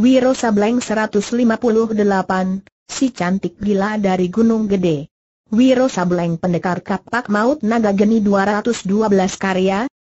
Wiro Sableng 158, si cantik gila dari Gunung Gede. Wiro Sableng pendekar kapak maut naga geni 212 karya,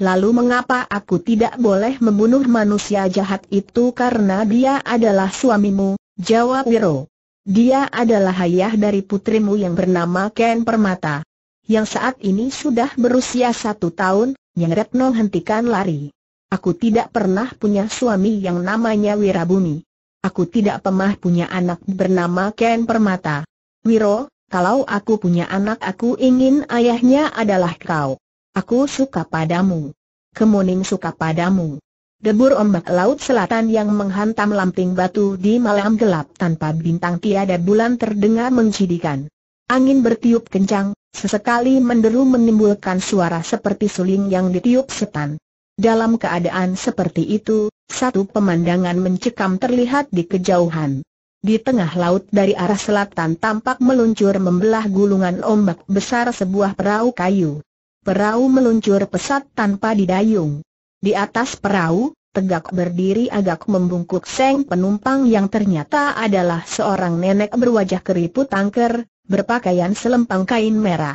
Lalu mengapa aku tidak boleh membunuh manusia jahat itu karena dia adalah suamimu, jawab Wiro. Dia adalah ayah dari putrimu yang bernama Ken Permata. Yang saat ini sudah berusia satu tahun, Yang Retno hentikan lari. Aku tidak pernah punya suami yang namanya Wirabumi. Aku tidak pernah punya anak bernama Ken Permata. Wiro, kalau aku punya anak aku ingin ayahnya adalah kau. Aku suka padamu. Kemuning suka padamu. Debur ombak laut selatan yang menghantam lamping batu di malam gelap tanpa bintang tiada bulan terdengar mencidikan. Angin bertiup kencang, sesekali menderu menimbulkan suara seperti suling yang ditiup setan. Dalam keadaan seperti itu, satu pemandangan mencekam terlihat di kejauhan. Di tengah laut dari arah selatan tampak meluncur membelah gulungan ombak besar sebuah perahu kayu. Perahu meluncur pesat tanpa didayung. Di atas perahu, tegak berdiri agak membungkuk seng penumpang yang ternyata adalah seorang nenek berwajah keriput angker, berpakaian selempang kain merah.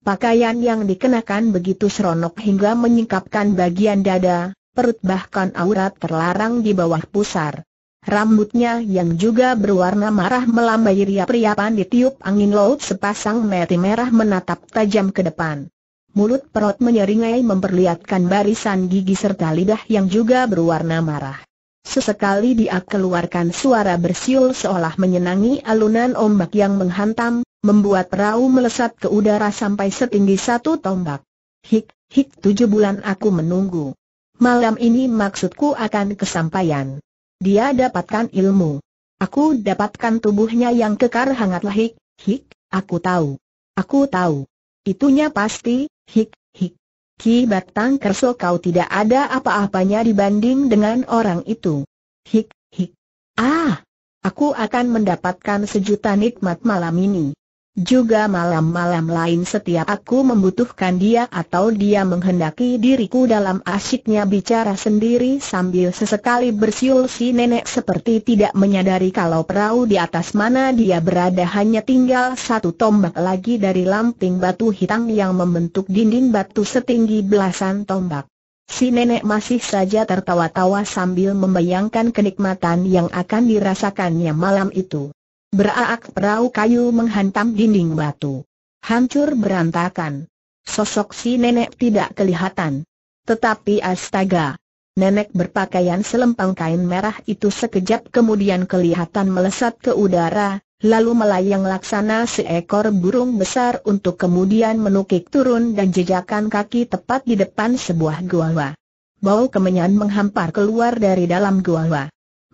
Pakaian yang dikenakan begitu seronok hingga menyingkapkan bagian dada, perut bahkan aurat terlarang di bawah pusar. Rambutnya yang juga berwarna marah melambai riap-riapan ditiup angin laut sepasang mati merah menatap tajam ke depan mulut perut menyeringai memperlihatkan barisan gigi serta lidah yang juga berwarna marah. Sesekali dia keluarkan suara bersiul seolah menyenangi alunan ombak yang menghantam, membuat perahu melesat ke udara sampai setinggi satu tombak. Hik, hik tujuh bulan aku menunggu. Malam ini maksudku akan kesampaian. Dia dapatkan ilmu. Aku dapatkan tubuhnya yang kekar hangat lahik, hik, aku tahu. Aku tahu. Itunya pasti, hik, hik. Ki Batang Kerso kau tidak ada apa-apanya dibanding dengan orang itu. Hik, hik. Ah, aku akan mendapatkan sejuta nikmat malam ini. Juga malam-malam lain setiap aku membutuhkan dia atau dia menghendaki diriku dalam asyiknya bicara sendiri sambil sesekali bersiul si nenek seperti tidak menyadari kalau perahu di atas mana dia berada hanya tinggal satu tombak lagi dari lamping batu hitam yang membentuk dinding batu setinggi belasan tombak. Si nenek masih saja tertawa-tawa sambil membayangkan kenikmatan yang akan dirasakannya malam itu. Beraak perahu kayu menghantam dinding batu. Hancur berantakan. Sosok si nenek tidak kelihatan. Tetapi astaga, nenek berpakaian selempang kain merah itu sekejap kemudian kelihatan melesat ke udara, lalu melayang laksana seekor burung besar untuk kemudian menukik turun dan jejakan kaki tepat di depan sebuah gua. Bau kemenyan menghampar keluar dari dalam gua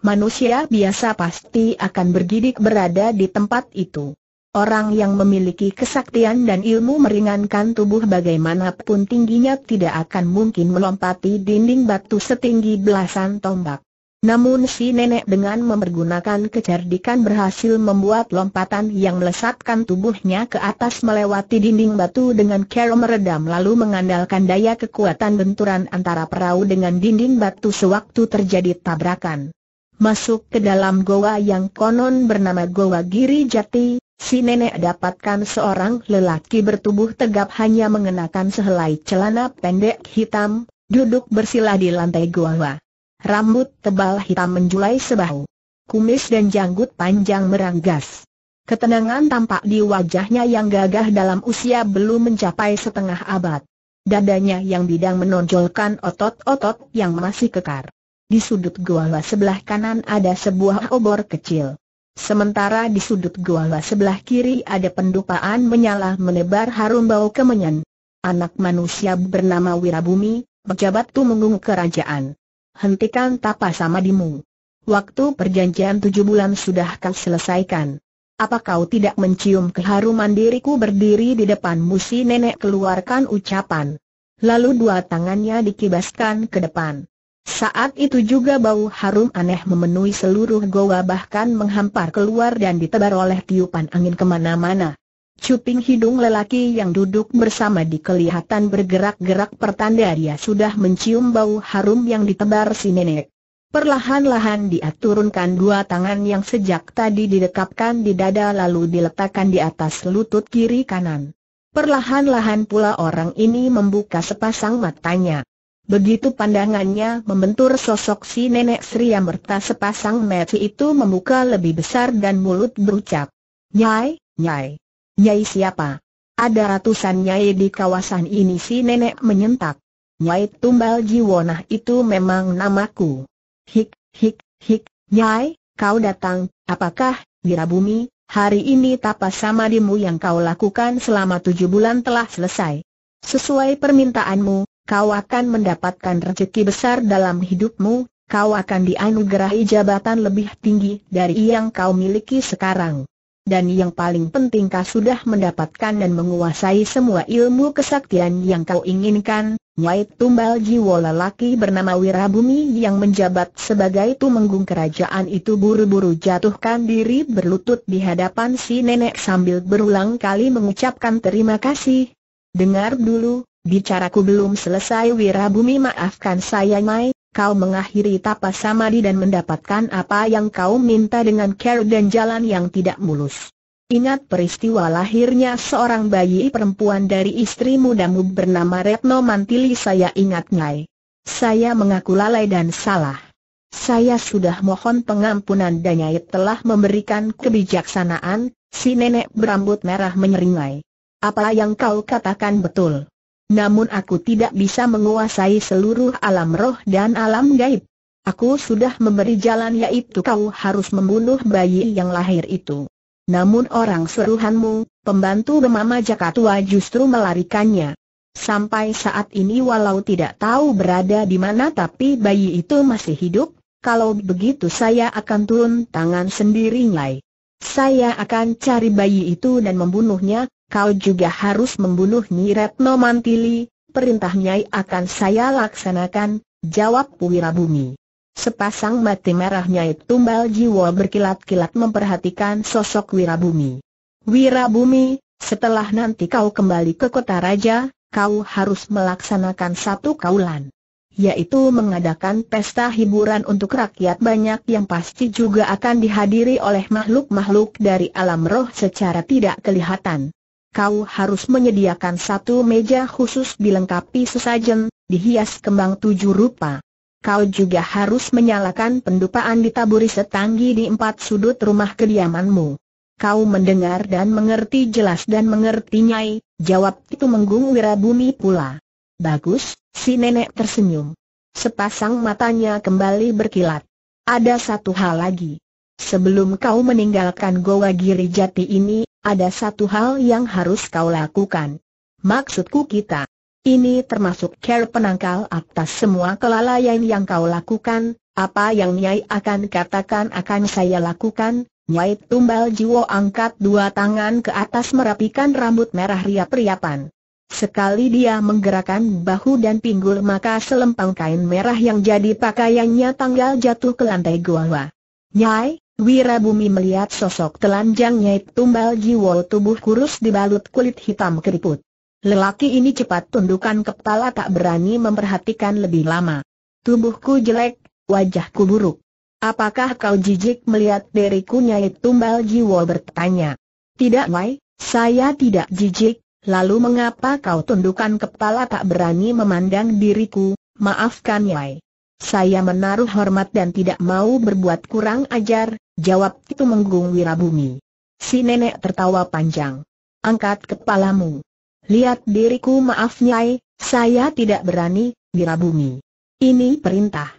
manusia biasa pasti akan bergidik berada di tempat itu. Orang yang memiliki kesaktian dan ilmu meringankan tubuh bagaimanapun tingginya tidak akan mungkin melompati dinding batu setinggi belasan tombak. Namun si nenek dengan mempergunakan kecerdikan berhasil membuat lompatan yang melesatkan tubuhnya ke atas melewati dinding batu dengan kero meredam lalu mengandalkan daya kekuatan benturan antara perahu dengan dinding batu sewaktu terjadi tabrakan masuk ke dalam goa yang konon bernama Goa Giri Jati, si nenek dapatkan seorang lelaki bertubuh tegap hanya mengenakan sehelai celana pendek hitam, duduk bersila di lantai goa. Rambut tebal hitam menjulai sebahu. Kumis dan janggut panjang meranggas. Ketenangan tampak di wajahnya yang gagah dalam usia belum mencapai setengah abad. Dadanya yang bidang menonjolkan otot-otot yang masih kekar. Di sudut lah sebelah kanan ada sebuah obor kecil. Sementara di sudut lah sebelah kiri ada pendupaan menyala menebar harum bau kemenyan. Anak manusia bernama Wirabumi, pejabat tumenggung kerajaan. Hentikan tapa samadimu. Waktu perjanjian tujuh bulan sudah kau selesaikan. Apa kau tidak mencium keharuman diriku berdiri di depan musi nenek keluarkan ucapan. Lalu dua tangannya dikibaskan ke depan. Saat itu juga bau harum aneh memenuhi seluruh goa bahkan menghampar keluar dan ditebar oleh tiupan angin kemana-mana. Cuping hidung lelaki yang duduk bersama di kelihatan bergerak-gerak pertanda dia sudah mencium bau harum yang ditebar si nenek. Perlahan-lahan dia turunkan dua tangan yang sejak tadi didekapkan di dada lalu diletakkan di atas lutut kiri kanan. Perlahan-lahan pula orang ini membuka sepasang matanya. Begitu pandangannya membentur sosok si nenek Sri yang merta sepasang mata itu membuka lebih besar dan mulut berucap. Nyai, Nyai. Nyai siapa? Ada ratusan Nyai di kawasan ini si nenek menyentak. Nyai Tumbal Jiwonah itu memang namaku. Hik, hik, hik, Nyai, kau datang, apakah, Wirabumi, hari ini tapa dimu yang kau lakukan selama tujuh bulan telah selesai? Sesuai permintaanmu, kau akan mendapatkan rezeki besar dalam hidupmu, kau akan dianugerahi jabatan lebih tinggi dari yang kau miliki sekarang. Dan yang paling penting kau sudah mendapatkan dan menguasai semua ilmu kesaktian yang kau inginkan, Nyai Tumbal Jiwo lelaki bernama Wirabumi yang menjabat sebagai tumenggung kerajaan itu buru-buru jatuhkan diri berlutut di hadapan si nenek sambil berulang kali mengucapkan terima kasih. Dengar dulu, Bicaraku belum selesai Wirabumi maafkan saya Mai, kau mengakhiri tapa samadi dan mendapatkan apa yang kau minta dengan care dan jalan yang tidak mulus. Ingat peristiwa lahirnya seorang bayi perempuan dari istri mudamu bernama Retno Mantili saya ingat Mai. Saya mengaku lalai dan salah. Saya sudah mohon pengampunan dan Nyai telah memberikan kebijaksanaan, si nenek berambut merah menyeringai. Apa yang kau katakan betul? namun aku tidak bisa menguasai seluruh alam roh dan alam gaib. Aku sudah memberi jalan yaitu kau harus membunuh bayi yang lahir itu. Namun orang suruhanmu, pembantu Mama Jakatua justru melarikannya. Sampai saat ini walau tidak tahu berada di mana tapi bayi itu masih hidup, kalau begitu saya akan turun tangan sendiri nyai. Saya akan cari bayi itu dan membunuhnya, kau juga harus membunuh Nyi Retno Mantili, perintah Nyai akan saya laksanakan, jawab Wirabumi. Sepasang mata merah Nyai Tumbal Jiwa berkilat-kilat memperhatikan sosok Wirabumi. Wirabumi, setelah nanti kau kembali ke kota raja, kau harus melaksanakan satu kaulan. Yaitu mengadakan pesta hiburan untuk rakyat banyak yang pasti juga akan dihadiri oleh makhluk-makhluk dari alam roh secara tidak kelihatan kau harus menyediakan satu meja khusus dilengkapi sesajen, dihias kembang tujuh rupa. Kau juga harus menyalakan pendupaan ditaburi setanggi di empat sudut rumah kediamanmu. Kau mendengar dan mengerti jelas dan mengerti nyai, jawab itu menggung wirabumi pula. Bagus, si nenek tersenyum. Sepasang matanya kembali berkilat. Ada satu hal lagi. Sebelum kau meninggalkan Goa Giri Jati ini, ada satu hal yang harus kau lakukan. Maksudku kita. Ini termasuk care penangkal atas semua kelalaian yang kau lakukan, apa yang Nyai akan katakan akan saya lakukan, Nyai Tumbal Jiwo angkat dua tangan ke atas merapikan rambut merah riap-riapan. Sekali dia menggerakkan bahu dan pinggul maka selempang kain merah yang jadi pakaiannya tanggal jatuh ke lantai gua. Nyai, Wirabumi melihat sosok telanjang Nyai tumbal jiwa tubuh kurus dibalut kulit hitam keriput. Lelaki ini cepat tundukkan kepala tak berani memperhatikan lebih lama. Tubuhku jelek, wajahku buruk. Apakah kau jijik melihat diriku Nyai Tumbal Jiwo bertanya? Tidak Wai, saya tidak jijik, lalu mengapa kau tundukkan kepala tak berani memandang diriku, maafkan Wai. Saya menaruh hormat dan tidak mau berbuat kurang ajar, jawab itu menggung Wirabumi. Si nenek tertawa panjang. Angkat kepalamu. Lihat diriku maaf Nyai, saya tidak berani, Wirabumi. Ini perintah.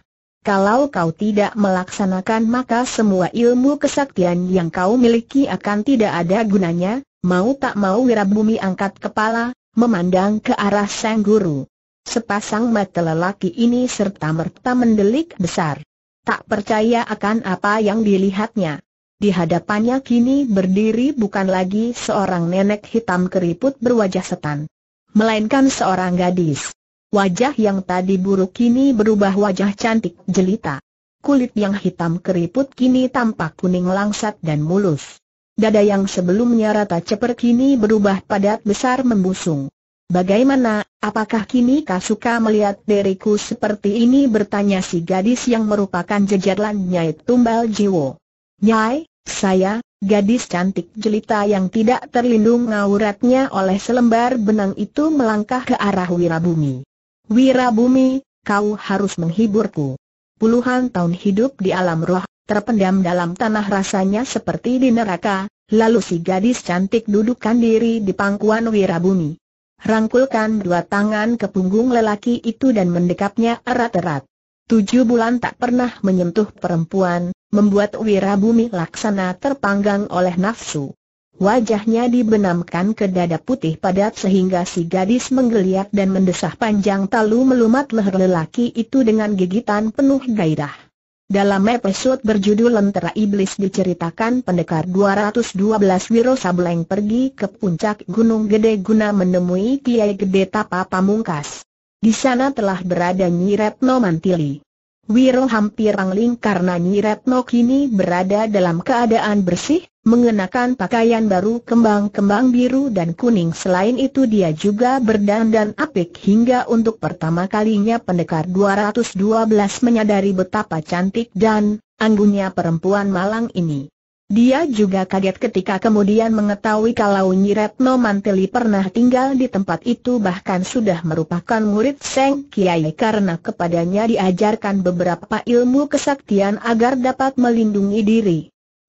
Kalau kau tidak melaksanakan maka semua ilmu kesaktian yang kau miliki akan tidak ada gunanya, mau tak mau Wirabumi angkat kepala, memandang ke arah sang guru. Sepasang mata lelaki ini serta-merta mendelik besar. Tak percaya akan apa yang dilihatnya. Di hadapannya kini berdiri bukan lagi seorang nenek hitam keriput berwajah setan. Melainkan seorang gadis. Wajah yang tadi buruk kini berubah wajah cantik jelita. Kulit yang hitam keriput kini tampak kuning langsat dan mulus. Dada yang sebelumnya rata ceper kini berubah padat besar membusung. Bagaimana, apakah kini Kasuka melihat diriku seperti ini bertanya si gadis yang merupakan jejerlan Nyai Tumbal Jiwo. Nyai, saya, gadis cantik jelita yang tidak terlindung auratnya oleh selembar benang itu melangkah ke arah Wirabumi. Wirabumi, kau harus menghiburku. Puluhan tahun hidup di alam roh, terpendam dalam tanah rasanya seperti di neraka, lalu si gadis cantik dudukkan diri di pangkuan Wirabumi rangkulkan dua tangan ke punggung lelaki itu dan mendekapnya erat-erat. Tujuh bulan tak pernah menyentuh perempuan, membuat Wirabumi Laksana terpanggang oleh nafsu. Wajahnya dibenamkan ke dada putih padat sehingga si gadis menggeliat dan mendesah panjang talu melumat leher lelaki itu dengan gigitan penuh gairah. Dalam episode berjudul Lentera Iblis diceritakan pendekar 212 Wiro Sableng pergi ke puncak Gunung Gede guna menemui Kiai Gede Tapa Pamungkas. Di sana telah berada Nyi Retno Mantili. Wiro hampir angling karena Nyi Retno kini berada dalam keadaan bersih, mengenakan pakaian baru kembang-kembang biru dan kuning. Selain itu dia juga berdandan apik hingga untuk pertama kalinya pendekar 212 menyadari betapa cantik dan anggunnya perempuan malang ini. Dia juga kaget ketika kemudian mengetahui kalau Nyiretno Manteli pernah tinggal di tempat itu bahkan sudah merupakan murid Seng Kiai karena kepadanya diajarkan beberapa ilmu kesaktian agar dapat melindungi diri.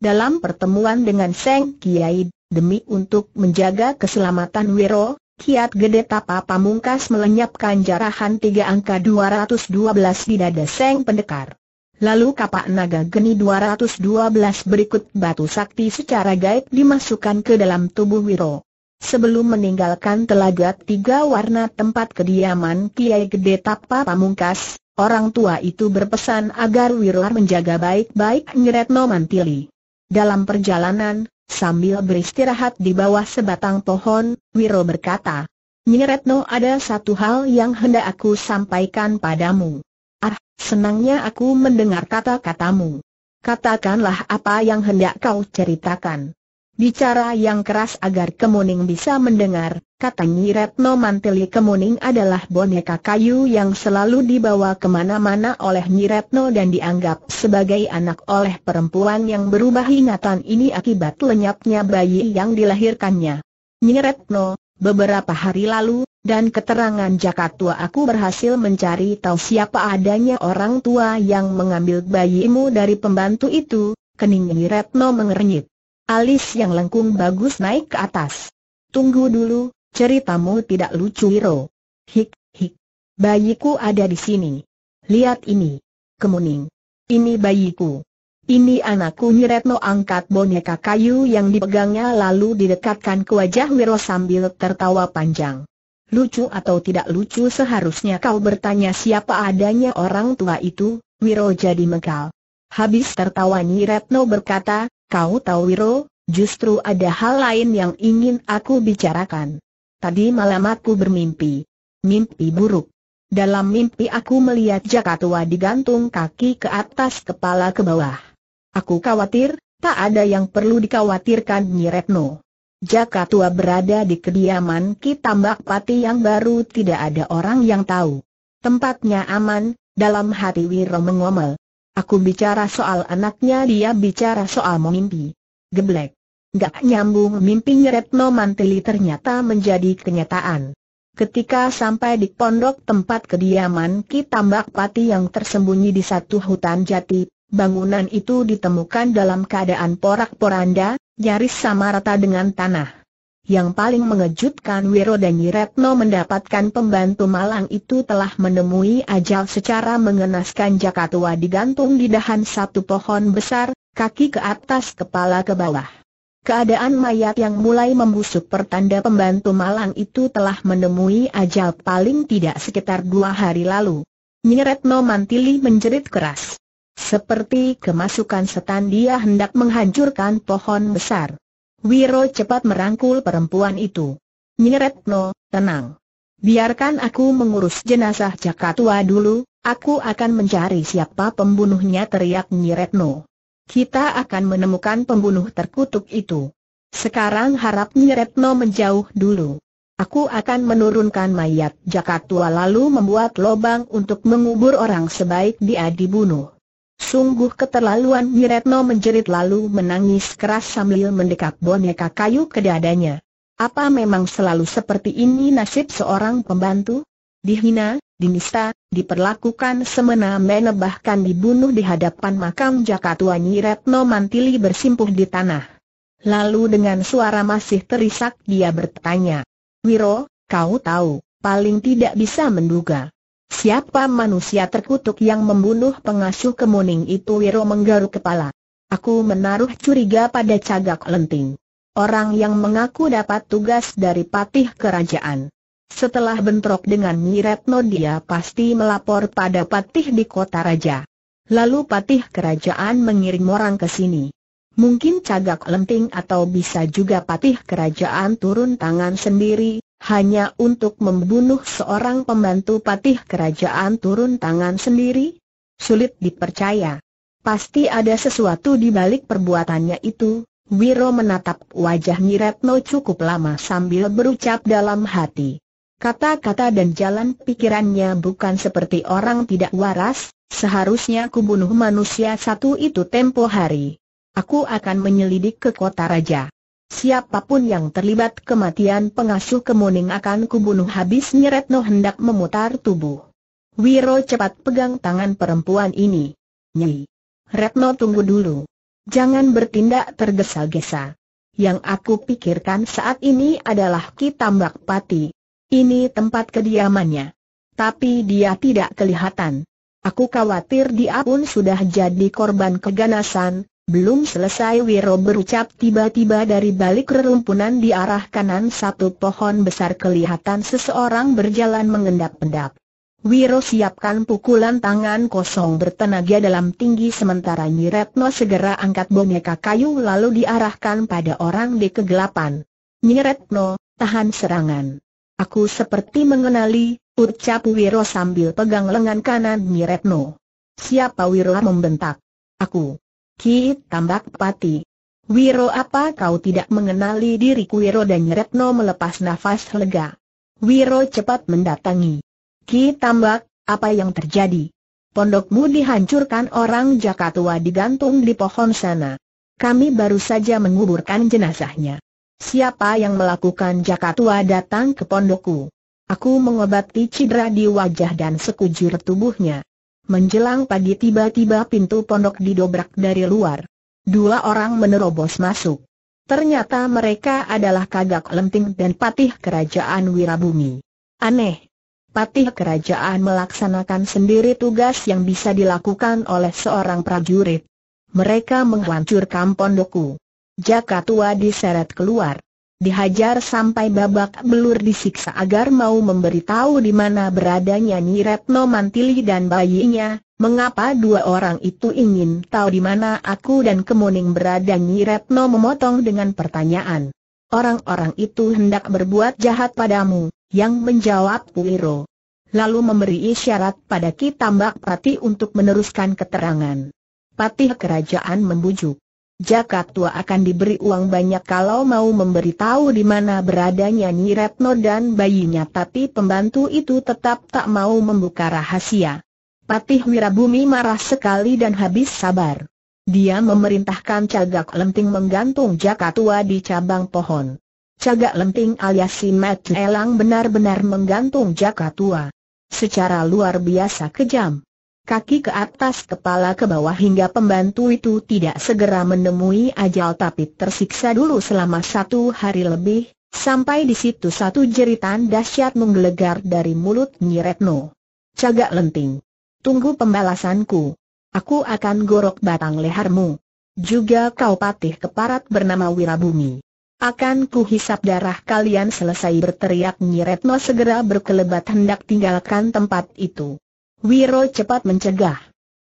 Dalam pertemuan dengan Seng Kiai, demi untuk menjaga keselamatan Wiro, Kiat Gede Tapa Pamungkas melenyapkan jarahan tiga angka 212 di dada Seng Pendekar. Lalu kapak naga geni 212 berikut batu sakti secara gaib dimasukkan ke dalam tubuh Wiro. Sebelum meninggalkan telaga tiga warna tempat kediaman Kiai Gede Tapa Pamungkas, orang tua itu berpesan agar Wiro menjaga baik-baik Ngeretno Mantili. Dalam perjalanan, sambil beristirahat di bawah sebatang pohon, Wiro berkata, Nyeretno ada satu hal yang hendak aku sampaikan padamu. Ah, senangnya aku mendengar kata-katamu. Katakanlah apa yang hendak kau ceritakan. Bicara yang keras agar Kemuning bisa mendengar, Kata Nyi Retno Manteli Kemuning adalah boneka kayu yang selalu dibawa kemana-mana oleh Nyi Retno dan dianggap sebagai anak oleh perempuan yang berubah ingatan ini akibat lenyapnya bayi yang dilahirkannya. Nyi Retno, beberapa hari lalu, dan keterangan tua aku berhasil mencari tahu siapa adanya orang tua yang mengambil bayimu dari pembantu itu, kening Nyi Retno mengernyit. Alis yang lengkung bagus naik ke atas. Tunggu dulu, ceritamu tidak lucu Wiro. Hik, hik. Bayiku ada di sini. Lihat ini. Kemuning. Ini bayiku. Ini anakku Nyiretno angkat boneka kayu yang dipegangnya lalu didekatkan ke wajah Wiro sambil tertawa panjang. Lucu atau tidak lucu seharusnya kau bertanya siapa adanya orang tua itu, Wiro jadi megal. Habis tertawa Nyiretno berkata, kau tahu Wiro, justru ada hal lain yang ingin aku bicarakan. Tadi malam aku bermimpi. Mimpi buruk. Dalam mimpi aku melihat jaka tua digantung kaki ke atas kepala ke bawah. Aku khawatir, tak ada yang perlu dikhawatirkan Nyi Retno. Jaka tua berada di kediaman Ki Tambak Pati yang baru tidak ada orang yang tahu. Tempatnya aman, dalam hati Wiro mengomel. Aku bicara soal anaknya dia bicara soal mimpi. Geblek. Gak nyambung mimpinya Retno Mantili ternyata menjadi kenyataan. Ketika sampai di pondok tempat kediaman Ki Tambak Pati yang tersembunyi di satu hutan jati, bangunan itu ditemukan dalam keadaan porak-poranda, nyaris sama rata dengan tanah. Yang paling mengejutkan Wiro dan Retno mendapatkan pembantu malang itu telah menemui ajal secara mengenaskan Jakatua digantung di dahan satu pohon besar, kaki ke atas kepala ke bawah. Keadaan mayat yang mulai membusuk pertanda pembantu malang itu telah menemui ajal paling tidak sekitar dua hari lalu. Nyeretno Mantili menjerit keras. Seperti kemasukan setan dia hendak menghancurkan pohon besar. Wiro cepat merangkul perempuan itu. Nyeretno, tenang. Biarkan aku mengurus jenazah Jakatua dulu, aku akan mencari siapa pembunuhnya teriak Nyeretno kita akan menemukan pembunuh terkutuk itu. Sekarang harap Nyeretno menjauh dulu. Aku akan menurunkan mayat Jakatua lalu membuat lubang untuk mengubur orang sebaik dia dibunuh. Sungguh keterlaluan Nyeretno menjerit lalu menangis keras sambil mendekat boneka kayu ke dadanya. Apa memang selalu seperti ini nasib seorang pembantu? Dihina, dinista, diperlakukan semena-mena bahkan dibunuh di hadapan makam Jaka Tua Nyi Retno Mantili bersimpuh di tanah. Lalu dengan suara masih terisak dia bertanya, Wiro, kau tahu, paling tidak bisa menduga. Siapa manusia terkutuk yang membunuh pengasuh kemuning itu Wiro menggaruk kepala. Aku menaruh curiga pada cagak lenting. Orang yang mengaku dapat tugas dari patih kerajaan setelah bentrok dengan Nyi Retno dia pasti melapor pada patih di kota raja. Lalu patih kerajaan mengirim orang ke sini. Mungkin cagak lenting atau bisa juga patih kerajaan turun tangan sendiri, hanya untuk membunuh seorang pembantu patih kerajaan turun tangan sendiri? Sulit dipercaya. Pasti ada sesuatu di balik perbuatannya itu, Wiro menatap wajah Nyi Retno cukup lama sambil berucap dalam hati. Kata-kata dan jalan pikirannya bukan seperti orang tidak waras, seharusnya kubunuh manusia satu itu tempo hari. Aku akan menyelidik ke kota raja. Siapapun yang terlibat kematian pengasuh kemuning akan kubunuh habis Nyeretno hendak memutar tubuh. Wiro cepat pegang tangan perempuan ini. Nyi. Retno tunggu dulu. Jangan bertindak tergesa-gesa. Yang aku pikirkan saat ini adalah kitambak Pati. Ini tempat kediamannya. Tapi dia tidak kelihatan. Aku khawatir dia pun sudah jadi korban keganasan, belum selesai Wiro berucap tiba-tiba dari balik rerumpunan di arah kanan satu pohon besar kelihatan seseorang berjalan mengendap-endap. Wiro siapkan pukulan tangan kosong bertenaga dalam tinggi sementara Nyiretno segera angkat boneka kayu lalu diarahkan pada orang di kegelapan. Nyiretno, tahan serangan. Aku seperti mengenali, ucap Wiro sambil pegang lengan kanan Miretno. Siapa Wiro membentak? Aku. Ki tambak pati. Wiro apa kau tidak mengenali diriku Wiro dan Miretno melepas nafas lega. Wiro cepat mendatangi. Ki tambak, apa yang terjadi? Pondokmu dihancurkan orang tua digantung di pohon sana. Kami baru saja menguburkan jenazahnya. Siapa yang melakukan jakatua datang ke pondokku? Aku mengobati cedera di wajah dan sekujur tubuhnya. Menjelang pagi tiba-tiba pintu pondok didobrak dari luar. Dua orang menerobos masuk. Ternyata mereka adalah Kagak Lenting dan Patih Kerajaan Wirabumi. Aneh. Patih Kerajaan melaksanakan sendiri tugas yang bisa dilakukan oleh seorang prajurit. Mereka menghancurkan pondokku. Jaka tua diseret keluar. Dihajar sampai babak belur disiksa agar mau memberitahu di mana beradanya Nyi Retno Mantili dan bayinya, mengapa dua orang itu ingin tahu di mana aku dan Kemuning berada Nyi Retno memotong dengan pertanyaan. Orang-orang itu hendak berbuat jahat padamu, yang menjawab Puiro. Lalu memberi isyarat pada Ki Tambak Pati untuk meneruskan keterangan. Patih kerajaan membujuk. Jaka tua akan diberi uang banyak kalau mau memberitahu di mana beradanya Nyi Retno dan bayinya tapi pembantu itu tetap tak mau membuka rahasia. Patih Wirabumi marah sekali dan habis sabar. Dia memerintahkan Cagak Lenting menggantung Jaka tua di cabang pohon. Cagak Lenting alias si Mat Elang benar-benar menggantung Jaka tua. Secara luar biasa kejam kaki ke atas kepala ke bawah hingga pembantu itu tidak segera menemui ajal tapi tersiksa dulu selama satu hari lebih, sampai di situ satu jeritan dahsyat menggelegar dari mulut Retno. Cagak lenting. Tunggu pembalasanku. Aku akan gorok batang lehermu. Juga kau patih keparat bernama Wirabumi. Akan kuhisap darah kalian selesai berteriak Retno segera berkelebat hendak tinggalkan tempat itu. Wiro cepat mencegah.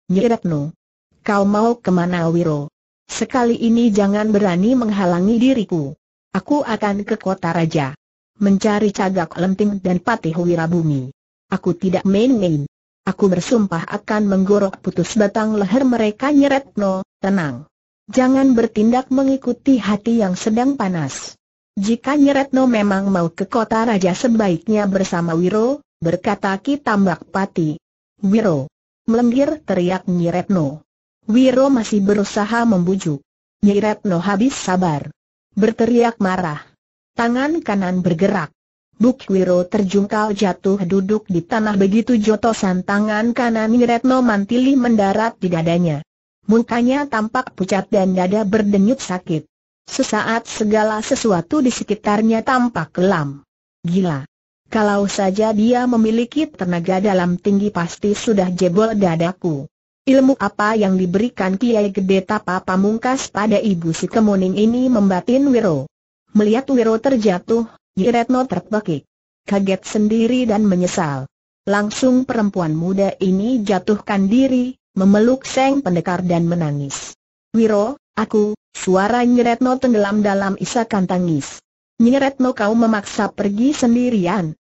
Nyiratno. Kau mau kemana Wiro? Sekali ini jangan berani menghalangi diriku. Aku akan ke kota raja. Mencari cagak lenting dan patih wirabumi. Aku tidak main-main. Aku bersumpah akan menggorok putus batang leher mereka Nyeretno, tenang. Jangan bertindak mengikuti hati yang sedang panas. Jika Nyeretno memang mau ke kota raja sebaiknya bersama Wiro, berkata Ki Tambak Pati. Wiro. Melenggir teriak Nyiretno. Wiro masih berusaha membujuk. Nyiretno habis sabar. Berteriak marah. Tangan kanan bergerak. Buk Wiro terjungkal jatuh duduk di tanah begitu jotosan tangan kanan Nyiretno Mantili mendarat di dadanya. Mukanya tampak pucat dan dada berdenyut sakit. Sesaat segala sesuatu di sekitarnya tampak kelam. Gila. Kalau saja dia memiliki tenaga dalam tinggi pasti sudah jebol dadaku. Ilmu apa yang diberikan Kiai Gede Tapa Pamungkas pada Ibu Si Kemuning ini membatin Wiro. Melihat Wiro terjatuh, Yiretno terbekik. Kaget sendiri dan menyesal. Langsung perempuan muda ini jatuhkan diri, memeluk Seng Pendekar dan menangis. Wiro, aku, suara Yiretno tenggelam dalam isakan tangis. Nyiretno kau memaksa pergi sendirian.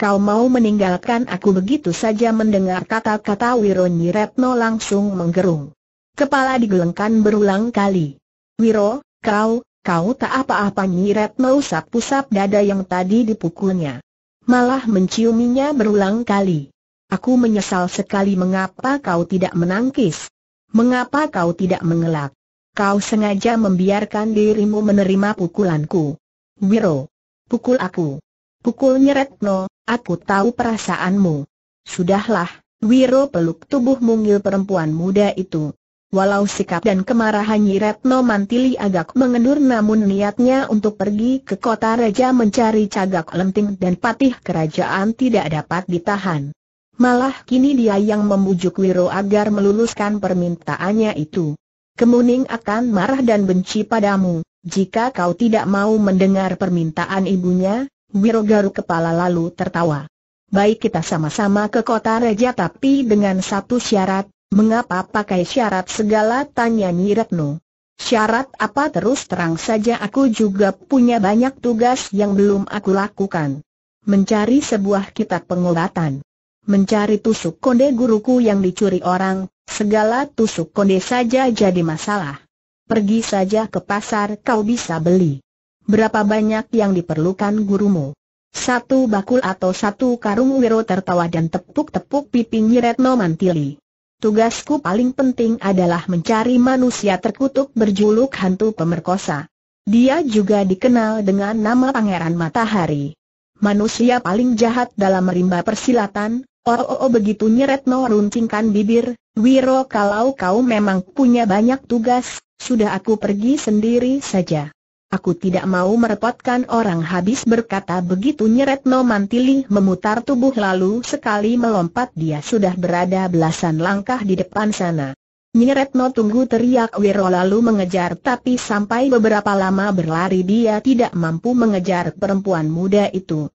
Kau mau meninggalkan aku begitu saja mendengar kata-kata Wiro Nyiretno langsung menggerung. Kepala digelengkan berulang kali. Wiro, kau, kau tak apa-apa Nyiretno usap-usap dada yang tadi dipukulnya. Malah menciuminya berulang kali. Aku menyesal sekali mengapa kau tidak menangkis. Mengapa kau tidak mengelak? Kau sengaja membiarkan dirimu menerima pukulanku. Wiro. Pukul aku. Pukul Nyeretno, aku tahu perasaanmu. Sudahlah, Wiro peluk tubuh mungil perempuan muda itu. Walau sikap dan kemarahan Nyeretno Mantili agak mengendur namun niatnya untuk pergi ke kota raja mencari cagak lenting dan patih kerajaan tidak dapat ditahan. Malah kini dia yang membujuk Wiro agar meluluskan permintaannya itu. Kemuning akan marah dan benci padamu. Jika kau tidak mau mendengar permintaan ibunya, Wiro garuk kepala lalu tertawa. Baik kita sama-sama ke kota raja tapi dengan satu syarat, mengapa pakai syarat segala tanya Nyi Retno. Syarat apa terus terang saja aku juga punya banyak tugas yang belum aku lakukan. Mencari sebuah kitab pengobatan. Mencari tusuk konde guruku yang dicuri orang, segala tusuk konde saja jadi masalah pergi saja ke pasar kau bisa beli. Berapa banyak yang diperlukan gurumu? Satu bakul atau satu karung wiro tertawa dan tepuk-tepuk pipinya Retno Mantili. Tugasku paling penting adalah mencari manusia terkutuk berjuluk hantu pemerkosa. Dia juga dikenal dengan nama Pangeran Matahari. Manusia paling jahat dalam rimba persilatan, Oh, oh, oh begitu Retno runcingkan bibir, Wiro kalau kau memang punya banyak tugas, sudah aku pergi sendiri saja. Aku tidak mau merepotkan orang habis berkata begitu Retno Mantili memutar tubuh lalu sekali melompat dia sudah berada belasan langkah di depan sana. Retno tunggu teriak Wiro lalu mengejar tapi sampai beberapa lama berlari dia tidak mampu mengejar perempuan muda itu.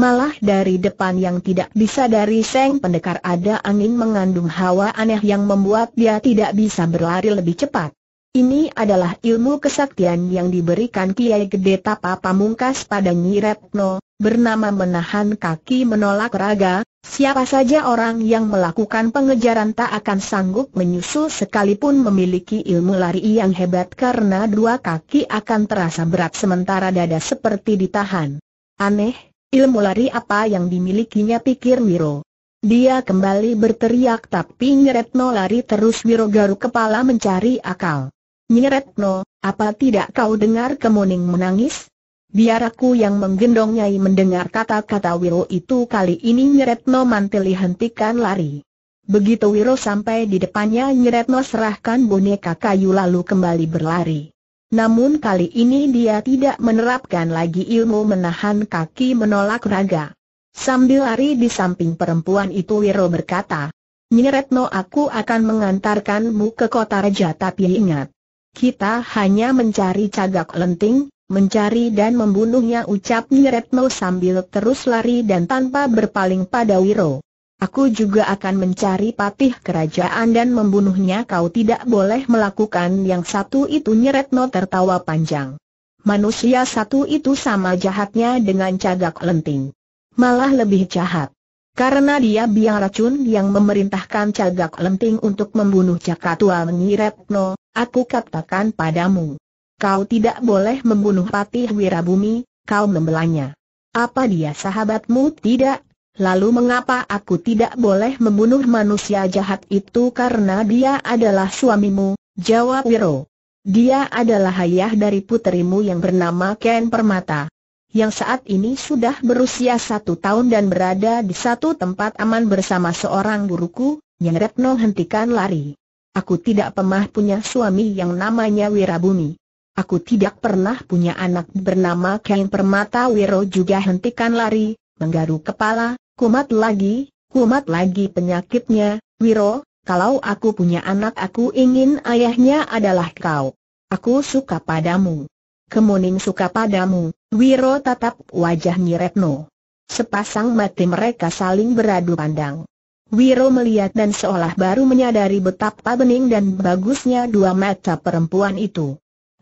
Malah dari depan yang tidak bisa dari Seng Pendekar ada angin mengandung hawa aneh yang membuat dia tidak bisa berlari lebih cepat. Ini adalah ilmu kesaktian yang diberikan Kiai Gede Tapa Pamungkas pada Nyi Retno, bernama menahan kaki menolak raga, siapa saja orang yang melakukan pengejaran tak akan sanggup menyusul sekalipun memiliki ilmu lari yang hebat karena dua kaki akan terasa berat sementara dada seperti ditahan. Aneh, Ilmu lari apa yang dimilikinya pikir Wiro. Dia kembali berteriak tapi Nyeretno lari terus Wiro garuk kepala mencari akal. Nyeretno, apa tidak kau dengar kemuning menangis? Biar aku yang menggendong Nyai mendengar kata-kata Wiro itu kali ini Nyeretno mantili hentikan lari. Begitu Wiro sampai di depannya Nyeretno serahkan boneka kayu lalu kembali berlari. Namun kali ini dia tidak menerapkan lagi ilmu menahan kaki menolak raga. Sambil lari di samping perempuan itu Wiro berkata, Nyeretno aku akan mengantarkanmu ke kota raja tapi ingat. Kita hanya mencari cagak lenting, mencari dan membunuhnya ucap Nyeretno sambil terus lari dan tanpa berpaling pada Wiro. Aku juga akan mencari patih kerajaan dan membunuhnya kau tidak boleh melakukan yang satu itu nyeretno tertawa panjang. Manusia satu itu sama jahatnya dengan cagak lenting. Malah lebih jahat. Karena dia biang racun yang memerintahkan cagak lenting untuk membunuh Cakatua Nyeretno. aku katakan padamu. Kau tidak boleh membunuh patih wirabumi, kau membelanya. Apa dia sahabatmu tidak? Lalu mengapa aku tidak boleh membunuh manusia jahat itu karena dia adalah suamimu, jawab Wiro. Dia adalah ayah dari puterimu yang bernama Ken Permata. Yang saat ini sudah berusia satu tahun dan berada di satu tempat aman bersama seorang guruku, Yang Retno hentikan lari. Aku tidak pernah punya suami yang namanya Wirabumi. Aku tidak pernah punya anak bernama Ken Permata Wiro juga hentikan lari, menggaru kepala, kumat lagi, kumat lagi penyakitnya, Wiro, kalau aku punya anak aku ingin ayahnya adalah kau. Aku suka padamu. Kemuning suka padamu, Wiro tatap wajah Nyiretno. Sepasang mati mereka saling beradu pandang. Wiro melihat dan seolah baru menyadari betapa bening dan bagusnya dua mata perempuan itu.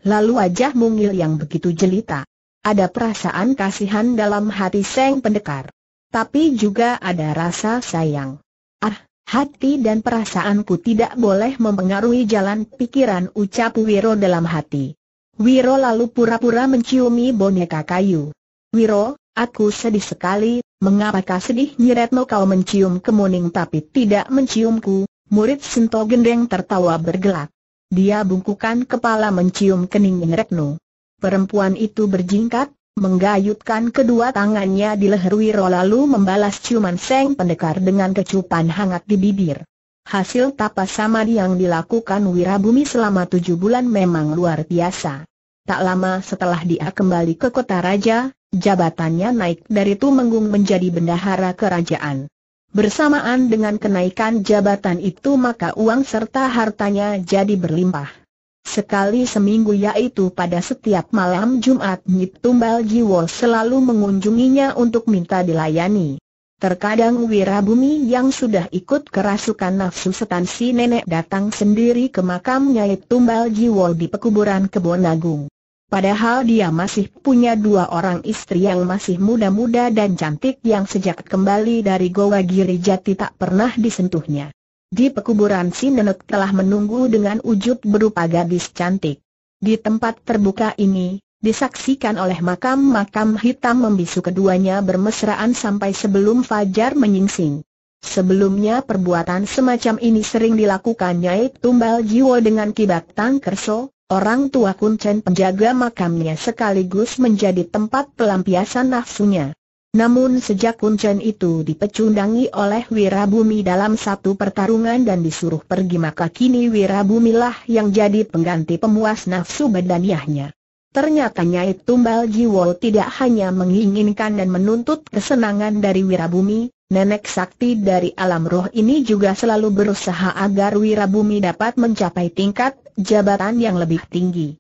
Lalu wajah mungil yang begitu jelita. Ada perasaan kasihan dalam hati Seng Pendekar. Tapi juga ada rasa sayang. Ah, hati dan perasaanku tidak boleh mempengaruhi jalan pikiran ucap Wiro dalam hati. Wiro lalu pura-pura menciumi boneka kayu. Wiro, aku sedih sekali, mengapakah sedih Nyiretno kau mencium kemuning tapi tidak menciumku? Murid Sento Gendeng tertawa bergelak. Dia bungkukan kepala mencium kening Nyiretno. Perempuan itu berjingkat, menggayutkan kedua tangannya di leher Wiro lalu membalas ciuman Seng Pendekar dengan kecupan hangat di bibir. Hasil tapa samadi yang dilakukan Wirabumi selama tujuh bulan memang luar biasa. Tak lama setelah dia kembali ke kota raja, jabatannya naik dari Tumenggung menjadi bendahara kerajaan. Bersamaan dengan kenaikan jabatan itu maka uang serta hartanya jadi berlimpah. Sekali seminggu yaitu pada setiap malam Jumat Nyip Tumbal Jiwo selalu mengunjunginya untuk minta dilayani. Terkadang Wirabumi yang sudah ikut kerasukan nafsu setan si nenek datang sendiri ke makam Nyip Tumbal Jiwo di pekuburan Kebon Agung. Padahal dia masih punya dua orang istri yang masih muda-muda dan cantik yang sejak kembali dari Goa Giri Jati tak pernah disentuhnya. Di pekuburan si nenek telah menunggu dengan ujub berupa gadis cantik. Di tempat terbuka ini, disaksikan oleh makam-makam hitam membisu keduanya bermesraan sampai sebelum fajar menyingsing. Sebelumnya perbuatan semacam ini sering dilakukan Nyai Tumbal Jiwo dengan kibat Tang Kerso, orang tua kuncen penjaga makamnya sekaligus menjadi tempat pelampiasan nafsunya. Namun sejak kuncen itu dipecundangi oleh Wirabumi dalam satu pertarungan dan disuruh pergi maka kini Wirabumi lah yang jadi pengganti pemuas nafsu badaniahnya. Ternyata Nyai Tumbal Jiwo tidak hanya menginginkan dan menuntut kesenangan dari Wirabumi, nenek sakti dari alam roh ini juga selalu berusaha agar Wirabumi dapat mencapai tingkat jabatan yang lebih tinggi.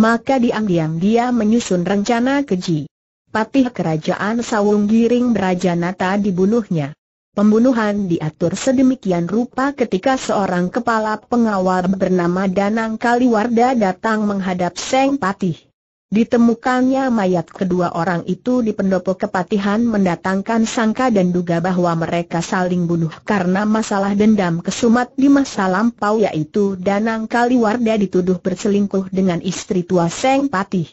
Maka diam-diam dia menyusun rencana keji patih kerajaan Sawung Giring Nata dibunuhnya. Pembunuhan diatur sedemikian rupa ketika seorang kepala pengawal bernama Danang Kaliwarda datang menghadap Seng Patih. Ditemukannya mayat kedua orang itu di pendopo kepatihan mendatangkan sangka dan duga bahwa mereka saling bunuh karena masalah dendam kesumat di masa lampau yaitu Danang Kaliwarda dituduh berselingkuh dengan istri tua Seng Patih.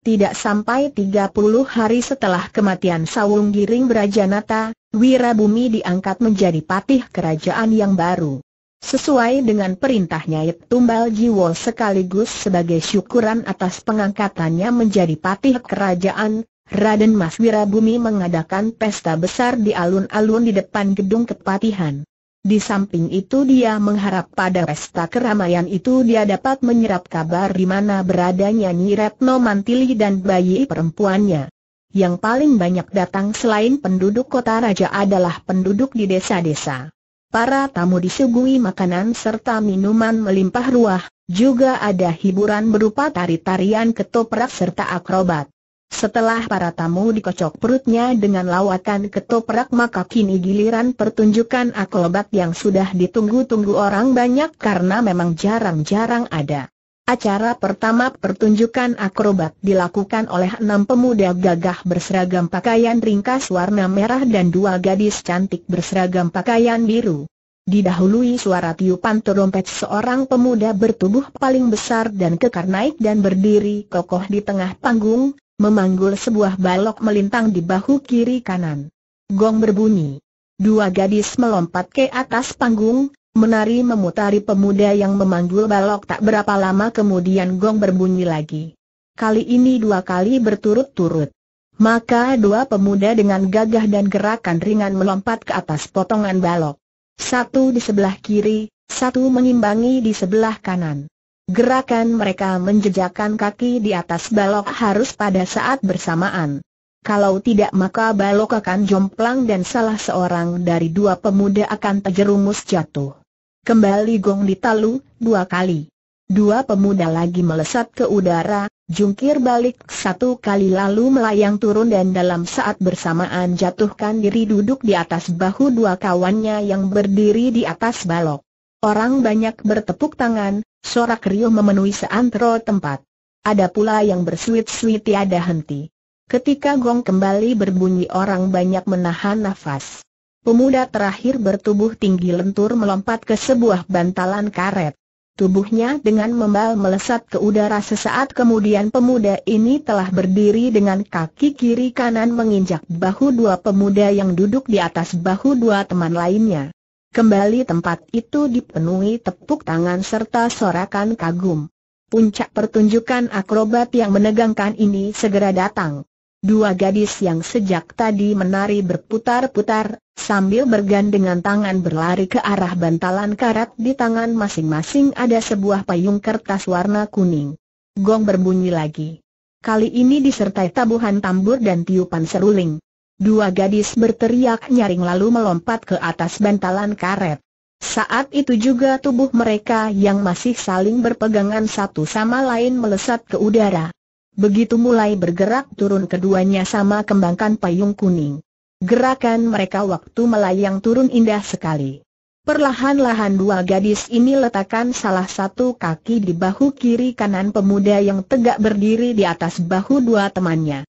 Tidak sampai 30 hari setelah kematian Sawung Giring Brajanata, Wirabumi diangkat menjadi patih kerajaan yang baru. Sesuai dengan perintahnya Yip Tumbal Jiwo sekaligus sebagai syukuran atas pengangkatannya menjadi patih kerajaan, Raden Mas Wirabumi mengadakan pesta besar di alun-alun di depan gedung kepatihan. Di samping itu dia mengharap pada pesta keramaian itu dia dapat menyerap kabar di mana beradanya Nyi Retno Mantili dan bayi perempuannya. Yang paling banyak datang selain penduduk kota raja adalah penduduk di desa-desa. Para tamu disuguhi makanan serta minuman melimpah ruah, juga ada hiburan berupa tari-tarian ketoprak serta akrobat. Setelah para tamu dikocok perutnya dengan lawatan ketoprak maka kini giliran pertunjukan akrobat yang sudah ditunggu-tunggu orang banyak karena memang jarang-jarang ada. Acara pertama pertunjukan akrobat dilakukan oleh enam pemuda gagah berseragam pakaian ringkas warna merah dan dua gadis cantik berseragam pakaian biru. Didahului suara tiupan terompet seorang pemuda bertubuh paling besar dan kekar naik dan berdiri kokoh di tengah panggung, memanggul sebuah balok melintang di bahu kiri kanan. Gong berbunyi. Dua gadis melompat ke atas panggung, menari memutari pemuda yang memanggul balok tak berapa lama kemudian gong berbunyi lagi. Kali ini dua kali berturut-turut. Maka dua pemuda dengan gagah dan gerakan ringan melompat ke atas potongan balok. Satu di sebelah kiri, satu mengimbangi di sebelah kanan. Gerakan mereka menjejakkan kaki di atas balok harus pada saat bersamaan. Kalau tidak maka balok akan jomplang dan salah seorang dari dua pemuda akan terjerumus jatuh. Kembali gong ditalu, dua kali. Dua pemuda lagi melesat ke udara, jungkir balik satu kali lalu melayang turun dan dalam saat bersamaan jatuhkan diri duduk di atas bahu dua kawannya yang berdiri di atas balok. Orang banyak bertepuk tangan, Sorak riuh memenuhi seantero tempat. Ada pula yang bersuit-suit tiada henti. Ketika gong kembali berbunyi orang banyak menahan nafas. Pemuda terakhir bertubuh tinggi lentur melompat ke sebuah bantalan karet. Tubuhnya dengan membal melesat ke udara sesaat kemudian pemuda ini telah berdiri dengan kaki kiri kanan menginjak bahu dua pemuda yang duduk di atas bahu dua teman lainnya. Kembali tempat itu dipenuhi tepuk tangan serta sorakan kagum. Puncak pertunjukan akrobat yang menegangkan ini segera datang. Dua gadis yang sejak tadi menari berputar-putar, sambil bergandengan tangan berlari ke arah bantalan karat di tangan masing-masing ada sebuah payung kertas warna kuning. Gong berbunyi lagi. Kali ini disertai tabuhan tambur dan tiupan seruling. Dua gadis berteriak nyaring lalu melompat ke atas bantalan karet. Saat itu juga tubuh mereka yang masih saling berpegangan satu sama lain melesat ke udara. Begitu mulai bergerak turun keduanya sama kembangkan payung kuning. Gerakan mereka waktu melayang turun indah sekali. Perlahan-lahan dua gadis ini letakkan salah satu kaki di bahu kiri kanan pemuda yang tegak berdiri di atas bahu dua temannya.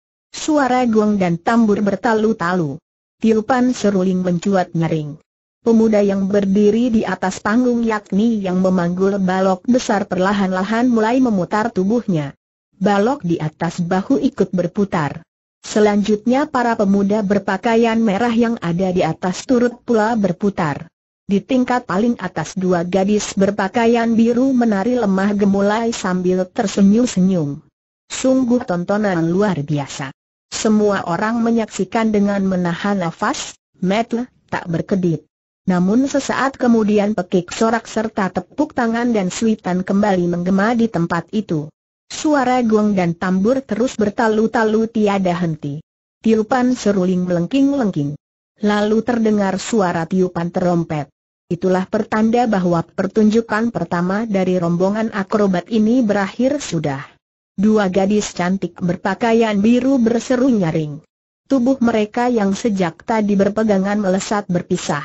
Suara gong dan tambur bertalu-talu. Tiupan seruling mencuat nyering. Pemuda yang berdiri di atas panggung yakni yang memanggul balok besar perlahan-lahan mulai memutar tubuhnya. Balok di atas bahu ikut berputar. Selanjutnya para pemuda berpakaian merah yang ada di atas turut pula berputar. Di tingkat paling atas dua gadis berpakaian biru menari lemah gemulai sambil tersenyum-senyum. Sungguh tontonan luar biasa. Semua orang menyaksikan dengan menahan nafas, Metle tak berkedip. Namun sesaat kemudian pekik sorak serta tepuk tangan dan suitan kembali menggema di tempat itu. Suara gong dan tambur terus bertalu-talu tiada henti. Tiupan seruling melengking-lengking. Lalu terdengar suara tiupan terompet. Itulah pertanda bahwa pertunjukan pertama dari rombongan akrobat ini berakhir sudah. Dua gadis cantik berpakaian biru berseru nyaring. Tubuh mereka yang sejak tadi berpegangan melesat berpisah.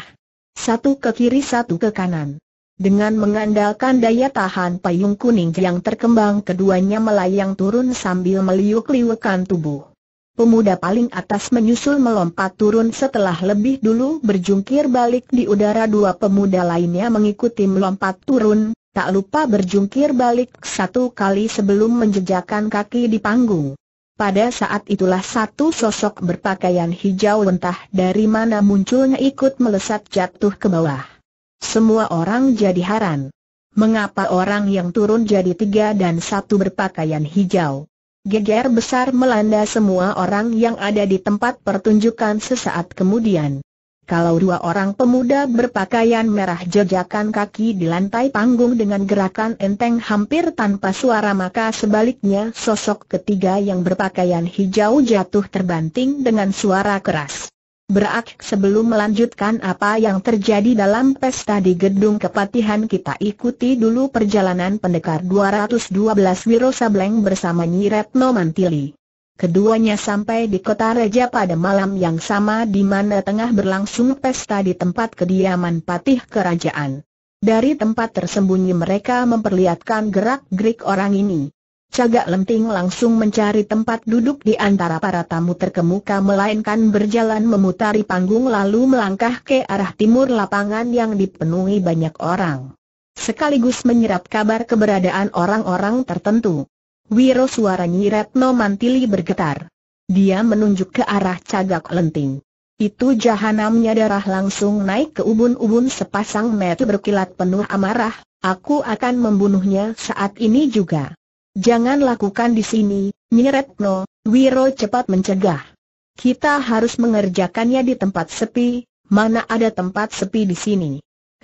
Satu ke kiri satu ke kanan. Dengan mengandalkan daya tahan payung kuning yang terkembang keduanya melayang turun sambil meliuk-liukan tubuh. Pemuda paling atas menyusul melompat turun setelah lebih dulu berjungkir balik di udara dua pemuda lainnya mengikuti melompat turun, tak lupa berjungkir balik satu kali sebelum menjejakkan kaki di panggung. Pada saat itulah satu sosok berpakaian hijau entah dari mana munculnya ikut melesat jatuh ke bawah. Semua orang jadi heran. Mengapa orang yang turun jadi tiga dan satu berpakaian hijau? Geger besar melanda semua orang yang ada di tempat pertunjukan sesaat kemudian. Kalau dua orang pemuda berpakaian merah jejakan kaki di lantai panggung dengan gerakan enteng hampir tanpa suara maka sebaliknya sosok ketiga yang berpakaian hijau jatuh terbanting dengan suara keras. Berak sebelum melanjutkan apa yang terjadi dalam pesta di gedung kepatihan kita ikuti dulu perjalanan pendekar 212 Wiro Sableng bersama Nyi Retno Mantili. Keduanya sampai di kota Raja pada malam yang sama di mana tengah berlangsung pesta di tempat kediaman patih kerajaan. Dari tempat tersembunyi mereka memperlihatkan gerak-gerik orang ini. Cagak Lenting langsung mencari tempat duduk di antara para tamu terkemuka melainkan berjalan memutari panggung lalu melangkah ke arah timur lapangan yang dipenuhi banyak orang. Sekaligus menyerap kabar keberadaan orang-orang tertentu. Wiro suara Nyi Retno Mantili bergetar. Dia menunjuk ke arah cagak lenting. Itu jahanamnya darah langsung naik ke ubun-ubun sepasang mata berkilat penuh amarah, aku akan membunuhnya saat ini juga. Jangan lakukan di sini, Nyi Retno, Wiro cepat mencegah. Kita harus mengerjakannya di tempat sepi, mana ada tempat sepi di sini.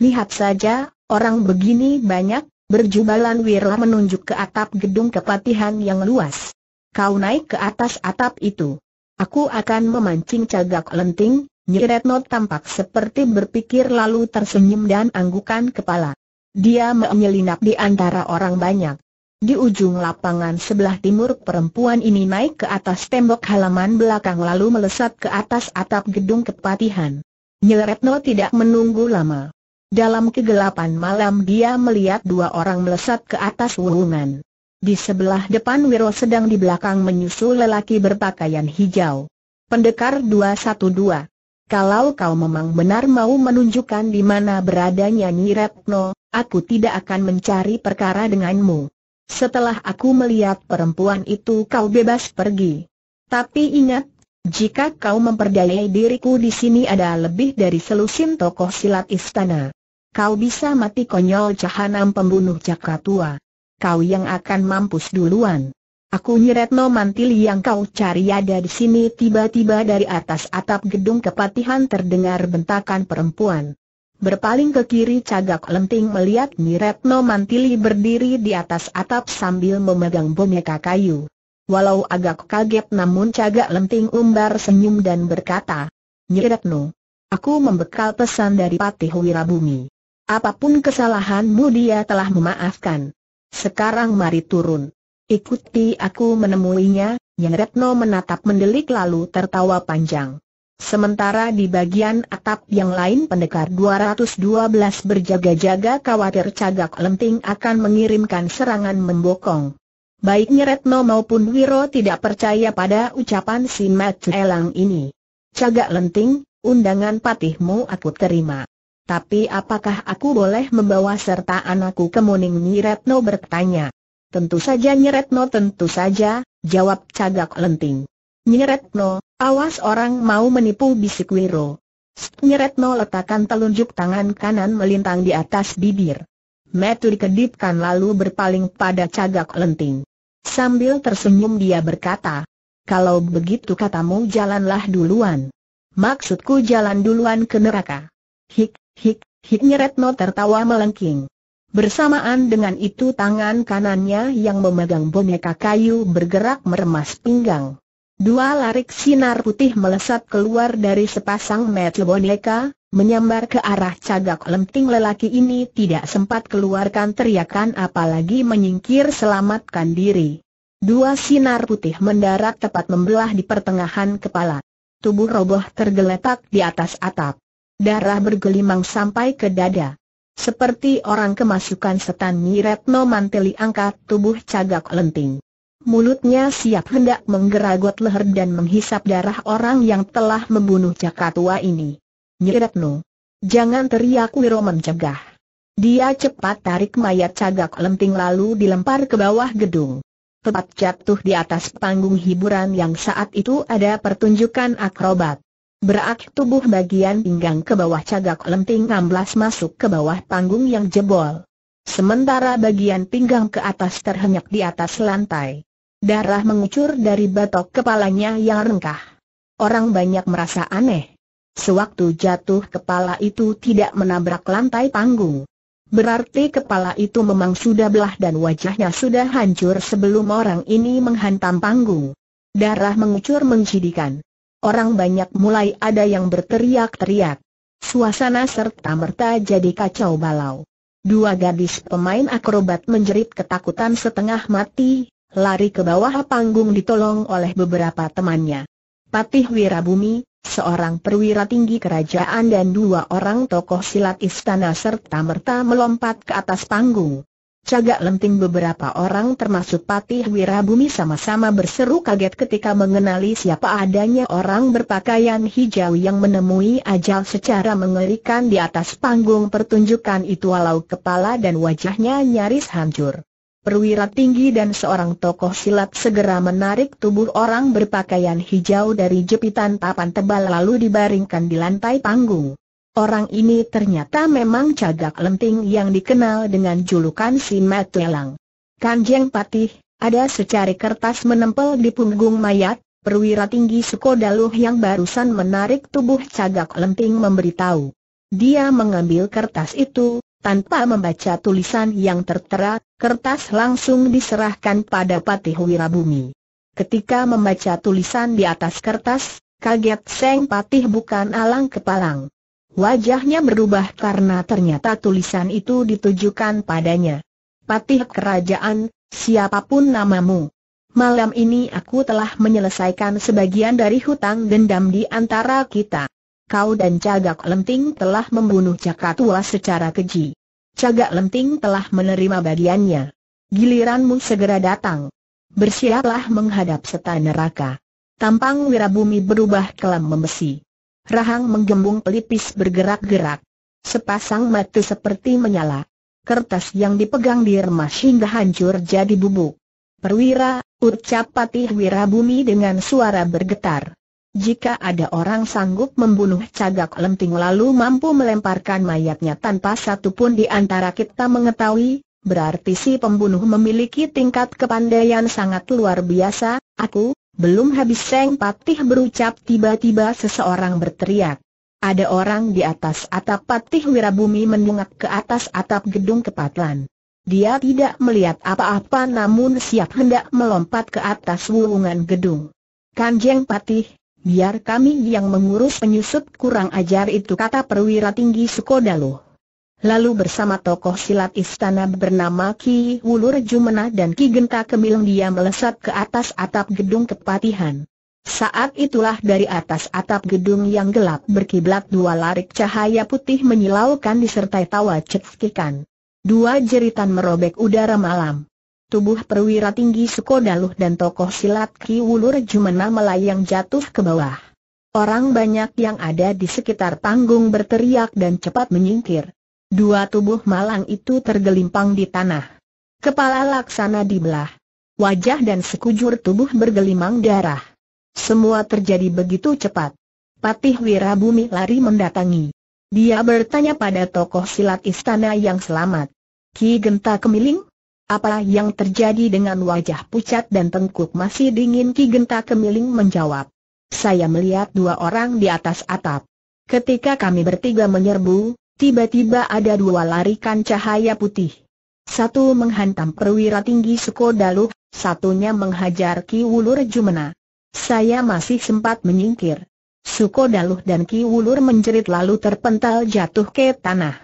Lihat saja, orang begini banyak, Berjubalan Wira menunjuk ke atap gedung kepatihan yang luas. Kau naik ke atas atap itu. Aku akan memancing cagak lenting, Nyiretno tampak seperti berpikir lalu tersenyum dan anggukan kepala. Dia menyelinap di antara orang banyak. Di ujung lapangan sebelah timur perempuan ini naik ke atas tembok halaman belakang lalu melesat ke atas atap gedung kepatihan. Nyeretno tidak menunggu lama. Dalam kegelapan malam dia melihat dua orang melesat ke atas wuhungan. Di sebelah depan Wiro sedang di belakang menyusul lelaki berpakaian hijau. Pendekar 212. Kalau kau memang benar mau menunjukkan di mana beradanya Nyi Retno, aku tidak akan mencari perkara denganmu. Setelah aku melihat perempuan itu kau bebas pergi. Tapi ingat, jika kau memperdayai diriku di sini ada lebih dari selusin tokoh silat istana. Kau bisa mati konyol cahanam pembunuh jaka tua. Kau yang akan mampus duluan. Aku Nyiretno Mantili yang kau cari ada di sini tiba-tiba dari atas atap gedung kepatihan terdengar bentakan perempuan. Berpaling ke kiri cagak lenting melihat Nyiretno Mantili berdiri di atas atap sambil memegang boneka kayu. Walau agak kaget namun cagak lenting umbar senyum dan berkata, Nyiretno, aku membekal pesan dari Patih Wirabumi. Apapun kesalahanmu dia telah memaafkan. Sekarang mari turun. Ikuti aku menemuinya, Yang Retno menatap mendelik lalu tertawa panjang. Sementara di bagian atap yang lain pendekar 212 berjaga-jaga khawatir cagak lenting akan mengirimkan serangan membokong. Baik Nyeretno maupun Wiro tidak percaya pada ucapan si Mat Elang ini. Cagak lenting, undangan patihmu aku terima. Tapi apakah aku boleh membawa serta anakku ke Muning Nyiretno bertanya. Tentu saja Nyiretno tentu saja, jawab Cagak Lenting. Nyiretno, awas orang mau menipu bisik Wiro. Nyiretno letakkan telunjuk tangan kanan melintang di atas bibir. Metu dikedipkan lalu berpaling pada Cagak Lenting. Sambil tersenyum dia berkata, kalau begitu katamu jalanlah duluan. Maksudku jalan duluan ke neraka. Hik, Hik, hik Retno tertawa melengking. Bersamaan dengan itu tangan kanannya yang memegang boneka kayu bergerak meremas pinggang. Dua larik sinar putih melesat keluar dari sepasang metel boneka, menyambar ke arah cagak lenting lelaki ini tidak sempat keluarkan teriakan apalagi menyingkir selamatkan diri. Dua sinar putih mendarat tepat membelah di pertengahan kepala. Tubuh roboh tergeletak di atas atap. Darah bergelimang sampai ke dada. Seperti orang kemasukan setan Retno Manteli angkat tubuh cagak lenting. Mulutnya siap hendak menggeragot leher dan menghisap darah orang yang telah membunuh Jakatua ini. Nyiretno, jangan teriak Wiro mencegah. Dia cepat tarik mayat cagak lenting lalu dilempar ke bawah gedung. Tepat jatuh di atas panggung hiburan yang saat itu ada pertunjukan akrobat. Berak tubuh bagian pinggang ke bawah cagak lenting amblas masuk ke bawah panggung yang jebol. Sementara bagian pinggang ke atas terhenyak di atas lantai. Darah mengucur dari batok kepalanya yang rengkah. Orang banyak merasa aneh. Sewaktu jatuh kepala itu tidak menabrak lantai panggung. Berarti kepala itu memang sudah belah dan wajahnya sudah hancur sebelum orang ini menghantam panggung. Darah mengucur menjidikan. Orang banyak mulai ada yang berteriak-teriak. Suasana serta-merta jadi kacau balau. Dua gadis pemain akrobat menjerit ketakutan setengah mati, lari ke bawah panggung ditolong oleh beberapa temannya. Patih Wirabumi, seorang perwira tinggi kerajaan dan dua orang tokoh silat istana serta merta melompat ke atas panggung. Cagak Lenting beberapa orang termasuk Patih Wirabumi sama-sama berseru kaget ketika mengenali siapa adanya orang berpakaian hijau yang menemui ajal secara mengerikan di atas panggung pertunjukan itu walau kepala dan wajahnya nyaris hancur. Perwira tinggi dan seorang tokoh silat segera menarik tubuh orang berpakaian hijau dari jepitan papan tebal lalu dibaringkan di lantai panggung. Orang ini ternyata memang cagak lenting yang dikenal dengan julukan si Matelang. Kanjeng Patih, ada secari kertas menempel di punggung mayat, perwira tinggi Sukodaluh yang barusan menarik tubuh cagak lenting memberitahu. Dia mengambil kertas itu, tanpa membaca tulisan yang tertera, kertas langsung diserahkan pada Patih Wirabumi. Ketika membaca tulisan di atas kertas, kaget Seng Patih bukan alang kepalang. Wajahnya berubah karena ternyata tulisan itu ditujukan padanya. Patih kerajaan, siapapun namamu. Malam ini aku telah menyelesaikan sebagian dari hutang dendam di antara kita. Kau dan Cagak Lenting telah membunuh Cakatua secara keji. Cagak Lenting telah menerima bagiannya. Giliranmu segera datang. Bersiaplah menghadap setan neraka. Tampang Wirabumi berubah kelam membesi rahang menggembung pelipis bergerak-gerak. Sepasang mata seperti menyala. Kertas yang dipegang diremas hingga hancur jadi bubuk. Perwira, ucap Patih Wirabumi dengan suara bergetar. Jika ada orang sanggup membunuh cagak lenting lalu mampu melemparkan mayatnya tanpa satupun di antara kita mengetahui, berarti si pembunuh memiliki tingkat kepandaian sangat luar biasa, aku, belum habis Seng Patih berucap tiba-tiba seseorang berteriak. Ada orang di atas atap Patih Wirabumi mendungak ke atas atap gedung kepatlan. Dia tidak melihat apa-apa namun siap hendak melompat ke atas wulungan gedung. Kanjeng Patih, biar kami yang mengurus penyusup kurang ajar itu kata perwira tinggi Sukodaluh. Lalu bersama tokoh silat istana bernama Ki Wulur Jumena dan Ki Genta Kemilang dia melesat ke atas atap gedung kepatihan. Saat itulah dari atas atap gedung yang gelap berkiblat dua larik cahaya putih menyilaukan disertai tawa cekikan. Dua jeritan merobek udara malam. Tubuh perwira tinggi Suko dan tokoh silat Ki Wulur Jumena melayang jatuh ke bawah. Orang banyak yang ada di sekitar panggung berteriak dan cepat menyingkir. Dua tubuh malang itu tergelimpang di tanah. Kepala laksana dibelah. Wajah dan sekujur tubuh bergelimang darah. Semua terjadi begitu cepat. Patih Wirabumi lari mendatangi. Dia bertanya pada tokoh silat istana yang selamat. Ki Genta Kemiling? Apa yang terjadi dengan wajah pucat dan tengkuk masih dingin Ki Genta Kemiling menjawab. Saya melihat dua orang di atas atap. Ketika kami bertiga menyerbu, tiba-tiba ada dua larikan cahaya putih. Satu menghantam perwira tinggi Sukodalu, satunya menghajar Ki Wulur Jumena. Saya masih sempat menyingkir. Sukodalu dan Ki Wulur menjerit lalu terpental jatuh ke tanah.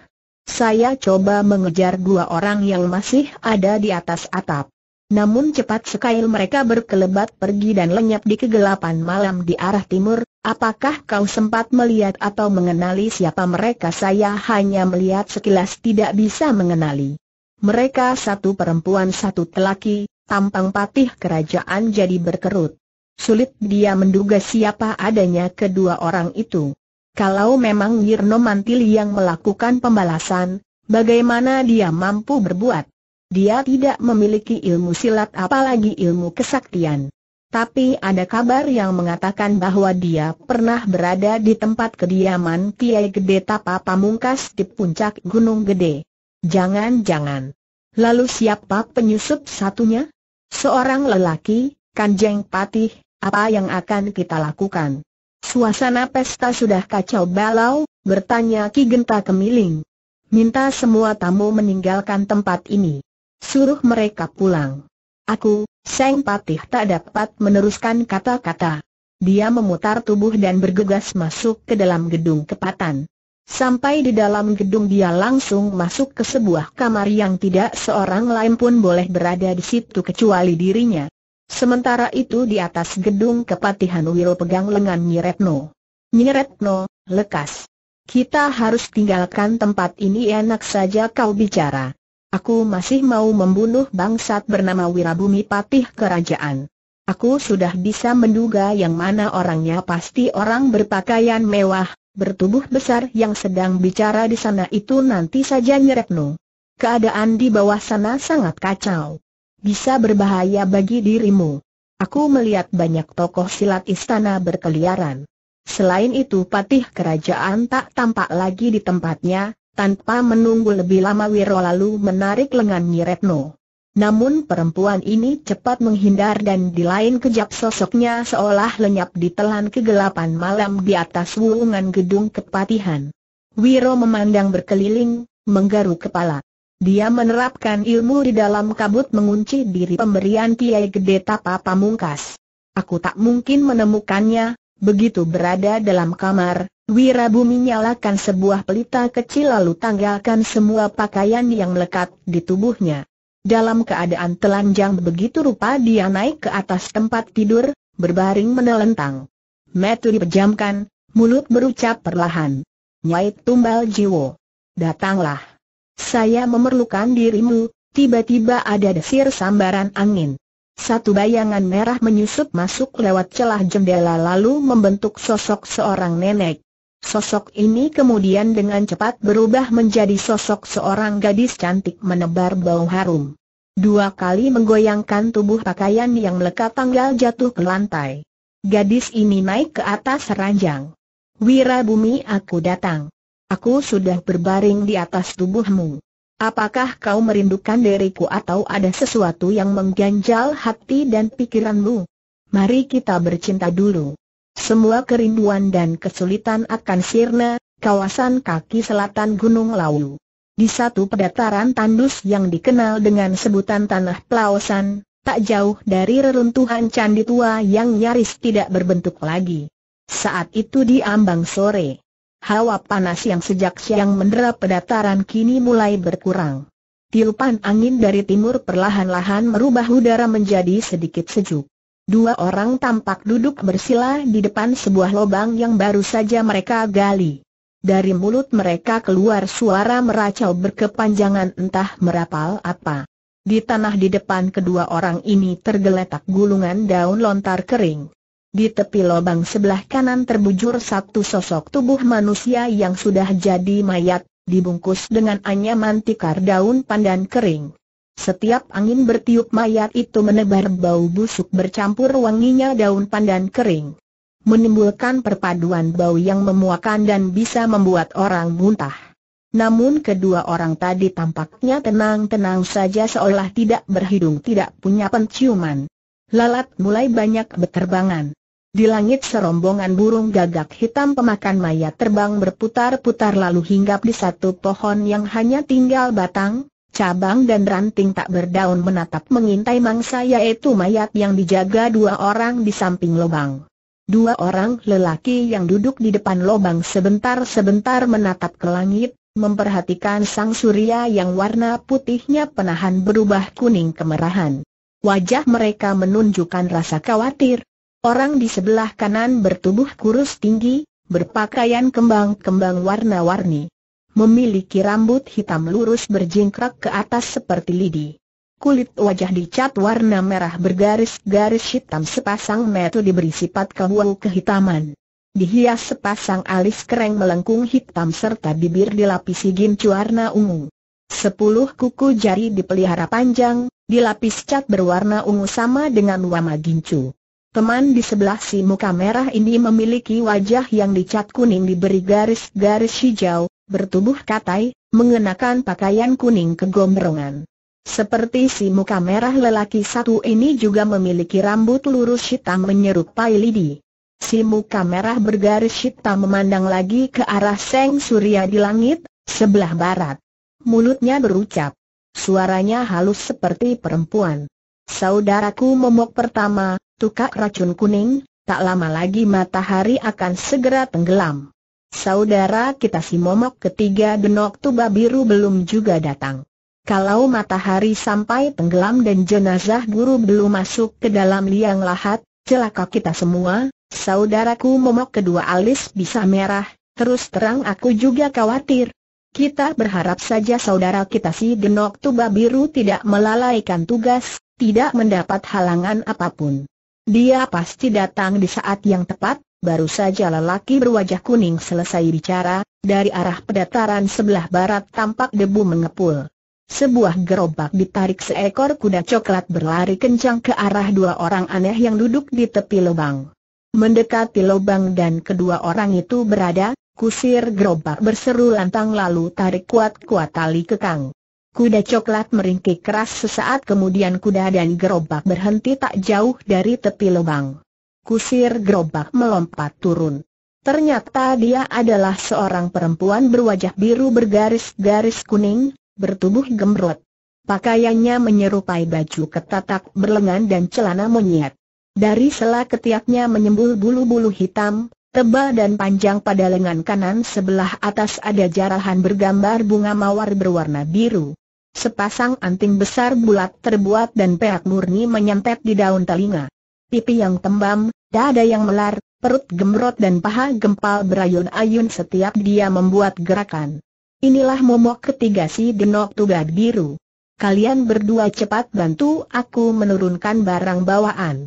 Saya coba mengejar dua orang yang masih ada di atas atap. Namun cepat sekali mereka berkelebat pergi dan lenyap di kegelapan malam di arah timur. Apakah kau sempat melihat atau mengenali siapa mereka? Saya hanya melihat sekilas tidak bisa mengenali. Mereka satu perempuan satu lelaki, tampang patih kerajaan jadi berkerut. Sulit dia menduga siapa adanya kedua orang itu. Kalau memang Yirno Mantili yang melakukan pembalasan, bagaimana dia mampu berbuat? Dia tidak memiliki ilmu silat apalagi ilmu kesaktian. Tapi ada kabar yang mengatakan bahwa dia pernah berada di tempat kediaman Kiai Gede Tapa Pamungkas di puncak Gunung Gede. Jangan-jangan. Lalu siapa penyusup satunya? Seorang lelaki, Kanjeng Patih, apa yang akan kita lakukan? Suasana pesta sudah kacau balau, bertanya Ki Genta Kemiling. Minta semua tamu meninggalkan tempat ini. Suruh mereka pulang. Aku, Seng Patih tak dapat meneruskan kata-kata. Dia memutar tubuh dan bergegas masuk ke dalam gedung kepatan. Sampai di dalam gedung dia langsung masuk ke sebuah kamar yang tidak seorang lain pun boleh berada di situ kecuali dirinya. Sementara itu di atas gedung kepatihan Wiro pegang lengan Nyiretno. Nyiretno, lekas. Kita harus tinggalkan tempat ini enak saja kau bicara. Aku masih mau membunuh bangsat bernama Wirabumi Patih Kerajaan. Aku sudah bisa menduga yang mana orangnya pasti orang berpakaian mewah, bertubuh besar yang sedang bicara di sana itu nanti saja nyeretno. Keadaan di bawah sana sangat kacau. Bisa berbahaya bagi dirimu. Aku melihat banyak tokoh silat istana berkeliaran. Selain itu patih kerajaan tak tampak lagi di tempatnya, tanpa menunggu lebih lama Wiro lalu menarik lengan Nyiretno. Namun perempuan ini cepat menghindar dan di lain kejap sosoknya seolah lenyap di telan kegelapan malam di atas wulungan gedung kepatihan. Wiro memandang berkeliling, menggaru kepala. Dia menerapkan ilmu di dalam kabut mengunci diri pemberian Kiai Gede Tapa Pamungkas. Aku tak mungkin menemukannya, begitu berada dalam kamar, Wirabumi nyalakan sebuah pelita kecil lalu tanggalkan semua pakaian yang melekat di tubuhnya. Dalam keadaan telanjang begitu rupa dia naik ke atas tempat tidur, berbaring menelentang. Metu dipejamkan, mulut berucap perlahan. Nyai Tumbal Jiwo, datanglah. Saya memerlukan dirimu, tiba-tiba ada desir sambaran angin. Satu bayangan merah menyusup masuk lewat celah jendela lalu membentuk sosok seorang nenek. Sosok ini kemudian dengan cepat berubah menjadi sosok seorang gadis cantik menebar bau harum. Dua kali menggoyangkan tubuh pakaian yang melekat tanggal jatuh ke lantai. Gadis ini naik ke atas ranjang. Wira bumi aku datang. Aku sudah berbaring di atas tubuhmu. Apakah kau merindukan diriku atau ada sesuatu yang mengganjal hati dan pikiranmu? Mari kita bercinta dulu. Semua kerinduan dan kesulitan akan sirna, kawasan kaki selatan Gunung Lawu. Di satu pedataran tandus yang dikenal dengan sebutan Tanah pelawasan, tak jauh dari reruntuhan candi tua yang nyaris tidak berbentuk lagi. Saat itu di ambang sore. Hawa panas yang sejak siang mendera pedataran kini mulai berkurang. Tiupan angin dari timur perlahan-lahan merubah udara menjadi sedikit sejuk. Dua orang tampak duduk bersila di depan sebuah lubang yang baru saja mereka gali. Dari mulut mereka keluar suara meracau berkepanjangan entah merapal apa. Di tanah di depan kedua orang ini tergeletak gulungan daun lontar kering. Di tepi lubang sebelah kanan terbujur satu sosok tubuh manusia yang sudah jadi mayat, dibungkus dengan anyaman tikar daun pandan kering. Setiap angin bertiup mayat itu menebar bau busuk bercampur wanginya daun pandan kering. Menimbulkan perpaduan bau yang memuakan dan bisa membuat orang muntah. Namun kedua orang tadi tampaknya tenang-tenang saja seolah tidak berhidung tidak punya penciuman. Lalat mulai banyak berterbangan. Di langit serombongan burung gagak hitam pemakan mayat terbang berputar-putar lalu hinggap di satu pohon yang hanya tinggal batang, Cabang dan ranting tak berdaun menatap mengintai mangsa yaitu mayat yang dijaga dua orang di samping lubang. Dua orang lelaki yang duduk di depan lubang sebentar-sebentar menatap ke langit, memperhatikan sang surya yang warna putihnya penahan berubah kuning kemerahan. Wajah mereka menunjukkan rasa khawatir. Orang di sebelah kanan bertubuh kurus tinggi, berpakaian kembang-kembang warna-warni memiliki rambut hitam lurus berjingkrak ke atas seperti lidi. Kulit wajah dicat warna merah bergaris-garis hitam sepasang metu diberi sifat kehuang kehitaman. Dihias sepasang alis kereng melengkung hitam serta bibir dilapisi gincu warna ungu. Sepuluh kuku jari dipelihara panjang, dilapis cat berwarna ungu sama dengan wama gincu. Teman di sebelah si muka merah ini memiliki wajah yang dicat kuning diberi garis-garis hijau, bertubuh katai, mengenakan pakaian kuning kegomberongan. Seperti si muka merah lelaki satu ini juga memiliki rambut lurus hitam menyerupai lidi. Si muka merah bergaris hitam memandang lagi ke arah Seng Surya di langit, sebelah barat. Mulutnya berucap. Suaranya halus seperti perempuan. Saudaraku momok pertama, tukak racun kuning, tak lama lagi matahari akan segera tenggelam. Saudara kita si momok ketiga Denok Tuba Biru belum juga datang. Kalau matahari sampai tenggelam dan jenazah guru belum masuk ke dalam liang lahat, celaka kita semua, saudaraku momok kedua alis bisa merah, terus terang aku juga khawatir. Kita berharap saja saudara kita si Denok Tuba Biru tidak melalaikan tugas, tidak mendapat halangan apapun. Dia pasti datang di saat yang tepat, Baru saja lelaki berwajah kuning selesai bicara, dari arah pedataran sebelah barat tampak debu mengepul. Sebuah gerobak ditarik seekor kuda coklat berlari kencang ke arah dua orang aneh yang duduk di tepi lubang. Mendekati lubang dan kedua orang itu berada, kusir gerobak berseru lantang lalu tarik kuat-kuat tali kekang. Kuda coklat meringkik keras sesaat kemudian kuda dan gerobak berhenti tak jauh dari tepi lubang kusir gerobak melompat turun. Ternyata dia adalah seorang perempuan berwajah biru bergaris-garis kuning, bertubuh gembrot. Pakaiannya menyerupai baju ketatak berlengan dan celana monyet. Dari sela ketiaknya menyembul bulu-bulu hitam, tebal dan panjang pada lengan kanan sebelah atas ada jarahan bergambar bunga mawar berwarna biru. Sepasang anting besar bulat terbuat dan perak murni menyentet di daun telinga pipi yang tembam, dada yang melar, perut gemrot dan paha gempal berayun-ayun setiap dia membuat gerakan. Inilah momok ketiga si Denok Tugat Biru. Kalian berdua cepat bantu aku menurunkan barang bawaan.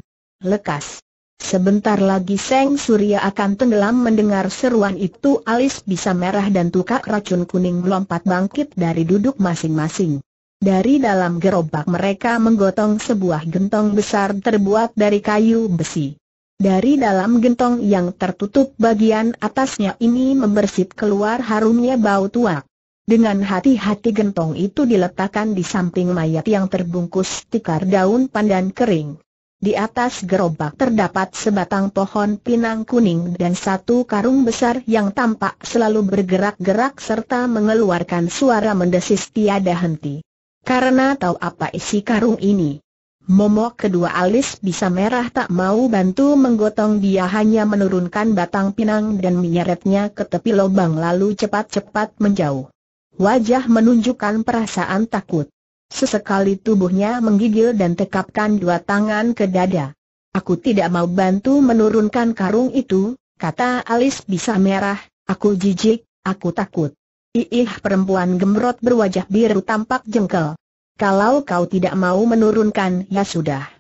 Lekas. Sebentar lagi Seng Surya akan tenggelam mendengar seruan itu alis bisa merah dan tukak racun kuning melompat bangkit dari duduk masing-masing. Dari dalam gerobak mereka menggotong sebuah gentong besar terbuat dari kayu besi. Dari dalam gentong yang tertutup bagian atasnya ini membersit keluar harumnya bau tuak. Dengan hati-hati gentong itu diletakkan di samping mayat yang terbungkus tikar daun pandan kering. Di atas gerobak terdapat sebatang pohon pinang kuning dan satu karung besar yang tampak selalu bergerak-gerak serta mengeluarkan suara mendesis tiada henti. Karena tahu apa isi karung ini. Momok kedua alis bisa merah tak mau bantu menggotong dia hanya menurunkan batang pinang dan menyeretnya ke tepi lubang lalu cepat-cepat menjauh. Wajah menunjukkan perasaan takut. Sesekali tubuhnya menggigil dan tekapkan dua tangan ke dada. Aku tidak mau bantu menurunkan karung itu, kata alis bisa merah, aku jijik, aku takut. Iih perempuan gemrot berwajah biru tampak jengkel. Kalau kau tidak mau menurunkan ya sudah.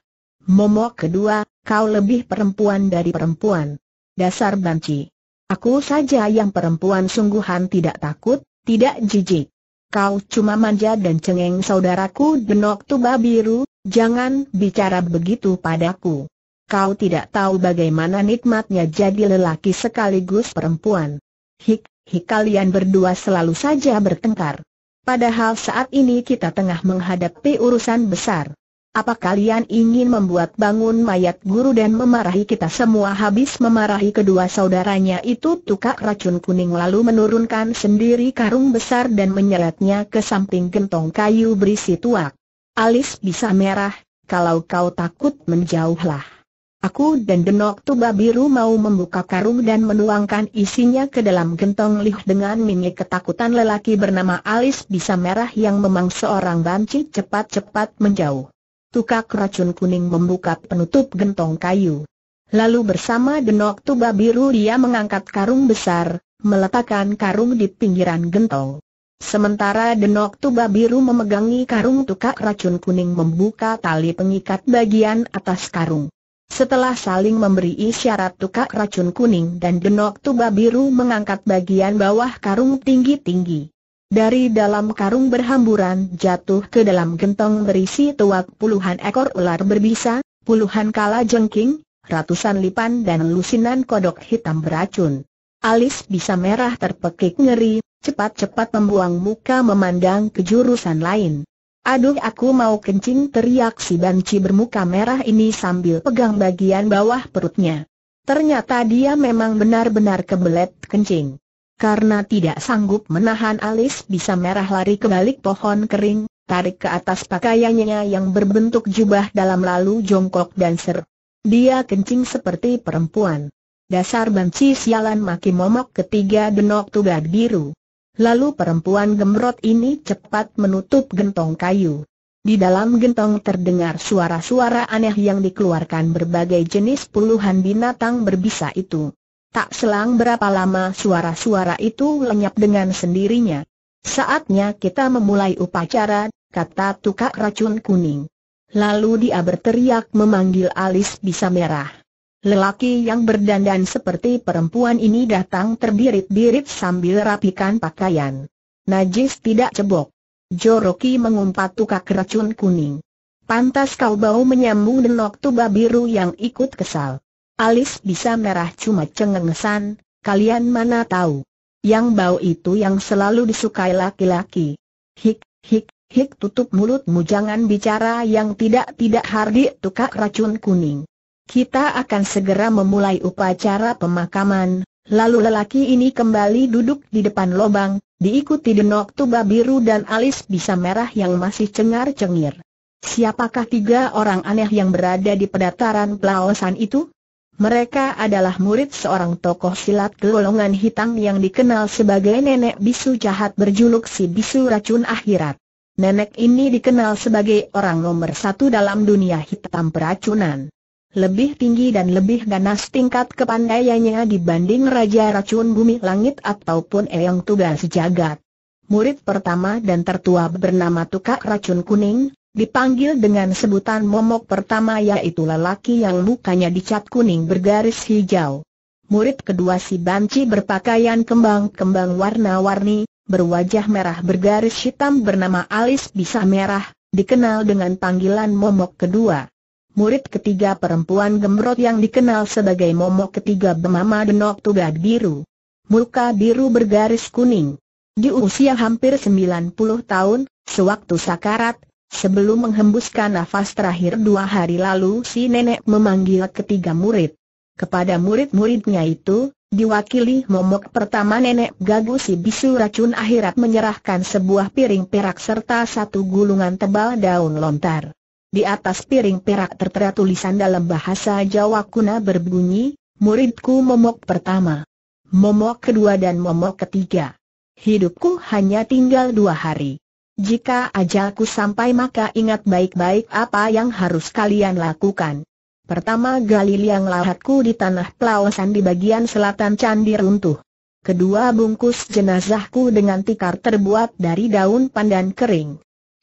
Momok kedua, kau lebih perempuan dari perempuan. Dasar banci. Aku saja yang perempuan sungguhan tidak takut, tidak jijik. Kau cuma manja dan cengeng saudaraku denok tuba biru, jangan bicara begitu padaku. Kau tidak tahu bagaimana nikmatnya jadi lelaki sekaligus perempuan. Hik, hi kalian berdua selalu saja bertengkar. Padahal saat ini kita tengah menghadapi urusan besar. Apa kalian ingin membuat bangun mayat guru dan memarahi kita semua habis memarahi kedua saudaranya itu tukak racun kuning lalu menurunkan sendiri karung besar dan menyeretnya ke samping gentong kayu berisi tuak. Alis bisa merah, kalau kau takut menjauhlah. Aku dan Denok Tuba Biru mau membuka karung dan menuangkan isinya ke dalam gentong lih dengan mimik ketakutan lelaki bernama Alis bisa merah yang memang seorang banci cepat-cepat menjauh. Tukak racun kuning membuka penutup gentong kayu. Lalu bersama Denok Tuba Biru dia mengangkat karung besar, meletakkan karung di pinggiran gentong. Sementara Denok Tuba Biru memegangi karung tukak racun kuning membuka tali pengikat bagian atas karung. Setelah saling memberi isyarat tukak racun kuning dan denok tuba biru mengangkat bagian bawah karung tinggi-tinggi. Dari dalam karung berhamburan jatuh ke dalam gentong berisi tuak puluhan ekor ular berbisa, puluhan kala jengking, ratusan lipan dan lusinan kodok hitam beracun. Alis bisa merah terpekik ngeri, cepat-cepat membuang muka memandang ke jurusan lain. Aduh aku mau kencing teriak si banci bermuka merah ini sambil pegang bagian bawah perutnya. Ternyata dia memang benar-benar kebelet kencing. Karena tidak sanggup menahan alis bisa merah lari ke balik pohon kering, tarik ke atas pakaiannya yang berbentuk jubah dalam lalu jongkok dan ser. Dia kencing seperti perempuan. Dasar banci sialan maki momok ketiga denok tugas biru. Lalu perempuan gemrot ini cepat menutup gentong kayu. Di dalam gentong terdengar suara-suara aneh yang dikeluarkan berbagai jenis puluhan binatang berbisa itu. Tak selang berapa lama suara-suara itu lenyap dengan sendirinya. Saatnya kita memulai upacara, kata tukak racun kuning. Lalu dia berteriak memanggil alis bisa merah. Lelaki yang berdandan seperti perempuan ini datang terbirit-birit sambil rapikan pakaian. Najis tidak cebok. Joroki mengumpat tukak racun kuning. Pantas kau bau menyambung denok tuba biru yang ikut kesal. Alis bisa merah cuma cengengesan, kalian mana tahu. Yang bau itu yang selalu disukai laki-laki. Hik, hik, hik tutup mulutmu jangan bicara yang tidak-tidak hardi tukak racun kuning. Kita akan segera memulai upacara pemakaman. Lalu lelaki ini kembali duduk di depan lobang, diikuti denok tuba biru dan alis bisa merah yang masih cengar-cengir. Siapakah tiga orang aneh yang berada di pedataran pelawasan itu? Mereka adalah murid seorang tokoh silat golongan hitam yang dikenal sebagai nenek bisu jahat berjuluk si bisu racun akhirat. Nenek ini dikenal sebagai orang nomor satu dalam dunia hitam peracunan lebih tinggi dan lebih ganas tingkat kepandaiannya dibanding Raja Racun Bumi Langit ataupun Eyang Tugas Jagat. Murid pertama dan tertua bernama Tukak Racun Kuning, dipanggil dengan sebutan momok pertama yaitu lelaki yang mukanya dicat kuning bergaris hijau. Murid kedua si Banci berpakaian kembang-kembang warna-warni, berwajah merah bergaris hitam bernama Alis Bisa Merah, dikenal dengan panggilan momok kedua murid ketiga perempuan gemrot yang dikenal sebagai Momo ketiga Bemama Denok Tugat Biru. Muka biru bergaris kuning. Di usia hampir 90 tahun, sewaktu sakarat, sebelum menghembuskan nafas terakhir dua hari lalu si nenek memanggil ketiga murid. Kepada murid-muridnya itu, diwakili momok pertama nenek gagu si bisu racun akhirat menyerahkan sebuah piring perak serta satu gulungan tebal daun lontar. Di atas piring perak tertera tulisan dalam bahasa Jawa kuna berbunyi, Muridku momok pertama, momok kedua dan momok ketiga. Hidupku hanya tinggal dua hari. Jika ajalku sampai maka ingat baik-baik apa yang harus kalian lakukan. Pertama gali liang lahatku di tanah pelawasan di bagian selatan candi runtuh. Kedua bungkus jenazahku dengan tikar terbuat dari daun pandan kering.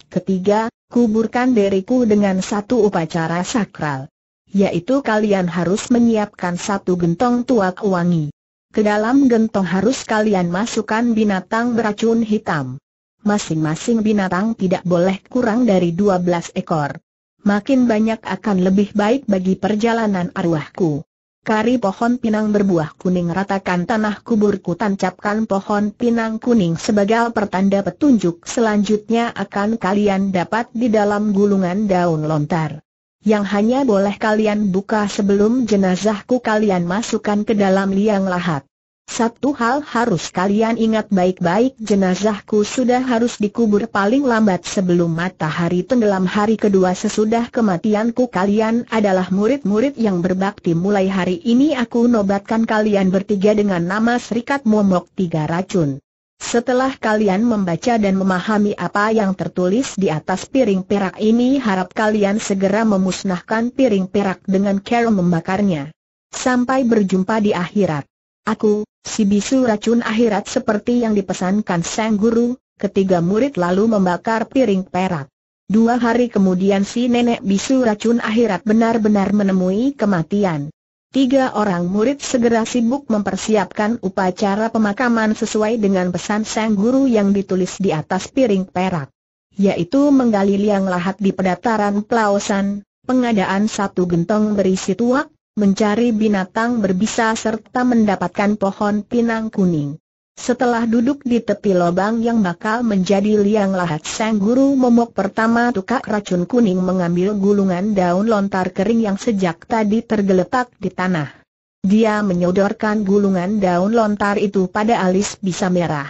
Ketiga, kuburkan diriku dengan satu upacara sakral. Yaitu kalian harus menyiapkan satu gentong tuak wangi. Ke dalam gentong harus kalian masukkan binatang beracun hitam. Masing-masing binatang tidak boleh kurang dari dua belas ekor. Makin banyak akan lebih baik bagi perjalanan arwahku. Kari pohon pinang berbuah kuning ratakan tanah kuburku tancapkan pohon pinang kuning sebagai pertanda petunjuk selanjutnya akan kalian dapat di dalam gulungan daun lontar. Yang hanya boleh kalian buka sebelum jenazahku kalian masukkan ke dalam liang lahat. Satu hal harus kalian ingat baik-baik jenazahku sudah harus dikubur paling lambat sebelum matahari tenggelam hari kedua sesudah kematianku Kalian adalah murid-murid yang berbakti mulai hari ini aku nobatkan kalian bertiga dengan nama Serikat Momok Tiga Racun setelah kalian membaca dan memahami apa yang tertulis di atas piring perak ini harap kalian segera memusnahkan piring perak dengan cara membakarnya. Sampai berjumpa di akhirat. Aku, si bisu racun akhirat seperti yang dipesankan sang guru, ketiga murid lalu membakar piring perak. Dua hari kemudian si nenek bisu racun akhirat benar-benar menemui kematian. Tiga orang murid segera sibuk mempersiapkan upacara pemakaman sesuai dengan pesan sang guru yang ditulis di atas piring perak. Yaitu menggali liang lahat di pedataran Pelausan, pengadaan satu gentong berisi tuak, mencari binatang berbisa serta mendapatkan pohon pinang kuning. Setelah duduk di tepi lubang yang bakal menjadi liang lahat sang guru momok pertama tukak racun kuning mengambil gulungan daun lontar kering yang sejak tadi tergeletak di tanah. Dia menyodorkan gulungan daun lontar itu pada alis bisa merah.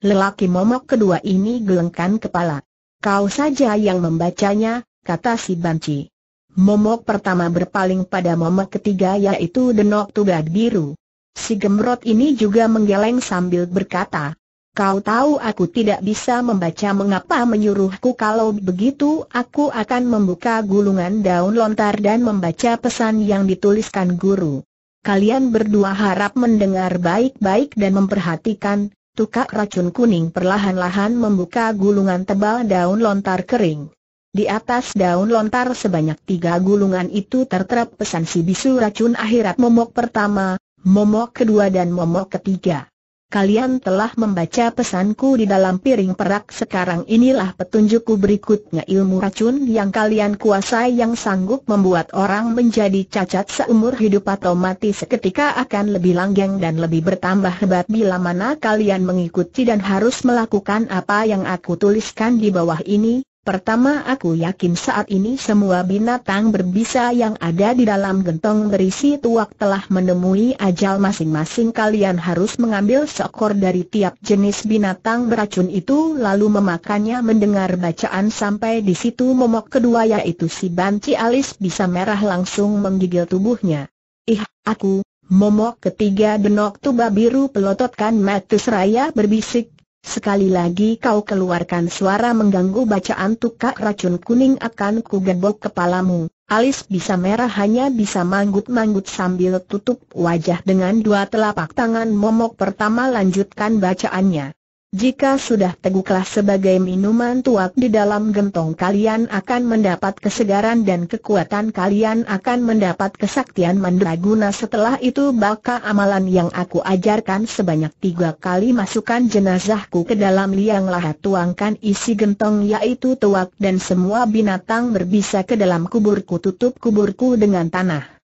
Lelaki momok kedua ini gelengkan kepala. Kau saja yang membacanya, kata si banci. Momok pertama berpaling pada momok ketiga yaitu Denok Tugak Biru. Si gemrot ini juga menggeleng sambil berkata, Kau tahu aku tidak bisa membaca mengapa menyuruhku kalau begitu aku akan membuka gulungan daun lontar dan membaca pesan yang dituliskan guru. Kalian berdua harap mendengar baik-baik dan memperhatikan, tukak racun kuning perlahan-lahan membuka gulungan tebal daun lontar kering. Di atas daun lontar sebanyak tiga gulungan itu tertera pesan si bisu racun akhirat momok pertama, momok kedua dan momok ketiga. Kalian telah membaca pesanku di dalam piring perak sekarang inilah petunjukku berikutnya ilmu racun yang kalian kuasai yang sanggup membuat orang menjadi cacat seumur hidup atau mati seketika akan lebih langgeng dan lebih bertambah hebat bila mana kalian mengikuti dan harus melakukan apa yang aku tuliskan di bawah ini, Pertama aku yakin saat ini semua binatang berbisa yang ada di dalam gentong berisi tuak telah menemui ajal masing-masing kalian harus mengambil seekor dari tiap jenis binatang beracun itu lalu memakannya mendengar bacaan sampai di situ momok kedua yaitu si banci alis bisa merah langsung menggigil tubuhnya. Ih, aku, momok ketiga denok tuba biru pelototkan matus raya berbisik Sekali lagi kau keluarkan suara mengganggu bacaan tukak racun kuning akan ku gebok kepalamu. Alis bisa merah hanya bisa manggut-manggut sambil tutup wajah dengan dua telapak tangan momok pertama lanjutkan bacaannya. Jika sudah teguklah sebagai minuman tuak di dalam gentong kalian akan mendapat kesegaran dan kekuatan kalian akan mendapat kesaktian mandraguna setelah itu baka amalan yang aku ajarkan sebanyak tiga kali masukkan jenazahku ke dalam liang lahat tuangkan isi gentong yaitu tuak dan semua binatang berbisa ke dalam kuburku tutup kuburku dengan tanah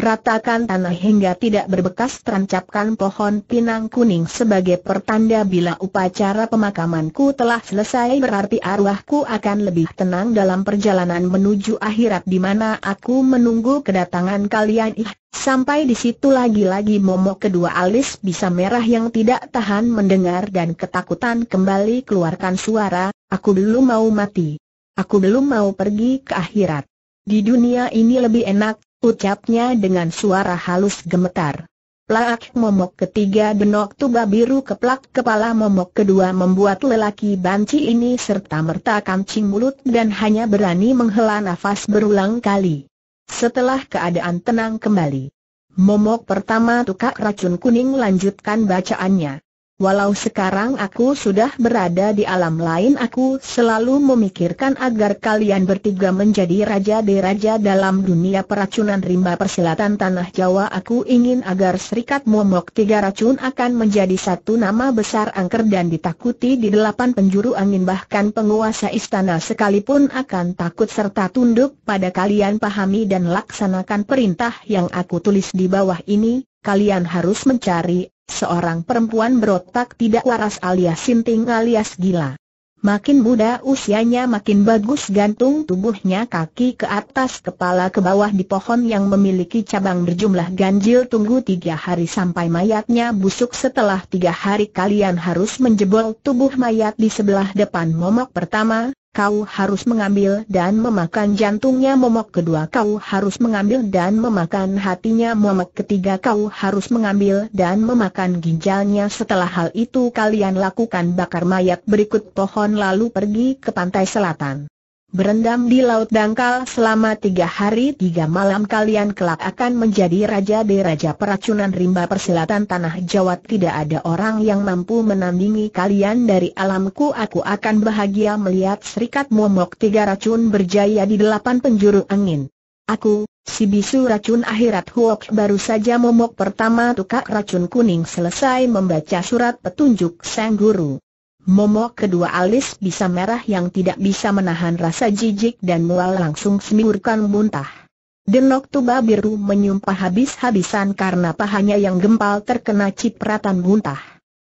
ratakan tanah hingga tidak berbekas tancapkan pohon pinang kuning sebagai pertanda bila upacara pemakamanku telah selesai berarti arwahku akan lebih tenang dalam perjalanan menuju akhirat di mana aku menunggu kedatangan kalian ih. Sampai di situ lagi-lagi momok kedua alis bisa merah yang tidak tahan mendengar dan ketakutan kembali keluarkan suara, aku belum mau mati. Aku belum mau pergi ke akhirat. Di dunia ini lebih enak, Ucapnya dengan suara halus gemetar. Plak momok ketiga benok tuba biru keplak kepala momok kedua membuat lelaki banci ini serta merta kancing mulut dan hanya berani menghela nafas berulang kali. Setelah keadaan tenang kembali, momok pertama tukak racun kuning lanjutkan bacaannya. Walau sekarang aku sudah berada di alam lain aku selalu memikirkan agar kalian bertiga menjadi raja di raja dalam dunia peracunan rimba persilatan tanah Jawa Aku ingin agar serikat momok tiga racun akan menjadi satu nama besar angker dan ditakuti di delapan penjuru angin Bahkan penguasa istana sekalipun akan takut serta tunduk pada kalian Pahami dan laksanakan perintah yang aku tulis di bawah ini Kalian harus mencari seorang perempuan berotak tidak waras alias sinting alias gila. Makin muda usianya makin bagus gantung tubuhnya kaki ke atas kepala ke bawah di pohon yang memiliki cabang berjumlah ganjil tunggu tiga hari sampai mayatnya busuk setelah tiga hari kalian harus menjebol tubuh mayat di sebelah depan momok pertama, kau harus mengambil dan memakan jantungnya momok kedua kau harus mengambil dan memakan hatinya momok ketiga kau harus mengambil dan memakan ginjalnya setelah hal itu kalian lakukan bakar mayat berikut pohon lalu pergi ke pantai selatan Berendam di laut dangkal selama tiga hari tiga malam kalian kelak akan menjadi raja di raja peracunan rimba persilatan tanah Jawa Tidak ada orang yang mampu menandingi kalian dari alamku Aku akan bahagia melihat serikat momok tiga racun berjaya di delapan penjuru angin Aku, si bisu racun akhirat huok baru saja momok pertama tukak racun kuning selesai membaca surat petunjuk sang guru Momok kedua alis bisa merah yang tidak bisa menahan rasa jijik dan mual langsung semiurkan muntah. Denok tuba biru menyumpah habis-habisan karena pahanya yang gempal terkena cipratan muntah.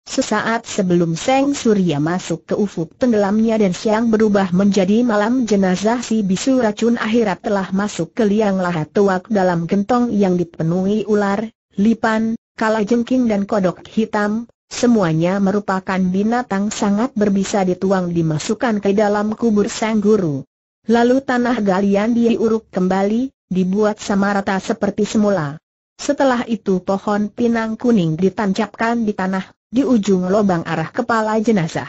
Sesaat sebelum Seng Surya masuk ke ufuk tenggelamnya dan siang berubah menjadi malam jenazah si bisu racun akhirat telah masuk ke liang lahat tuak dalam gentong yang dipenuhi ular, lipan, kalajengking dan kodok hitam, Semuanya merupakan binatang sangat berbisa dituang dimasukkan ke dalam kubur sang guru. Lalu tanah galian diuruk kembali, dibuat sama rata seperti semula. Setelah itu pohon pinang kuning ditancapkan di tanah, di ujung lubang arah kepala jenazah.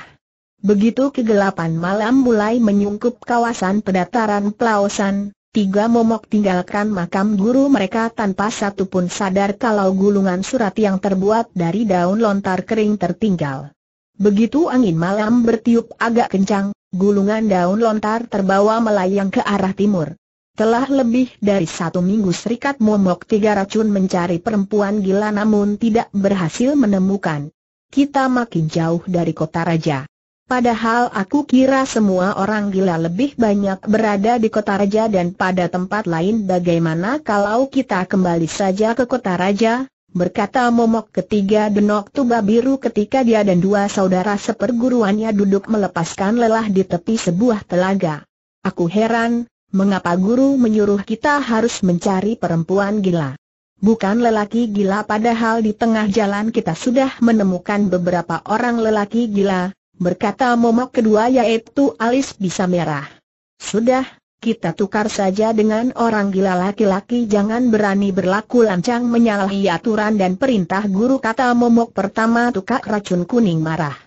Begitu kegelapan malam mulai menyungkup kawasan pedataran Pelausan, Tiga momok tinggalkan makam guru mereka tanpa satu pun sadar kalau gulungan surat yang terbuat dari daun lontar kering tertinggal. Begitu angin malam bertiup agak kencang, gulungan daun lontar terbawa melayang ke arah timur. Telah lebih dari satu minggu serikat momok tiga racun mencari perempuan gila namun tidak berhasil menemukan. Kita makin jauh dari kota raja. Padahal aku kira semua orang gila lebih banyak berada di kota raja dan pada tempat lain bagaimana kalau kita kembali saja ke kota raja, berkata momok ketiga denok tuba biru ketika dia dan dua saudara seperguruannya duduk melepaskan lelah di tepi sebuah telaga. Aku heran, mengapa guru menyuruh kita harus mencari perempuan gila. Bukan lelaki gila padahal di tengah jalan kita sudah menemukan beberapa orang lelaki gila, berkata momok kedua yaitu alis bisa merah. Sudah, kita tukar saja dengan orang gila laki-laki jangan berani berlaku lancang menyalahi aturan dan perintah guru kata momok pertama tukak racun kuning marah.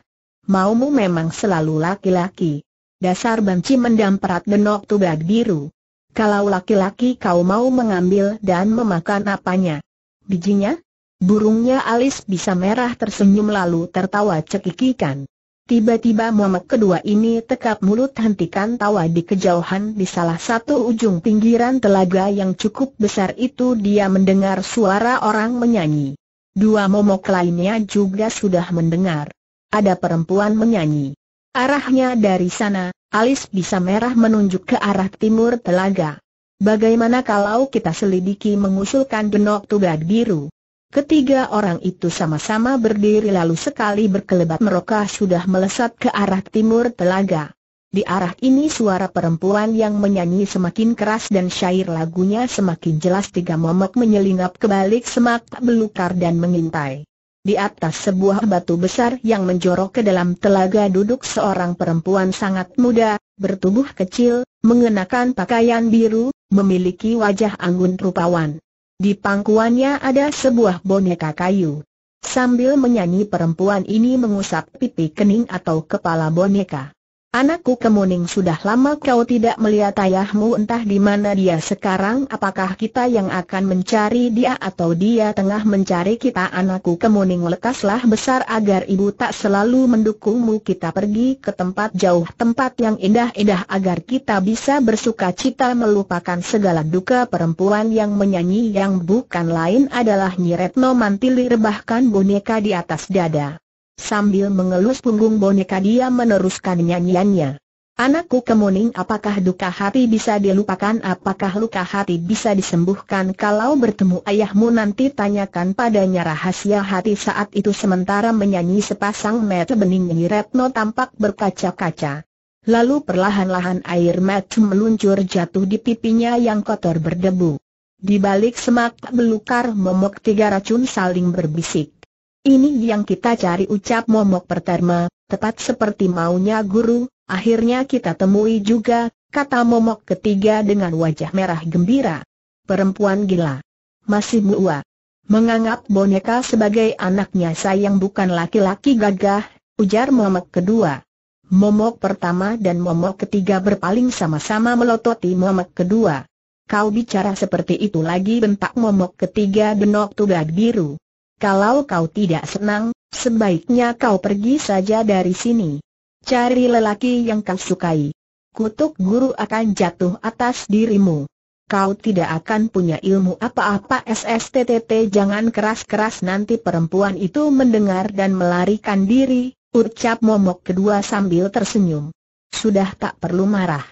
Maumu memang selalu laki-laki. Dasar banci perat denok tubat biru. Kalau laki-laki kau mau mengambil dan memakan apanya? Bijinya? Burungnya alis bisa merah tersenyum lalu tertawa cekikikan. Tiba-tiba momok kedua ini tekap mulut hentikan tawa di kejauhan di salah satu ujung pinggiran telaga yang cukup besar itu dia mendengar suara orang menyanyi. Dua momok lainnya juga sudah mendengar. Ada perempuan menyanyi. Arahnya dari sana, alis bisa merah menunjuk ke arah timur telaga. Bagaimana kalau kita selidiki mengusulkan denok tugad biru? Ketiga orang itu sama-sama berdiri lalu sekali berkelebat merokah sudah melesat ke arah timur telaga. Di arah ini suara perempuan yang menyanyi semakin keras dan syair lagunya semakin jelas tiga momok menyelinap ke balik semak belukar dan mengintai. Di atas sebuah batu besar yang menjorok ke dalam telaga duduk seorang perempuan sangat muda, bertubuh kecil, mengenakan pakaian biru, memiliki wajah anggun rupawan. Di pangkuannya ada sebuah boneka kayu. Sambil menyanyi perempuan ini mengusap pipi kening atau kepala boneka. Anakku kemuning sudah lama kau tidak melihat ayahmu entah di mana dia sekarang apakah kita yang akan mencari dia atau dia tengah mencari kita anakku kemuning lekaslah besar agar ibu tak selalu mendukungmu kita pergi ke tempat jauh tempat yang indah-indah agar kita bisa bersuka cita melupakan segala duka perempuan yang menyanyi yang bukan lain adalah nyiretno Retno Mantili rebahkan boneka di atas dada sambil mengelus punggung boneka dia meneruskan nyanyiannya. Anakku kemuning apakah duka hati bisa dilupakan apakah luka hati bisa disembuhkan kalau bertemu ayahmu nanti tanyakan padanya rahasia hati saat itu sementara menyanyi sepasang mata bening Nyi Retno tampak berkaca-kaca. Lalu perlahan-lahan air mata meluncur jatuh di pipinya yang kotor berdebu. Di balik semak belukar momok tiga racun saling berbisik. Ini yang kita cari ucap momok pertama, tepat seperti maunya guru, akhirnya kita temui juga, kata momok ketiga dengan wajah merah gembira. Perempuan gila. Masih mua. Menganggap boneka sebagai anaknya sayang bukan laki-laki gagah, ujar momok kedua. Momok pertama dan momok ketiga berpaling sama-sama melototi momok kedua. Kau bicara seperti itu lagi bentak momok ketiga benok tugak biru. Kalau kau tidak senang, sebaiknya kau pergi saja dari sini. Cari lelaki yang kau sukai. Kutuk guru akan jatuh atas dirimu. Kau tidak akan punya ilmu apa-apa SSTTT jangan keras-keras nanti perempuan itu mendengar dan melarikan diri, ucap momok kedua sambil tersenyum. Sudah tak perlu marah.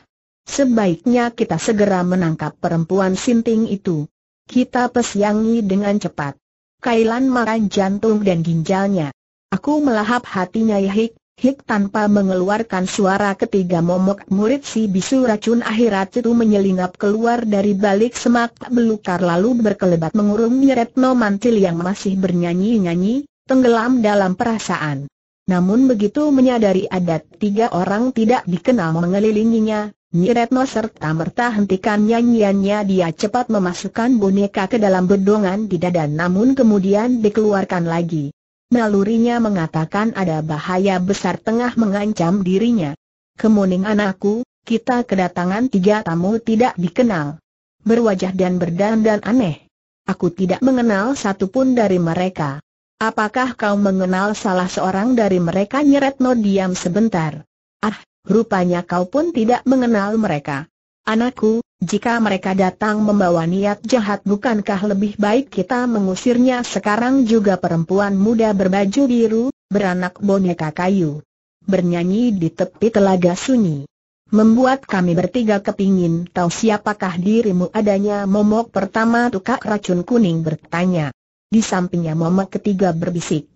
Sebaiknya kita segera menangkap perempuan sinting itu. Kita pesiangi dengan cepat. Kailan makan jantung dan ginjalnya. Aku melahap hatinya Hik, Hik tanpa mengeluarkan suara ketiga momok murid si bisu racun akhirat itu menyelinap keluar dari balik semak belukar lalu berkelebat mengurung Retno Mantil yang masih bernyanyi-nyanyi, tenggelam dalam perasaan. Namun begitu menyadari adat, tiga orang tidak dikenal mengelilinginya, Nyiretno serta merta hentikan nyanyiannya dia cepat memasukkan boneka ke dalam bedongan di dada namun kemudian dikeluarkan lagi. Nalurinya mengatakan ada bahaya besar tengah mengancam dirinya. Kemuning anakku, kita kedatangan tiga tamu tidak dikenal. Berwajah dan berdandan aneh. Aku tidak mengenal satu pun dari mereka. Apakah kau mengenal salah seorang dari mereka Nyiretno diam sebentar? Ah, rupanya kau pun tidak mengenal mereka. Anakku, jika mereka datang membawa niat jahat bukankah lebih baik kita mengusirnya sekarang juga perempuan muda berbaju biru, beranak boneka kayu. Bernyanyi di tepi telaga sunyi. Membuat kami bertiga kepingin tahu siapakah dirimu adanya momok pertama tukak racun kuning bertanya. Di sampingnya momok ketiga berbisik.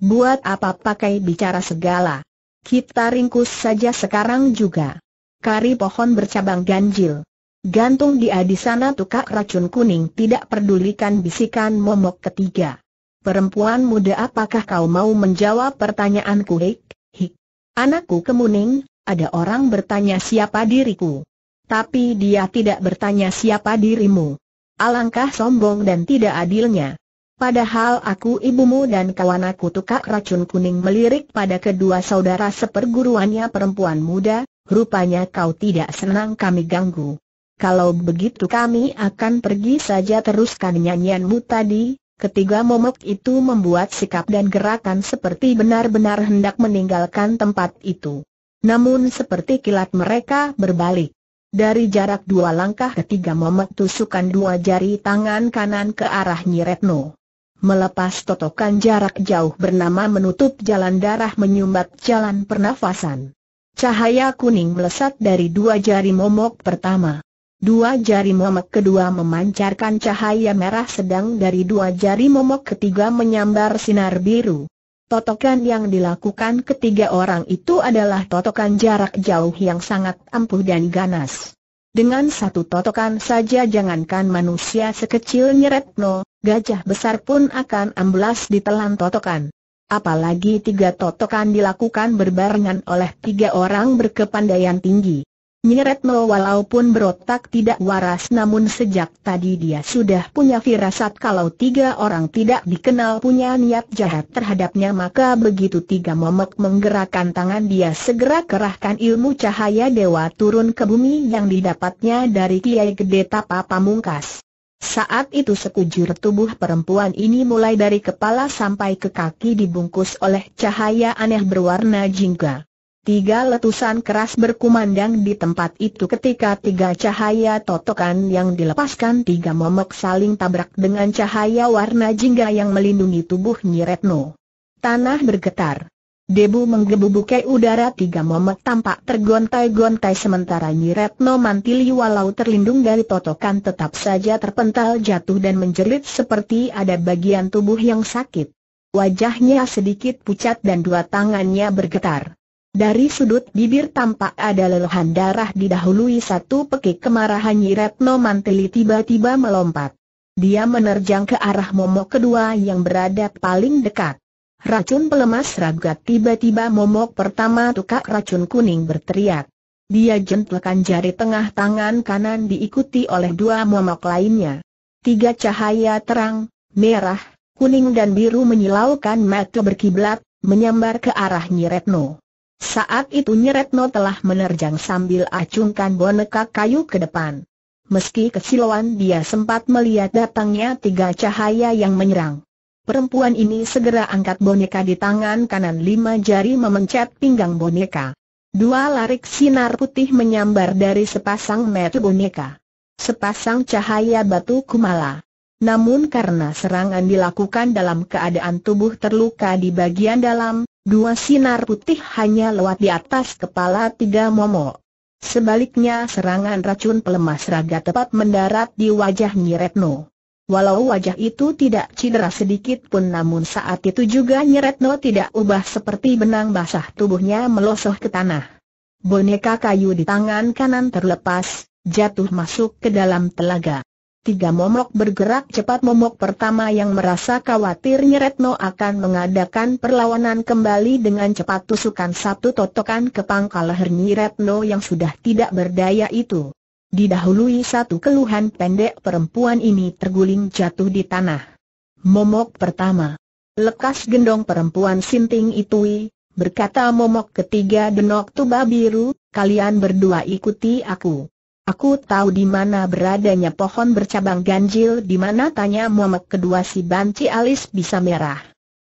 Buat apa pakai bicara segala? Kita ringkus saja sekarang juga. Kari pohon bercabang ganjil. Gantung dia di sana tukak racun kuning tidak pedulikan bisikan momok ketiga. Perempuan muda apakah kau mau menjawab pertanyaanku hik, hik. Anakku kemuning, ada orang bertanya siapa diriku. Tapi dia tidak bertanya siapa dirimu. Alangkah sombong dan tidak adilnya. Padahal aku ibumu dan kawan aku tukak racun kuning melirik pada kedua saudara seperguruannya perempuan muda, rupanya kau tidak senang kami ganggu. Kalau begitu kami akan pergi saja teruskan nyanyianmu tadi, ketiga momok itu membuat sikap dan gerakan seperti benar-benar hendak meninggalkan tempat itu. Namun seperti kilat mereka berbalik. Dari jarak dua langkah ketiga momok tusukan dua jari tangan kanan ke arah Nyiretno. Melepas totokan jarak jauh bernama menutup jalan darah menyumbat jalan pernafasan. Cahaya kuning melesat dari dua jari momok pertama. Dua jari momok kedua memancarkan cahaya merah sedang dari dua jari momok ketiga menyambar sinar biru. Totokan yang dilakukan ketiga orang itu adalah totokan jarak jauh yang sangat ampuh dan ganas. Dengan satu totokan saja jangankan manusia sekecil Nyeretno, gajah besar pun akan amblas ditelan totokan. Apalagi tiga totokan dilakukan berbarengan oleh tiga orang berkepandaian tinggi. Nyeretno walaupun berotak tidak waras namun sejak tadi dia sudah punya firasat kalau tiga orang tidak dikenal punya niat jahat terhadapnya maka begitu tiga momok menggerakkan tangan dia segera kerahkan ilmu cahaya dewa turun ke bumi yang didapatnya dari Kiai Gede Tapa Pamungkas. Saat itu sekujur tubuh perempuan ini mulai dari kepala sampai ke kaki dibungkus oleh cahaya aneh berwarna jingga. Tiga letusan keras berkumandang di tempat itu ketika tiga cahaya totokan yang dilepaskan tiga momok saling tabrak dengan cahaya warna jingga yang melindungi tubuh Nyiretno. Tanah bergetar. Debu menggebu bukai udara tiga momet tampak tergontai-gontai sementara Nyi Retno Mantili walau terlindung dari totokan tetap saja terpental jatuh dan menjerit seperti ada bagian tubuh yang sakit. Wajahnya sedikit pucat dan dua tangannya bergetar. Dari sudut bibir tampak ada lelehan darah didahului satu pekik kemarahan Nyi Retno Mantili tiba-tiba melompat. Dia menerjang ke arah momok kedua yang berada paling dekat. Racun pelemas ragat tiba-tiba momok pertama tukak racun kuning berteriak. Dia jentelkan jari tengah tangan kanan diikuti oleh dua momok lainnya. Tiga cahaya terang, merah, kuning dan biru menyilaukan mata berkiblat, menyambar ke arah Nyiretno. Saat itu Nyiretno telah menerjang sambil acungkan boneka kayu ke depan. Meski kesilauan dia sempat melihat datangnya tiga cahaya yang menyerang. Perempuan ini segera angkat boneka di tangan kanan lima jari memencet pinggang boneka. Dua larik sinar putih menyambar dari sepasang mata boneka. Sepasang cahaya batu kumala. Namun karena serangan dilakukan dalam keadaan tubuh terluka di bagian dalam, dua sinar putih hanya lewat di atas kepala tiga momo. Sebaliknya serangan racun pelemas raga tepat mendarat di wajah Nyiretno. Walau wajah itu tidak cedera sedikit pun namun saat itu juga Nyeretno tidak ubah seperti benang basah tubuhnya melosoh ke tanah. Boneka kayu di tangan kanan terlepas, jatuh masuk ke dalam telaga. Tiga momok bergerak cepat momok pertama yang merasa khawatir Nyeretno akan mengadakan perlawanan kembali dengan cepat tusukan satu totokan ke pangkal leher Nyeretno yang sudah tidak berdaya itu. Didahului satu keluhan pendek perempuan ini terguling jatuh di tanah. Momok pertama. Lekas gendong perempuan sinting itu. berkata momok ketiga denok tuba biru, kalian berdua ikuti aku. Aku tahu di mana beradanya pohon bercabang ganjil di mana tanya momok kedua si banci alis bisa merah.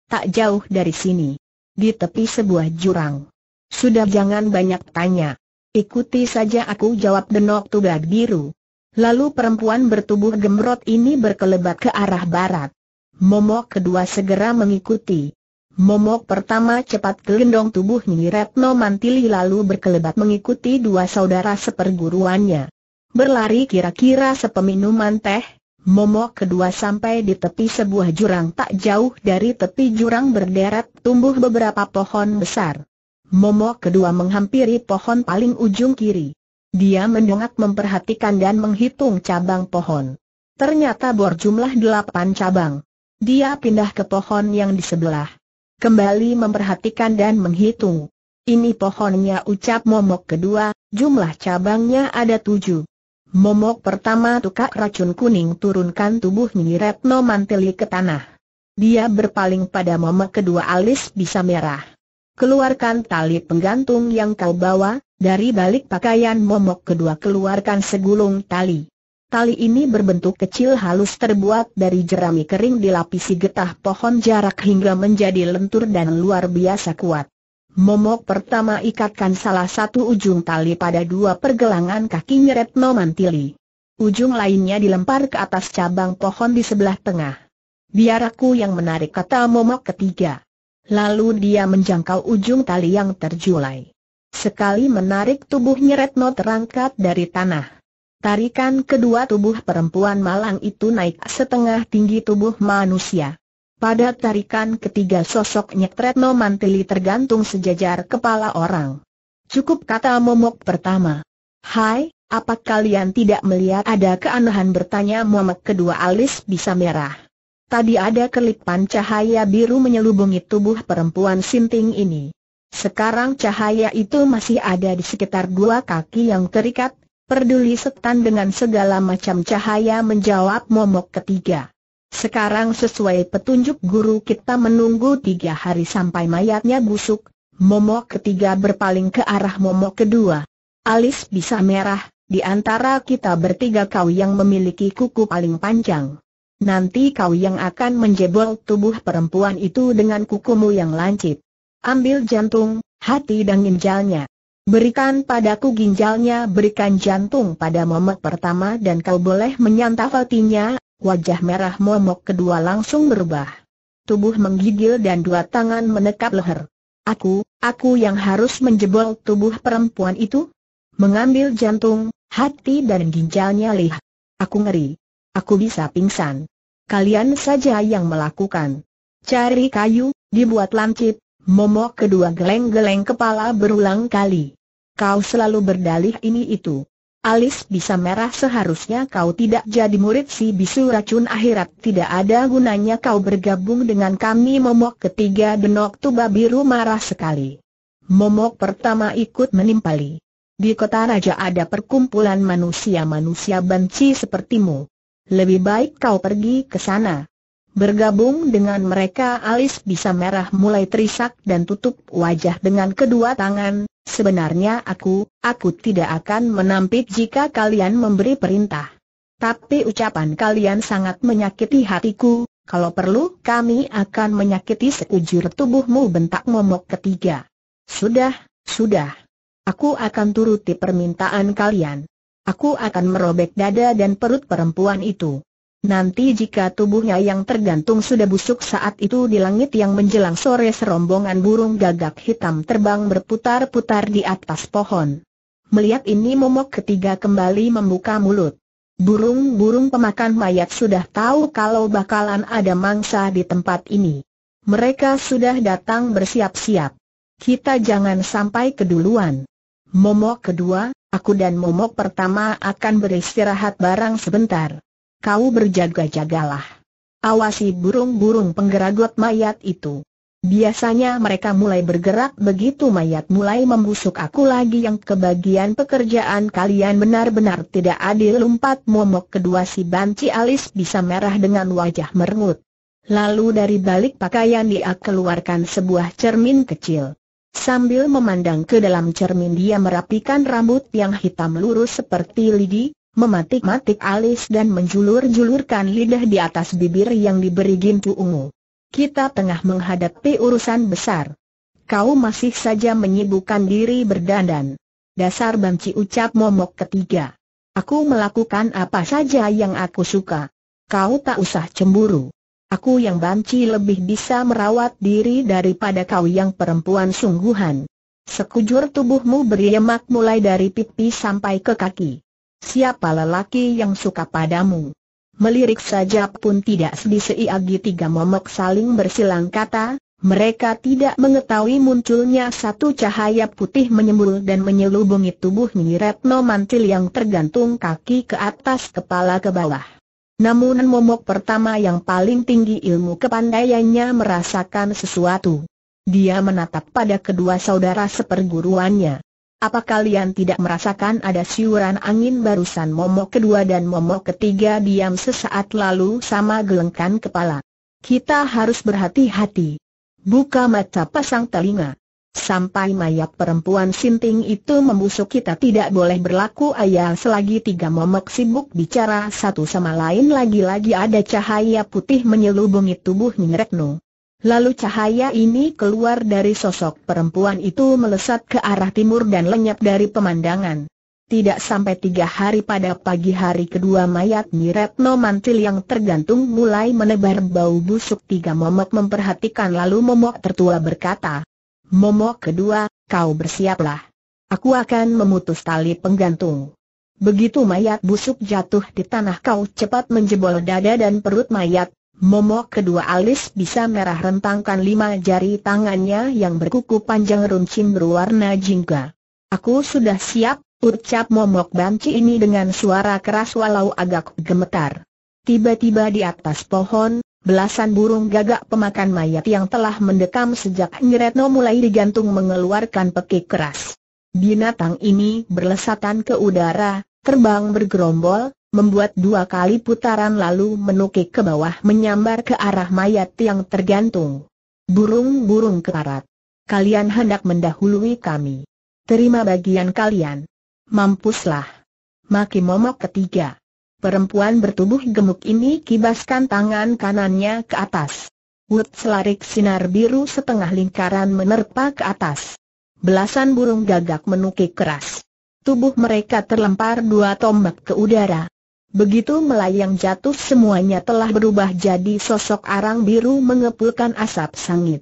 Tak jauh dari sini. Di tepi sebuah jurang. Sudah jangan banyak tanya. Ikuti saja aku jawab Denok Tugak Biru. Lalu perempuan bertubuh gemrot ini berkelebat ke arah barat. Momok kedua segera mengikuti. Momok pertama cepat gelendong tubuh Nyi Retno Mantili lalu berkelebat mengikuti dua saudara seperguruannya. Berlari kira-kira sepeminuman teh, Momok kedua sampai di tepi sebuah jurang tak jauh dari tepi jurang berderet tumbuh beberapa pohon besar. Momok kedua menghampiri pohon paling ujung kiri. Dia mendongak memperhatikan dan menghitung cabang pohon. Ternyata berjumlah delapan cabang. Dia pindah ke pohon yang di sebelah. Kembali memperhatikan dan menghitung. Ini pohonnya ucap momok kedua, jumlah cabangnya ada tujuh. Momok pertama tukak racun kuning turunkan tubuh Nyi Retno Mantili ke tanah. Dia berpaling pada momok kedua alis bisa merah. Keluarkan tali penggantung yang kau bawa, dari balik pakaian momok kedua keluarkan segulung tali. Tali ini berbentuk kecil halus terbuat dari jerami kering dilapisi getah pohon jarak hingga menjadi lentur dan luar biasa kuat. Momok pertama ikatkan salah satu ujung tali pada dua pergelangan kaki nyeret Nomantili. Ujung lainnya dilempar ke atas cabang pohon di sebelah tengah. Biar aku yang menarik kata momok ketiga. Lalu dia menjangkau ujung tali yang terjulai. Sekali menarik tubuhnya, Retno terangkat dari tanah. Tarikan kedua tubuh perempuan malang itu naik setengah tinggi tubuh manusia. Pada tarikan ketiga sosoknya, Retno mantili tergantung sejajar kepala orang. Cukup kata momok pertama. Hai, apa kalian tidak melihat ada keanehan bertanya momok kedua alis bisa merah. Tadi ada kelipan cahaya biru menyelubungi tubuh perempuan sinting ini. Sekarang cahaya itu masih ada di sekitar dua kaki yang terikat, peduli setan dengan segala macam cahaya menjawab momok ketiga. Sekarang sesuai petunjuk guru kita menunggu tiga hari sampai mayatnya busuk, momok ketiga berpaling ke arah momok kedua. Alis bisa merah, di antara kita bertiga kau yang memiliki kuku paling panjang. Nanti kau yang akan menjebol tubuh perempuan itu dengan kukumu yang lancip. Ambil jantung, hati dan ginjalnya. Berikan padaku ginjalnya, berikan jantung pada momok pertama dan kau boleh menyantap hatinya, wajah merah momok kedua langsung berubah. Tubuh menggigil dan dua tangan menekap leher. Aku, aku yang harus menjebol tubuh perempuan itu? Mengambil jantung, hati dan ginjalnya lihat. Aku ngeri. Aku bisa pingsan. Kalian saja yang melakukan. Cari kayu, dibuat lancip, momok kedua geleng-geleng kepala berulang kali. Kau selalu berdalih ini itu. Alis bisa merah seharusnya kau tidak jadi murid si bisu racun akhirat Tidak ada gunanya kau bergabung dengan kami Momok ketiga denok tuba biru marah sekali Momok pertama ikut menimpali Di kota raja ada perkumpulan manusia-manusia benci sepertimu lebih baik kau pergi ke sana. Bergabung dengan mereka alis bisa merah mulai terisak dan tutup wajah dengan kedua tangan, sebenarnya aku, aku tidak akan menampik jika kalian memberi perintah. Tapi ucapan kalian sangat menyakiti hatiku, kalau perlu kami akan menyakiti sekujur tubuhmu bentak momok ketiga. Sudah, sudah. Aku akan turuti permintaan kalian. Aku akan merobek dada dan perut perempuan itu. Nanti jika tubuhnya yang tergantung sudah busuk saat itu di langit yang menjelang sore serombongan burung gagak hitam terbang berputar-putar di atas pohon. Melihat ini momok ketiga kembali membuka mulut. Burung-burung pemakan mayat sudah tahu kalau bakalan ada mangsa di tempat ini. Mereka sudah datang bersiap-siap. Kita jangan sampai keduluan. Momok kedua, Aku dan Momok pertama akan beristirahat barang sebentar. Kau berjaga-jagalah. Awasi burung-burung penggeragot mayat itu. Biasanya mereka mulai bergerak begitu mayat mulai membusuk aku lagi yang kebagian pekerjaan kalian benar-benar tidak adil lompat momok kedua si banci alis bisa merah dengan wajah merengut. Lalu dari balik pakaian dia keluarkan sebuah cermin kecil. Sambil memandang ke dalam cermin dia merapikan rambut yang hitam lurus seperti lidi, mematik-matik alis dan menjulur-julurkan lidah di atas bibir yang diberi gintu ungu. Kita tengah menghadapi urusan besar. Kau masih saja menyibukkan diri berdandan. Dasar banci ucap momok ketiga. Aku melakukan apa saja yang aku suka. Kau tak usah cemburu. Aku yang banci lebih bisa merawat diri daripada kau yang perempuan sungguhan. Sekujur tubuhmu emak mulai dari pipi sampai ke kaki. Siapa lelaki yang suka padamu? Melirik saja pun tidak sedih agi tiga momok saling bersilang kata, mereka tidak mengetahui munculnya satu cahaya putih menyembul dan menyelubungi tubuh Nyi Retno Mantil yang tergantung kaki ke atas kepala ke bawah. Namun momok pertama yang paling tinggi ilmu kepandaiannya merasakan sesuatu. Dia menatap pada kedua saudara seperguruannya. Apa kalian tidak merasakan ada siuran angin barusan momok kedua dan momok ketiga diam sesaat lalu sama gelengkan kepala. Kita harus berhati-hati. Buka mata pasang telinga. Sampai mayat perempuan sinting itu membusuk kita tidak boleh berlaku ayah selagi tiga momok sibuk bicara satu sama lain lagi-lagi ada cahaya putih menyelubungi tubuh Ningretno. Lalu cahaya ini keluar dari sosok perempuan itu melesat ke arah timur dan lenyap dari pemandangan. Tidak sampai tiga hari pada pagi hari kedua mayat Miretno Mantil yang tergantung mulai menebar bau busuk tiga momok memperhatikan lalu momok tertua berkata, Momok kedua, kau bersiaplah. Aku akan memutus tali penggantung. Begitu mayat busuk jatuh di tanah kau cepat menjebol dada dan perut mayat, momok kedua alis bisa merah rentangkan lima jari tangannya yang berkuku panjang runcing berwarna jingga. Aku sudah siap, ucap momok banci ini dengan suara keras walau agak gemetar. Tiba-tiba di atas pohon, belasan burung gagak pemakan mayat yang telah mendekam sejak Nyeretno mulai digantung mengeluarkan pekik keras. Binatang ini berlesatan ke udara, terbang bergerombol, membuat dua kali putaran lalu menukik ke bawah menyambar ke arah mayat yang tergantung. Burung-burung kekarat. Kalian hendak mendahului kami. Terima bagian kalian. Mampuslah. Maki momok ketiga. Perempuan bertubuh gemuk ini kibaskan tangan kanannya ke atas. Wood selarik sinar biru setengah lingkaran menerpa ke atas. Belasan burung gagak menukik keras. Tubuh mereka terlempar dua tombak ke udara. Begitu melayang jatuh semuanya telah berubah jadi sosok arang biru mengepulkan asap sangit.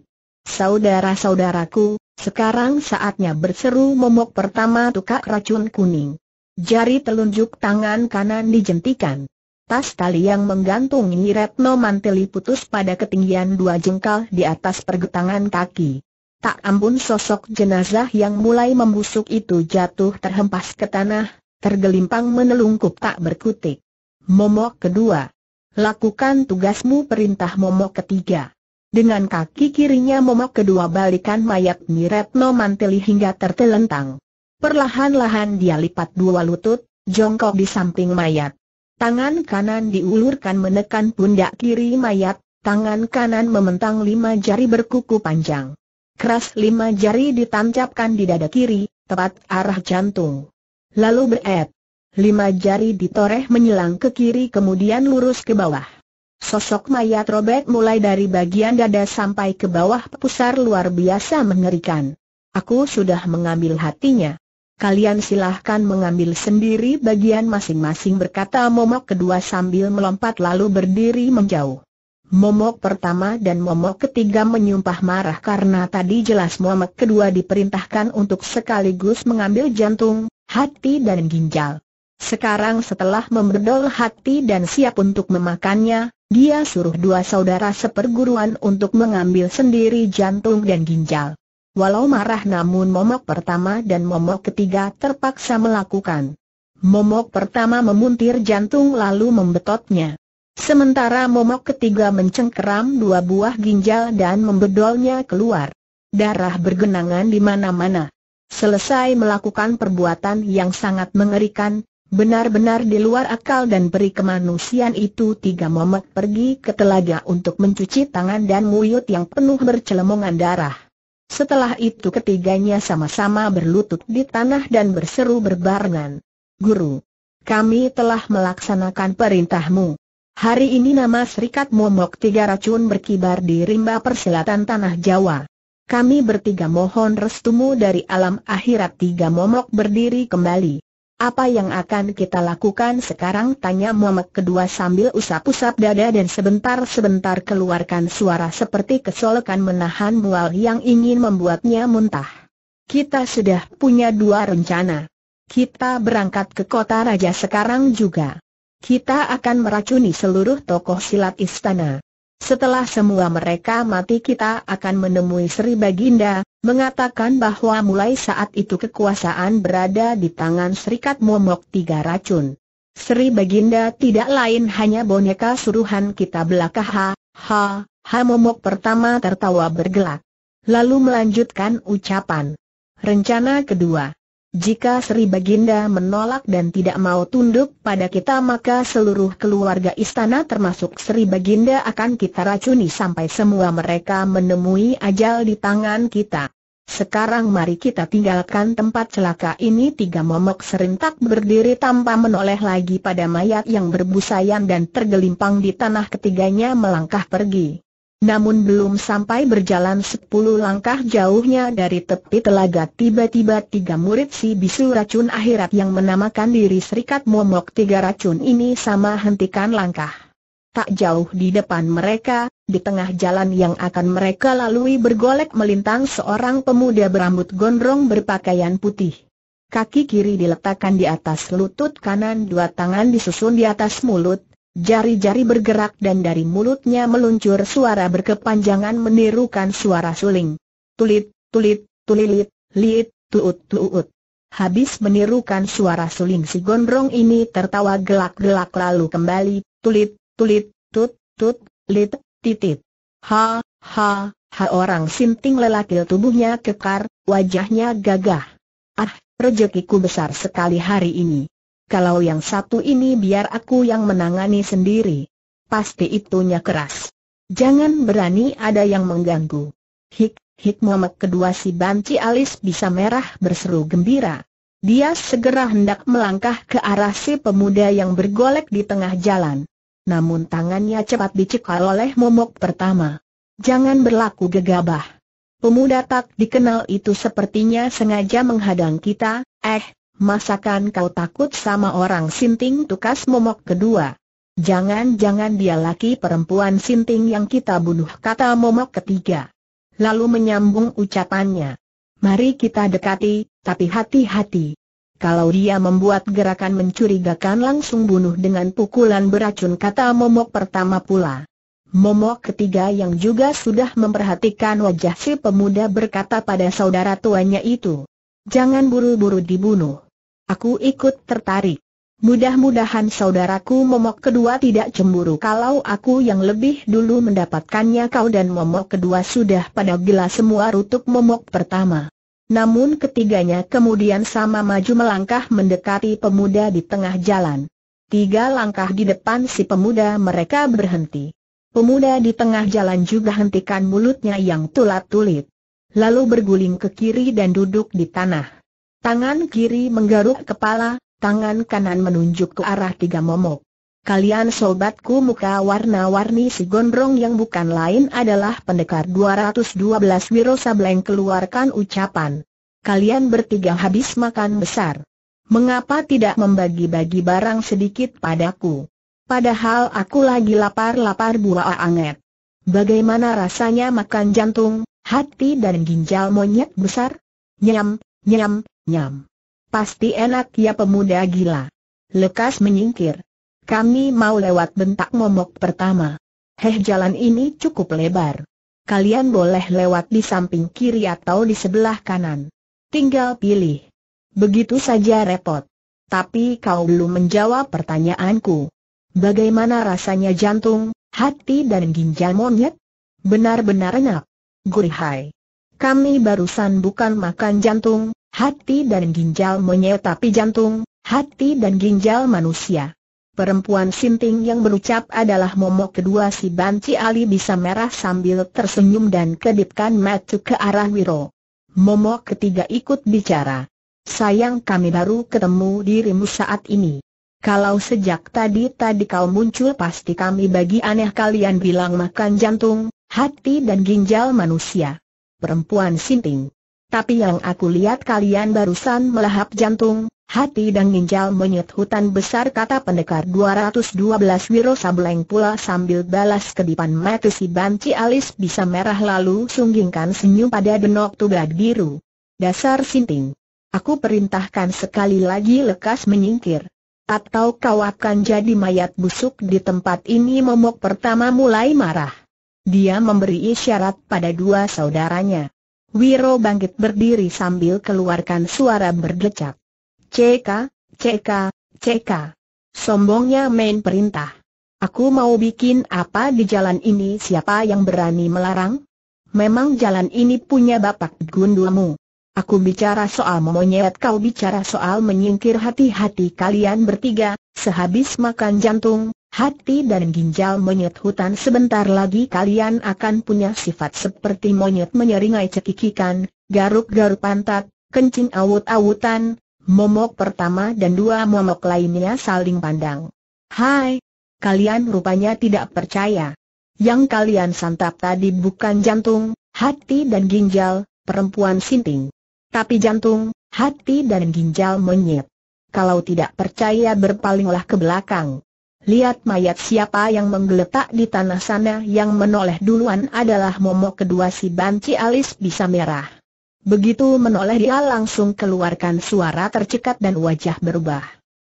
Saudara-saudaraku, sekarang saatnya berseru momok pertama tukak racun kuning. Jari telunjuk tangan kanan dijentikan. Tas tali yang menggantungi Retno Manteli putus pada ketinggian dua jengkal di atas pergetangan kaki. Tak ampun sosok jenazah yang mulai membusuk itu jatuh terhempas ke tanah, tergelimpang menelungkup tak berkutik. Momok kedua. Lakukan tugasmu perintah momok ketiga. Dengan kaki kirinya momok kedua balikan mayat Niretno Manteli hingga tertelentang. Perlahan-lahan dia lipat dua lutut, jongkok di samping mayat. Tangan kanan diulurkan menekan pundak kiri mayat, tangan kanan mementang lima jari berkuku panjang. Keras lima jari ditancapkan di dada kiri, tepat arah jantung. Lalu beret. Lima jari ditoreh menyelang ke kiri kemudian lurus ke bawah. Sosok mayat robek mulai dari bagian dada sampai ke bawah pusar luar biasa mengerikan. Aku sudah mengambil hatinya. Kalian silahkan mengambil sendiri bagian masing-masing berkata momok kedua sambil melompat lalu berdiri menjauh. Momok pertama dan momok ketiga menyumpah marah karena tadi jelas momok kedua diperintahkan untuk sekaligus mengambil jantung, hati dan ginjal. Sekarang setelah membedol hati dan siap untuk memakannya, dia suruh dua saudara seperguruan untuk mengambil sendiri jantung dan ginjal. Walau marah namun momok pertama dan momok ketiga terpaksa melakukan. Momok pertama memuntir jantung lalu membetotnya. Sementara momok ketiga mencengkeram dua buah ginjal dan membedolnya keluar. Darah bergenangan di mana-mana. Selesai melakukan perbuatan yang sangat mengerikan, benar-benar di luar akal dan peri kemanusiaan itu tiga momok pergi ke telaga untuk mencuci tangan dan muyut yang penuh bercelemongan darah. Setelah itu ketiganya sama-sama berlutut di tanah dan berseru berbarengan. Guru, kami telah melaksanakan perintahmu. Hari ini nama Serikat Momok Tiga Racun berkibar di rimba persilatan Tanah Jawa. Kami bertiga mohon restumu dari alam akhirat Tiga Momok berdiri kembali. Apa yang akan kita lakukan sekarang? Tanya Muhammad kedua sambil usap-usap dada dan sebentar-sebentar keluarkan suara seperti kesolekan menahan mual yang ingin membuatnya muntah. Kita sudah punya dua rencana. Kita berangkat ke kota raja sekarang juga. Kita akan meracuni seluruh tokoh silat istana. Setelah semua mereka mati kita akan menemui Sri Baginda, mengatakan bahwa mulai saat itu kekuasaan berada di tangan Serikat Momok Tiga Racun. Sri Baginda tidak lain hanya boneka suruhan kita belaka ha, ha, ha Momok pertama tertawa bergelak. Lalu melanjutkan ucapan. Rencana kedua, jika Sri Baginda menolak dan tidak mau tunduk pada kita maka seluruh keluarga istana termasuk Sri Baginda akan kita racuni sampai semua mereka menemui ajal di tangan kita. Sekarang mari kita tinggalkan tempat celaka ini Tiga momok serintak berdiri tanpa menoleh lagi pada mayat yang berbusayan dan tergelimpang di tanah ketiganya melangkah pergi namun belum sampai berjalan sepuluh langkah jauhnya dari tepi telaga tiba-tiba tiga murid si bisu racun akhirat yang menamakan diri Serikat Momok tiga racun ini sama hentikan langkah. Tak jauh di depan mereka, di tengah jalan yang akan mereka lalui bergolek melintang seorang pemuda berambut gondrong berpakaian putih. Kaki kiri diletakkan di atas lutut kanan dua tangan disusun di atas mulut, Jari-jari bergerak dan dari mulutnya meluncur suara berkepanjangan menirukan suara suling. Tulit, tulit, tulilit, liit, tuut, tuut. Habis menirukan suara suling si gondrong ini tertawa gelak-gelak lalu kembali, tulit, tulit, tut, tut, lit, titit. Ha, ha, ha orang sinting lelaki tubuhnya kekar, wajahnya gagah. Ah, rejekiku besar sekali hari ini kalau yang satu ini biar aku yang menangani sendiri. Pasti itunya keras. Jangan berani ada yang mengganggu. Hik, hik momok kedua si banci alis bisa merah berseru gembira. Dia segera hendak melangkah ke arah si pemuda yang bergolek di tengah jalan. Namun tangannya cepat dicekal oleh momok pertama. Jangan berlaku gegabah. Pemuda tak dikenal itu sepertinya sengaja menghadang kita, eh, Masakan kau takut sama orang sinting tukas momok kedua? Jangan-jangan dia laki perempuan sinting yang kita bunuh kata momok ketiga. Lalu menyambung ucapannya. Mari kita dekati, tapi hati-hati. Kalau dia membuat gerakan mencurigakan langsung bunuh dengan pukulan beracun kata momok pertama pula. Momok ketiga yang juga sudah memperhatikan wajah si pemuda berkata pada saudara tuanya itu. Jangan buru-buru dibunuh. Aku ikut tertarik. Mudah-mudahan saudaraku momok kedua tidak cemburu kalau aku yang lebih dulu mendapatkannya kau dan momok kedua sudah pada gila semua rutuk momok pertama. Namun ketiganya kemudian sama maju melangkah mendekati pemuda di tengah jalan. Tiga langkah di depan si pemuda mereka berhenti. Pemuda di tengah jalan juga hentikan mulutnya yang tulat-tulit. Lalu berguling ke kiri dan duduk di tanah. Tangan kiri menggaruk kepala, tangan kanan menunjuk ke arah tiga momok. Kalian sobatku muka warna-warni si gondrong yang bukan lain adalah pendekar 212 Wiro Sableng keluarkan ucapan. Kalian bertiga habis makan besar. Mengapa tidak membagi-bagi barang sedikit padaku? Padahal aku lagi lapar-lapar buah anget. Bagaimana rasanya makan jantung, hati dan ginjal monyet besar? Nyam, nyam, Nyam. Pasti enak ya pemuda gila. Lekas menyingkir. Kami mau lewat bentak momok pertama. Heh jalan ini cukup lebar. Kalian boleh lewat di samping kiri atau di sebelah kanan. Tinggal pilih. Begitu saja repot. Tapi kau belum menjawab pertanyaanku. Bagaimana rasanya jantung, hati dan ginjal monyet? Benar-benar enak. Gurihai. Kami barusan bukan makan jantung, hati dan ginjal monyet tapi jantung, hati dan ginjal manusia. Perempuan sinting yang berucap adalah momok kedua si Banci Ali bisa merah sambil tersenyum dan kedipkan mata ke arah Wiro. Momok ketiga ikut bicara. Sayang kami baru ketemu dirimu saat ini. Kalau sejak tadi tadi kau muncul pasti kami bagi aneh kalian bilang makan jantung, hati dan ginjal manusia. Perempuan sinting. Tapi yang aku lihat kalian barusan melahap jantung, hati dan ginjal menyet hutan besar kata pendekar 212 Wiro Sableng pula sambil balas kedipan mata si banci alis bisa merah lalu sunggingkan senyum pada denok tugak biru. Dasar sinting. Aku perintahkan sekali lagi lekas menyingkir. Atau kau akan jadi mayat busuk di tempat ini momok pertama mulai marah. Dia memberi isyarat pada dua saudaranya. Wiro bangkit berdiri sambil keluarkan suara berdecak. Ceka, ceka, ceka. Sombongnya main perintah. Aku mau bikin apa di jalan ini siapa yang berani melarang? Memang jalan ini punya bapak gundulmu. Aku bicara soal memonyet kau bicara soal menyingkir hati-hati kalian bertiga, sehabis makan jantung, Hati dan ginjal monyet hutan sebentar lagi kalian akan punya sifat seperti monyet menyeringai cekikikan, garuk-garuk pantat, kencing awut-awutan, momok pertama dan dua momok lainnya saling pandang. Hai, kalian rupanya tidak percaya. Yang kalian santap tadi bukan jantung, hati dan ginjal, perempuan sinting. Tapi jantung, hati dan ginjal monyet. Kalau tidak percaya berpalinglah ke belakang lihat mayat siapa yang menggeletak di tanah sana yang menoleh duluan adalah momok kedua si banci alis bisa merah. Begitu menoleh dia langsung keluarkan suara tercekat dan wajah berubah.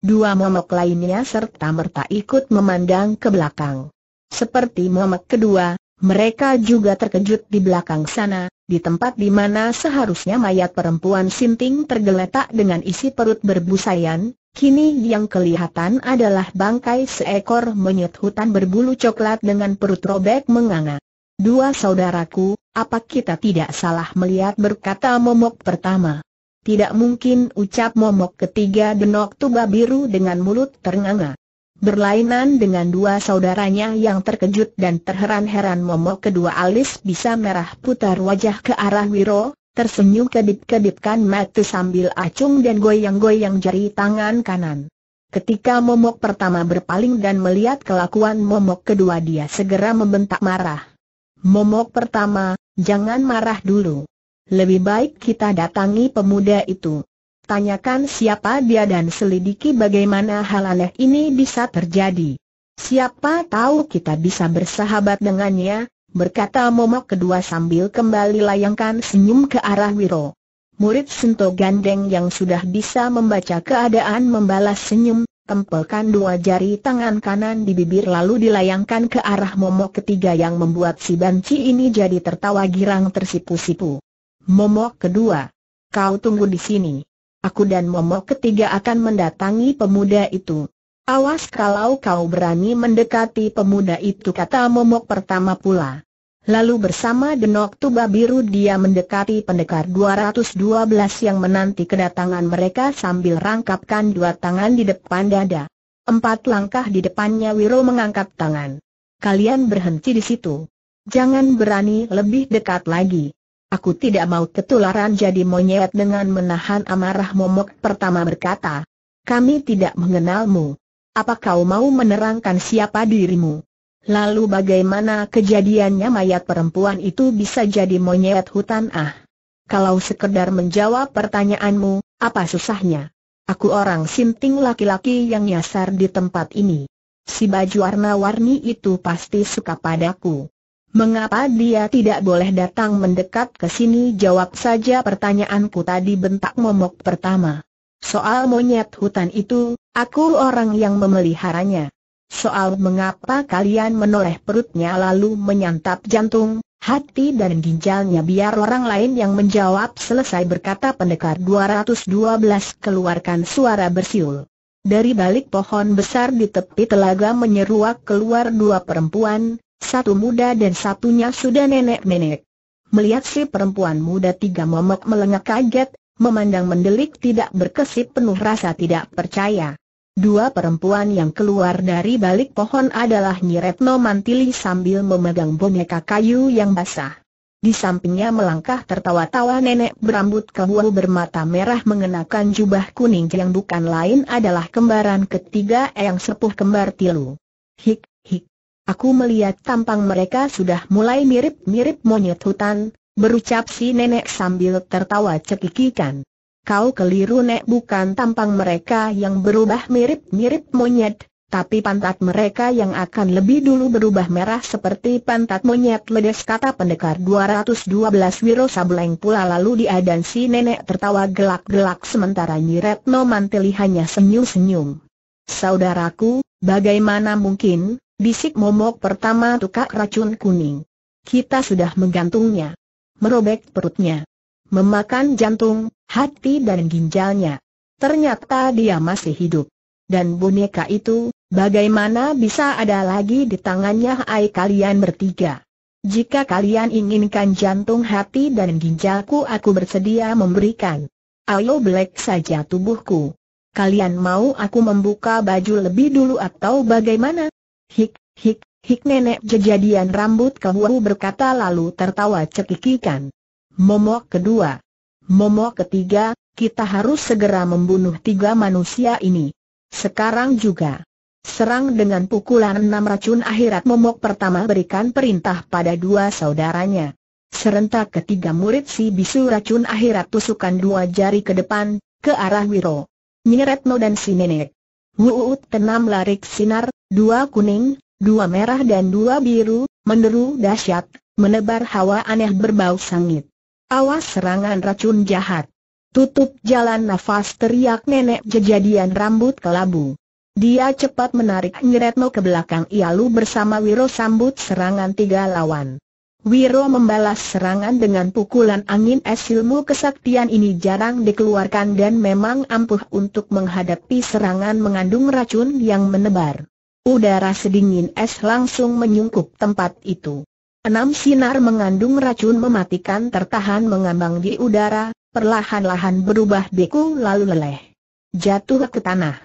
Dua momok lainnya serta merta ikut memandang ke belakang. Seperti momok kedua, mereka juga terkejut di belakang sana, di tempat di mana seharusnya mayat perempuan Sinting tergeletak dengan isi perut berbusayan, Kini yang kelihatan adalah bangkai seekor monyet hutan berbulu coklat dengan perut robek menganga. Dua saudaraku, apa kita tidak salah melihat berkata momok pertama? Tidak mungkin ucap momok ketiga denok tuba biru dengan mulut ternganga. Berlainan dengan dua saudaranya yang terkejut dan terheran-heran momok kedua alis bisa merah putar wajah ke arah Wiro, tersenyum kedip-kedipkan mata sambil acung dan goyang-goyang jari tangan kanan. Ketika momok pertama berpaling dan melihat kelakuan momok kedua dia segera membentak marah. Momok pertama, jangan marah dulu. Lebih baik kita datangi pemuda itu. Tanyakan siapa dia dan selidiki bagaimana hal aneh ini bisa terjadi. Siapa tahu kita bisa bersahabat dengannya, berkata momok kedua sambil kembali layangkan senyum ke arah Wiro. Murid Sento Gandeng yang sudah bisa membaca keadaan membalas senyum, tempelkan dua jari tangan kanan di bibir lalu dilayangkan ke arah momok ketiga yang membuat si banci ini jadi tertawa girang tersipu-sipu. Momok kedua, kau tunggu di sini. Aku dan momok ketiga akan mendatangi pemuda itu. Awas kalau kau berani mendekati pemuda itu kata momok pertama pula. Lalu bersama Denok Tuba Biru dia mendekati pendekar 212 yang menanti kedatangan mereka sambil rangkapkan dua tangan di depan dada. Empat langkah di depannya Wiro mengangkat tangan. Kalian berhenti di situ. Jangan berani lebih dekat lagi. Aku tidak mau ketularan jadi monyet dengan menahan amarah momok pertama berkata. Kami tidak mengenalmu. Apa kau mau menerangkan siapa dirimu? Lalu bagaimana kejadiannya mayat perempuan itu bisa jadi monyet hutan ah? Kalau sekedar menjawab pertanyaanmu, apa susahnya? Aku orang sinting laki-laki yang nyasar di tempat ini. Si baju warna-warni itu pasti suka padaku. Mengapa dia tidak boleh datang mendekat ke sini? Jawab saja pertanyaanku tadi bentak momok pertama. Soal monyet hutan itu, aku orang yang memeliharanya. Soal mengapa kalian menoleh perutnya lalu menyantap jantung, hati dan ginjalnya biar orang lain yang menjawab selesai berkata pendekar 212 keluarkan suara bersiul. Dari balik pohon besar di tepi telaga menyeruak keluar dua perempuan, satu muda dan satunya sudah nenek-nenek. Melihat si perempuan muda tiga momok melengak kaget, memandang mendelik tidak berkesip penuh rasa tidak percaya. Dua perempuan yang keluar dari balik pohon adalah Nyiretno Mantili sambil memegang boneka kayu yang basah. Di sampingnya melangkah tertawa-tawa nenek berambut kewu bermata merah mengenakan jubah kuning yang bukan lain adalah kembaran ketiga yang sepuh kembar tilu. Hik, hik. Aku melihat tampang mereka sudah mulai mirip-mirip monyet hutan, berucap si nenek sambil tertawa cekikikan. Kau keliru nek bukan tampang mereka yang berubah mirip-mirip monyet, tapi pantat mereka yang akan lebih dulu berubah merah seperti pantat monyet ledes kata pendekar 212 Wiro Sableng pula lalu dia dan si nenek tertawa gelak-gelak sementara Nyiretno Manteli hanya senyum-senyum. Saudaraku, bagaimana mungkin, bisik momok pertama tukak racun kuning. Kita sudah menggantungnya merobek perutnya, memakan jantung, hati dan ginjalnya. Ternyata dia masih hidup. Dan boneka itu, bagaimana bisa ada lagi di tangannya hai kalian bertiga? Jika kalian inginkan jantung hati dan ginjalku aku bersedia memberikan. Ayo belek saja tubuhku. Kalian mau aku membuka baju lebih dulu atau bagaimana? Hik, hik, Hik nenek jejadian rambut kehuahu berkata lalu tertawa cekikikan. Momok kedua. Momok ketiga, kita harus segera membunuh tiga manusia ini. Sekarang juga. Serang dengan pukulan enam racun akhirat momok pertama berikan perintah pada dua saudaranya. Serentak ketiga murid si bisu racun akhirat tusukan dua jari ke depan, ke arah Wiro. Nyeretno dan si nenek. Wuut tenam larik sinar, dua kuning, dua merah dan dua biru, meneru dahsyat, menebar hawa aneh berbau sangit. Awas serangan racun jahat. Tutup jalan nafas teriak nenek jejadian rambut kelabu. Dia cepat menarik Nyeretno ke belakang Ialu bersama Wiro sambut serangan tiga lawan. Wiro membalas serangan dengan pukulan angin es ilmu kesaktian ini jarang dikeluarkan dan memang ampuh untuk menghadapi serangan mengandung racun yang menebar. Udara sedingin es langsung menyungkup tempat itu. Enam sinar mengandung racun mematikan tertahan mengambang di udara, perlahan-lahan berubah beku lalu leleh. Jatuh ke tanah.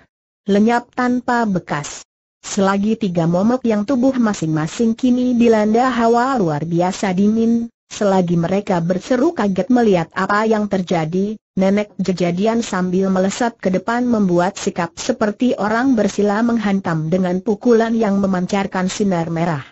Lenyap tanpa bekas. Selagi tiga momok yang tubuh masing-masing kini dilanda hawa luar biasa dingin, selagi mereka berseru kaget melihat apa yang terjadi, Nenek kejadian sambil melesat ke depan membuat sikap seperti orang bersila menghantam dengan pukulan yang memancarkan sinar merah.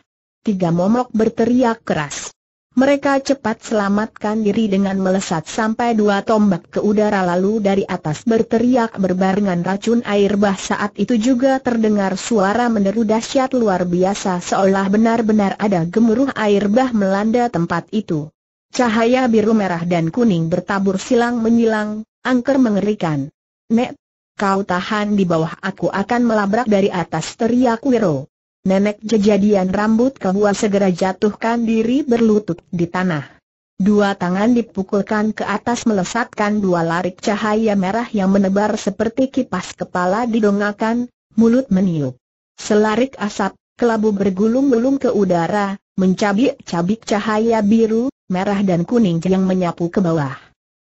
Tiga momok berteriak keras. Mereka cepat selamatkan diri dengan melesat sampai dua tombak ke udara lalu dari atas berteriak berbarengan racun air bah saat itu juga terdengar suara meneru dahsyat luar biasa seolah benar-benar ada gemuruh air bah melanda tempat itu. Cahaya biru merah dan kuning bertabur silang menyilang, angker mengerikan. Nek, kau tahan di bawah aku akan melabrak dari atas teriak Wiro. Nenek jejadian rambut kehua segera jatuhkan diri berlutut di tanah. Dua tangan dipukulkan ke atas melesatkan dua larik cahaya merah yang menebar seperti kipas kepala didongakan, mulut meniup. Selarik asap, kelabu bergulung-gulung ke udara, mencabik-cabik cahaya biru, merah dan kuning yang menyapu ke bawah.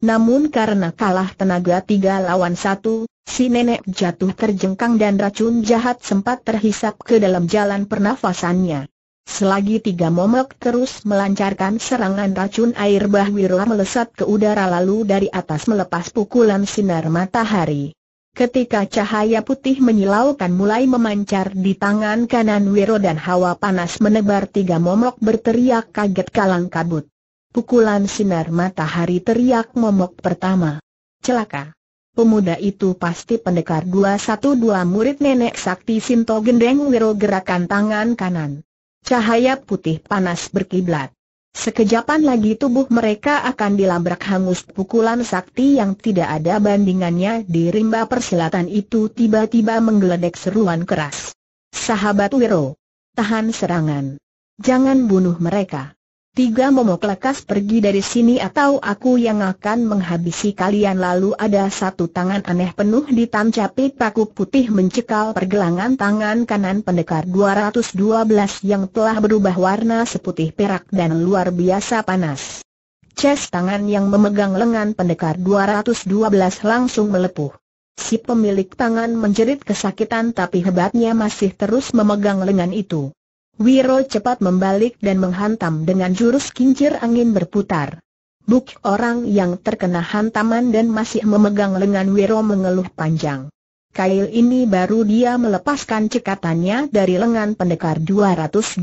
Namun karena kalah tenaga tiga lawan satu, si nenek jatuh terjengkang dan racun jahat sempat terhisap ke dalam jalan pernafasannya. Selagi tiga momok terus melancarkan serangan racun air bah melesat ke udara lalu dari atas melepas pukulan sinar matahari. Ketika cahaya putih menyilaukan mulai memancar di tangan kanan Wiro dan hawa panas menebar tiga momok berteriak kaget kalang kabut. Pukulan sinar matahari teriak momok pertama. Celaka. Pemuda itu pasti pendekar 212 murid nenek sakti Sinto Gendeng Wiro gerakan tangan kanan. Cahaya putih panas berkiblat. Sekejapan lagi tubuh mereka akan dilabrak hangus pukulan sakti yang tidak ada bandingannya di rimba persilatan itu tiba-tiba menggeledek seruan keras. Sahabat Wiro, tahan serangan. Jangan bunuh mereka. Tiga momok lekas pergi dari sini atau aku yang akan menghabisi kalian lalu ada satu tangan aneh penuh ditancapi paku putih mencekal pergelangan tangan kanan pendekar 212 yang telah berubah warna seputih perak dan luar biasa panas. Ces tangan yang memegang lengan pendekar 212 langsung melepuh. Si pemilik tangan menjerit kesakitan tapi hebatnya masih terus memegang lengan itu. Wiro cepat membalik dan menghantam dengan jurus kincir angin berputar. Buk orang yang terkena hantaman dan masih memegang lengan Wiro mengeluh panjang. Kail ini baru dia melepaskan cekatannya dari lengan pendekar 212.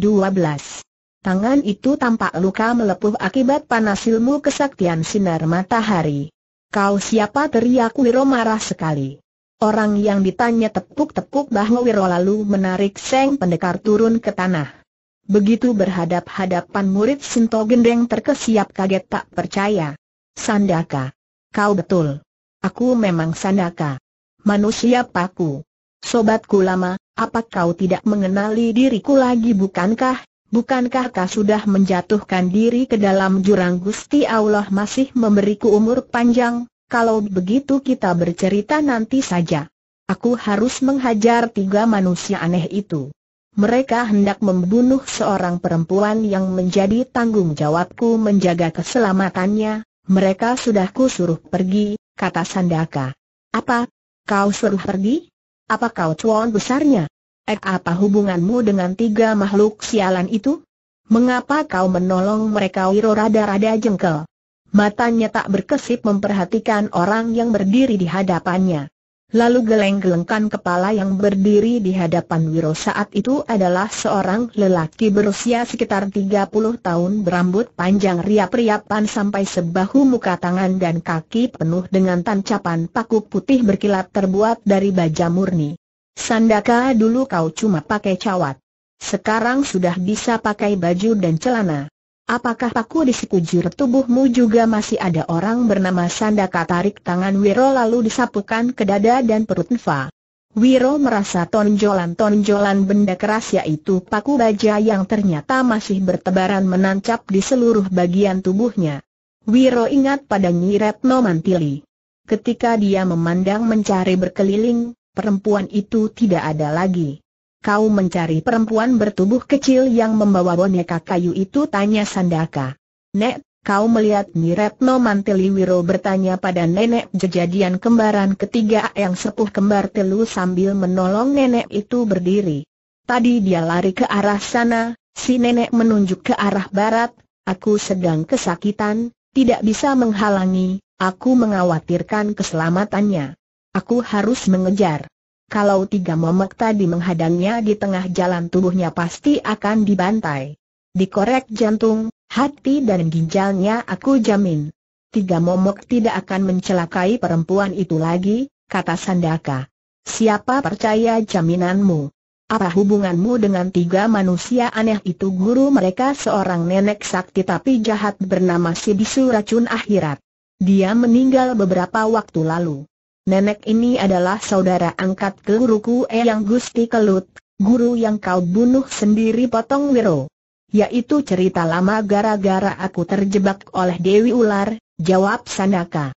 Tangan itu tampak luka melepuh akibat panas ilmu kesaktian sinar matahari. Kau siapa teriak Wiro marah sekali. Orang yang ditanya tepuk-tepuk bahu Wiro lalu menarik Seng Pendekar turun ke tanah. Begitu berhadap-hadapan murid Sinto Gendeng terkesiap kaget tak percaya. Sandaka. Kau betul. Aku memang Sandaka. Manusia paku. Sobatku lama, apa kau tidak mengenali diriku lagi bukankah? Bukankah kau sudah menjatuhkan diri ke dalam jurang Gusti Allah masih memberiku umur panjang? kalau begitu kita bercerita nanti saja. Aku harus menghajar tiga manusia aneh itu. Mereka hendak membunuh seorang perempuan yang menjadi tanggung jawabku menjaga keselamatannya. Mereka sudah kusuruh pergi, kata Sandaka. Apa? Kau suruh pergi? Apa kau cuan besarnya? Eh apa hubunganmu dengan tiga makhluk sialan itu? Mengapa kau menolong mereka Wiro rada-rada jengkel? Matanya tak berkesip memperhatikan orang yang berdiri di hadapannya. Lalu geleng-gelengkan kepala yang berdiri di hadapan Wiro saat itu adalah seorang lelaki berusia sekitar 30 tahun berambut panjang riap-riapan sampai sebahu muka tangan dan kaki penuh dengan tancapan paku putih berkilat terbuat dari baja murni. Sandaka dulu kau cuma pakai cawat. Sekarang sudah bisa pakai baju dan celana. Apakah paku di sekujur tubuhmu juga masih ada orang bernama Sandaka tarik tangan Wiro lalu disapukan ke dada dan perut Nfa. Wiro merasa tonjolan-tonjolan benda keras yaitu paku baja yang ternyata masih bertebaran menancap di seluruh bagian tubuhnya. Wiro ingat pada Nyi Retno Mantili. Ketika dia memandang mencari berkeliling, perempuan itu tidak ada lagi kau mencari perempuan bertubuh kecil yang membawa boneka kayu itu tanya Sandaka. Nek, kau melihat Niretno Manteliwiro bertanya pada nenek jejadian kembaran ketiga yang sepuh kembar telu sambil menolong nenek itu berdiri. Tadi dia lari ke arah sana, si nenek menunjuk ke arah barat, aku sedang kesakitan, tidak bisa menghalangi, aku mengkhawatirkan keselamatannya. Aku harus mengejar kalau tiga momok tadi menghadangnya di tengah jalan tubuhnya pasti akan dibantai. Dikorek jantung, hati dan ginjalnya aku jamin. Tiga momok tidak akan mencelakai perempuan itu lagi, kata Sandaka. Siapa percaya jaminanmu? Apa hubunganmu dengan tiga manusia aneh itu guru mereka seorang nenek sakti tapi jahat bernama Sibisu Racun Akhirat. Dia meninggal beberapa waktu lalu nenek ini adalah saudara angkat guruku E yang Gusti Kelut, guru yang kau bunuh sendiri potong Wiro. Yaitu cerita lama gara-gara aku terjebak oleh Dewi Ular, jawab Sandaka.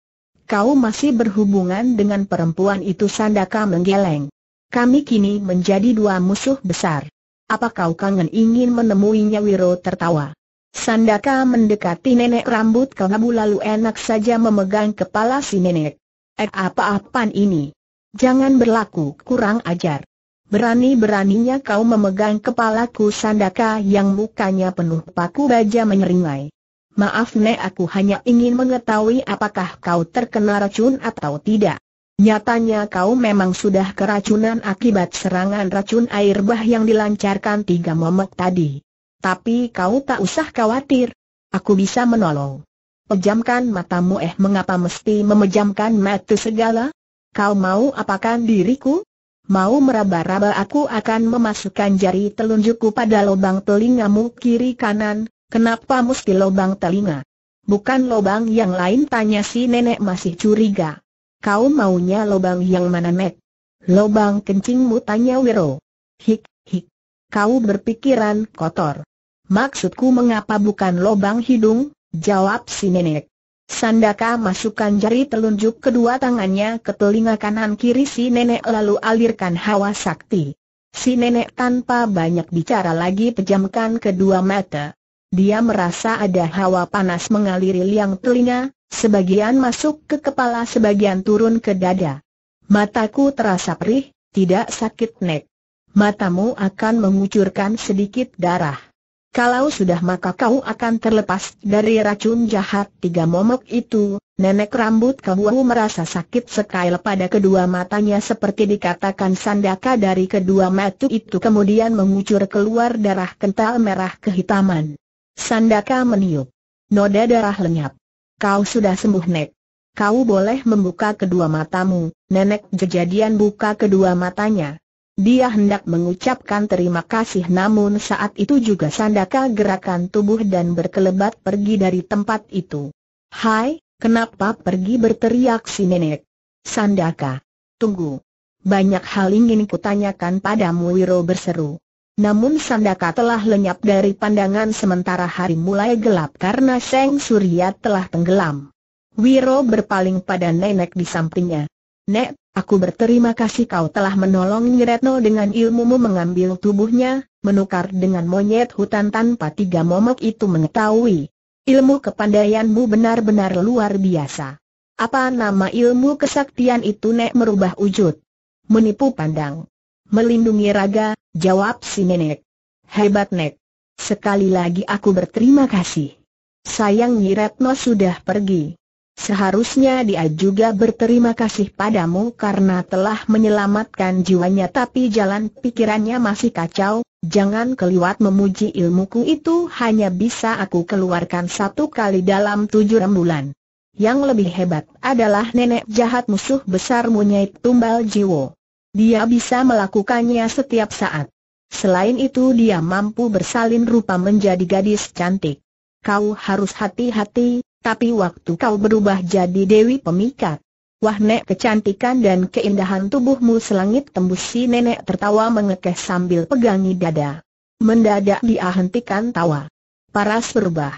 Kau masih berhubungan dengan perempuan itu Sandaka menggeleng. Kami kini menjadi dua musuh besar. Apa kau kangen ingin menemuinya Wiro tertawa? Sandaka mendekati nenek rambut kelabu lalu enak saja memegang kepala si nenek ek eh, apa-apaan ini. Jangan berlaku kurang ajar. Berani-beraninya kau memegang kepalaku Sandaka yang mukanya penuh paku baja menyeringai. Maaf Nek aku hanya ingin mengetahui apakah kau terkena racun atau tidak. Nyatanya kau memang sudah keracunan akibat serangan racun air bah yang dilancarkan tiga momok tadi. Tapi kau tak usah khawatir. Aku bisa menolong. Pejamkan matamu eh mengapa mesti memejamkan mata segala? Kau mau apakan diriku? Mau meraba-raba aku akan memasukkan jari telunjukku pada lubang telingamu kiri kanan, kenapa mesti lubang telinga? Bukan lubang yang lain tanya si nenek masih curiga. Kau maunya lubang yang mana nek? Lubang kencingmu tanya Wiro. Hik, hik. Kau berpikiran kotor. Maksudku mengapa bukan lubang hidung? Jawab si nenek. Sandaka masukkan jari telunjuk kedua tangannya ke telinga kanan kiri si nenek lalu alirkan hawa sakti. Si nenek tanpa banyak bicara lagi pejamkan kedua mata. Dia merasa ada hawa panas mengaliri liang telinga, sebagian masuk ke kepala sebagian turun ke dada. Mataku terasa perih, tidak sakit nek. Matamu akan mengucurkan sedikit darah. Kalau sudah maka kau akan terlepas dari racun jahat tiga momok itu, nenek rambut kau merasa sakit sekali pada kedua matanya seperti dikatakan sandaka dari kedua mata itu kemudian mengucur keluar darah kental merah kehitaman. Sandaka meniup. Noda darah lenyap. Kau sudah sembuh nek. Kau boleh membuka kedua matamu, nenek jejadian buka kedua matanya, dia hendak mengucapkan terima kasih namun saat itu juga Sandaka gerakan tubuh dan berkelebat pergi dari tempat itu. Hai, kenapa pergi berteriak si nenek? Sandaka, tunggu. Banyak hal ingin kutanyakan padamu Wiro berseru. Namun Sandaka telah lenyap dari pandangan sementara hari mulai gelap karena Seng Surya telah tenggelam. Wiro berpaling pada nenek di sampingnya. Nek, Aku berterima kasih kau telah menolong Nyeretno dengan ilmumu mengambil tubuhnya, menukar dengan monyet hutan tanpa tiga momok itu mengetahui. Ilmu kepandaianmu benar-benar luar biasa. Apa nama ilmu kesaktian itu nek merubah wujud? Menipu pandang. Melindungi raga, jawab si nenek. Hebat nek. Sekali lagi aku berterima kasih. Sayang Nyeretno sudah pergi. Seharusnya dia juga berterima kasih padamu karena telah menyelamatkan jiwanya tapi jalan pikirannya masih kacau, jangan keliwat memuji ilmuku itu hanya bisa aku keluarkan satu kali dalam tujuh rembulan. Yang lebih hebat adalah nenek jahat musuh besar Munyai Tumbal Jiwo. Dia bisa melakukannya setiap saat. Selain itu dia mampu bersalin rupa menjadi gadis cantik. Kau harus hati-hati, tapi waktu kau berubah jadi Dewi Pemikat. Wah nek kecantikan dan keindahan tubuhmu selangit tembus si nenek tertawa mengekeh sambil pegangi dada. Mendadak dia hentikan tawa. Paras berubah.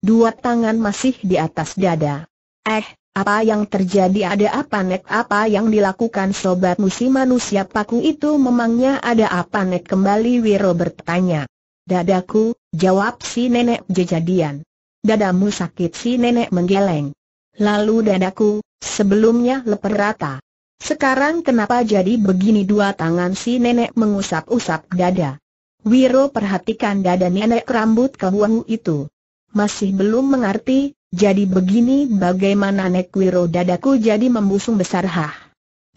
Dua tangan masih di atas dada. Eh, apa yang terjadi ada apa nek apa yang dilakukan sobat musi manusia paku itu memangnya ada apa nek kembali Wiro bertanya. Dadaku, jawab si nenek jejadian. Dadamu sakit si nenek menggeleng. Lalu dadaku, sebelumnya leper rata. Sekarang kenapa jadi begini dua tangan si nenek mengusap-usap dada. Wiro perhatikan dada nenek rambut kebuang itu. Masih belum mengerti, jadi begini bagaimana nek Wiro dadaku jadi membusung besar hah.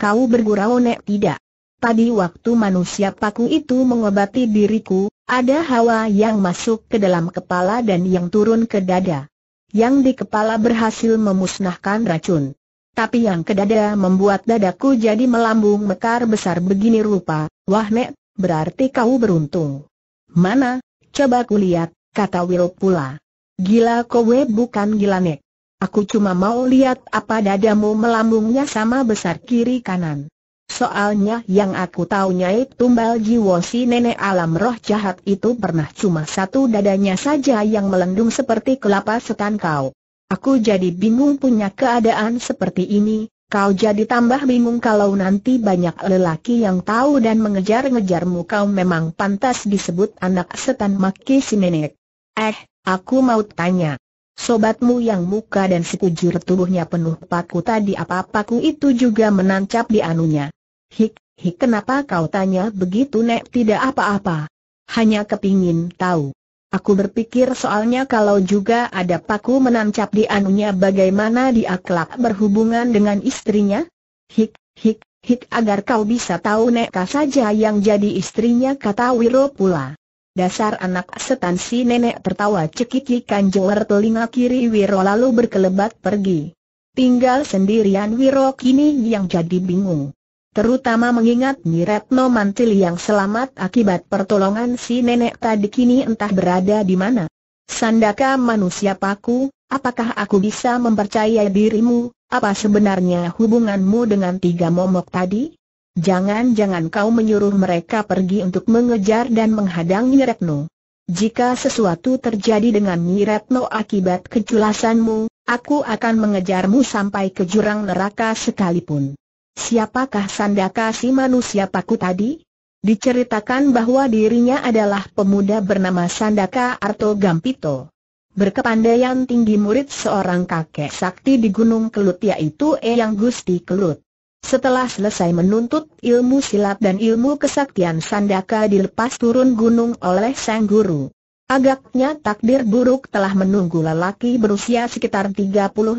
Kau bergurau nek tidak. Tadi waktu manusia paku itu mengobati diriku, ada hawa yang masuk ke dalam kepala dan yang turun ke dada. Yang di kepala berhasil memusnahkan racun. Tapi yang ke dada membuat dadaku jadi melambung mekar besar begini rupa. Wah nek, berarti kau beruntung. Mana? Coba kulihat, kata Will pula. Gila kowe bukan gila nek. Aku cuma mau lihat apa dadamu melambungnya sama besar kiri kanan. Soalnya yang aku tahu Nyai tumbal jiwo si nenek alam roh jahat itu pernah cuma satu dadanya saja yang melendung seperti kelapa setan kau. Aku jadi bingung punya keadaan seperti ini, kau jadi tambah bingung kalau nanti banyak lelaki yang tahu dan mengejar-ngejarmu kau memang pantas disebut anak setan maki si nenek. Eh, aku mau tanya, Sobatmu yang muka dan sekujur tubuhnya penuh paku tadi apa paku itu juga menancap di anunya. Hik, hik kenapa kau tanya begitu nek tidak apa-apa? Hanya kepingin tahu. Aku berpikir soalnya kalau juga ada paku menancap di anunya bagaimana dia kelak berhubungan dengan istrinya? Hik, hik, hik agar kau bisa tahu neka saja yang jadi istrinya kata Wiro pula. Dasar anak setan si nenek tertawa cekikikan jewer telinga kiri Wiro lalu berkelebat pergi. Tinggal sendirian Wiro kini yang jadi bingung. Terutama mengingat Nyiretno Mantil yang selamat akibat pertolongan si nenek tadi kini entah berada di mana. Sandaka manusia paku, apakah aku bisa mempercaya dirimu? Apa sebenarnya hubunganmu dengan tiga momok tadi? Jangan-jangan kau menyuruh mereka pergi untuk mengejar dan menghadang Nyiretno. Jika sesuatu terjadi dengan Nyiretno akibat keculasanmu, aku akan mengejarmu sampai ke jurang neraka sekalipun. Siapakah sandaka si manusia paku tadi? Diceritakan bahwa dirinya adalah pemuda bernama Sandaka Arto Gampito. Berkepandaian tinggi murid seorang kakek sakti di Gunung Kelut yaitu Eyang Gusti Kelut. Setelah selesai menuntut ilmu silat dan ilmu kesaktian Sandaka dilepas turun gunung oleh sang guru. Agaknya takdir buruk telah menunggu lelaki berusia sekitar 30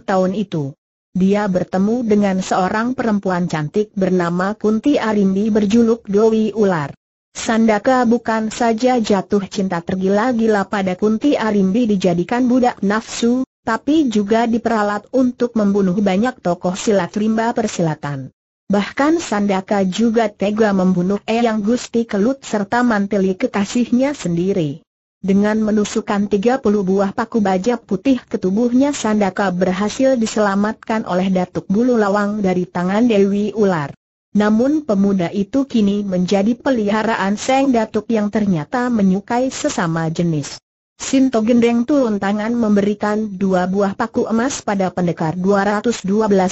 tahun itu. Dia bertemu dengan seorang perempuan cantik bernama Kunti Arimbi berjuluk Dewi Ular. Sandaka bukan saja jatuh cinta tergila-gila pada Kunti Arimbi dijadikan budak nafsu, tapi juga diperalat untuk membunuh banyak tokoh silat rimba persilatan. Bahkan Sandaka juga tega membunuh Eyang Gusti Kelut serta manteli kekasihnya sendiri. Dengan menusukkan 30 buah paku baja putih ke tubuhnya Sandaka berhasil diselamatkan oleh Datuk Bulu Lawang dari tangan Dewi Ular. Namun pemuda itu kini menjadi peliharaan Seng Datuk yang ternyata menyukai sesama jenis. Sinto Gendeng turun tangan memberikan dua buah paku emas pada pendekar 212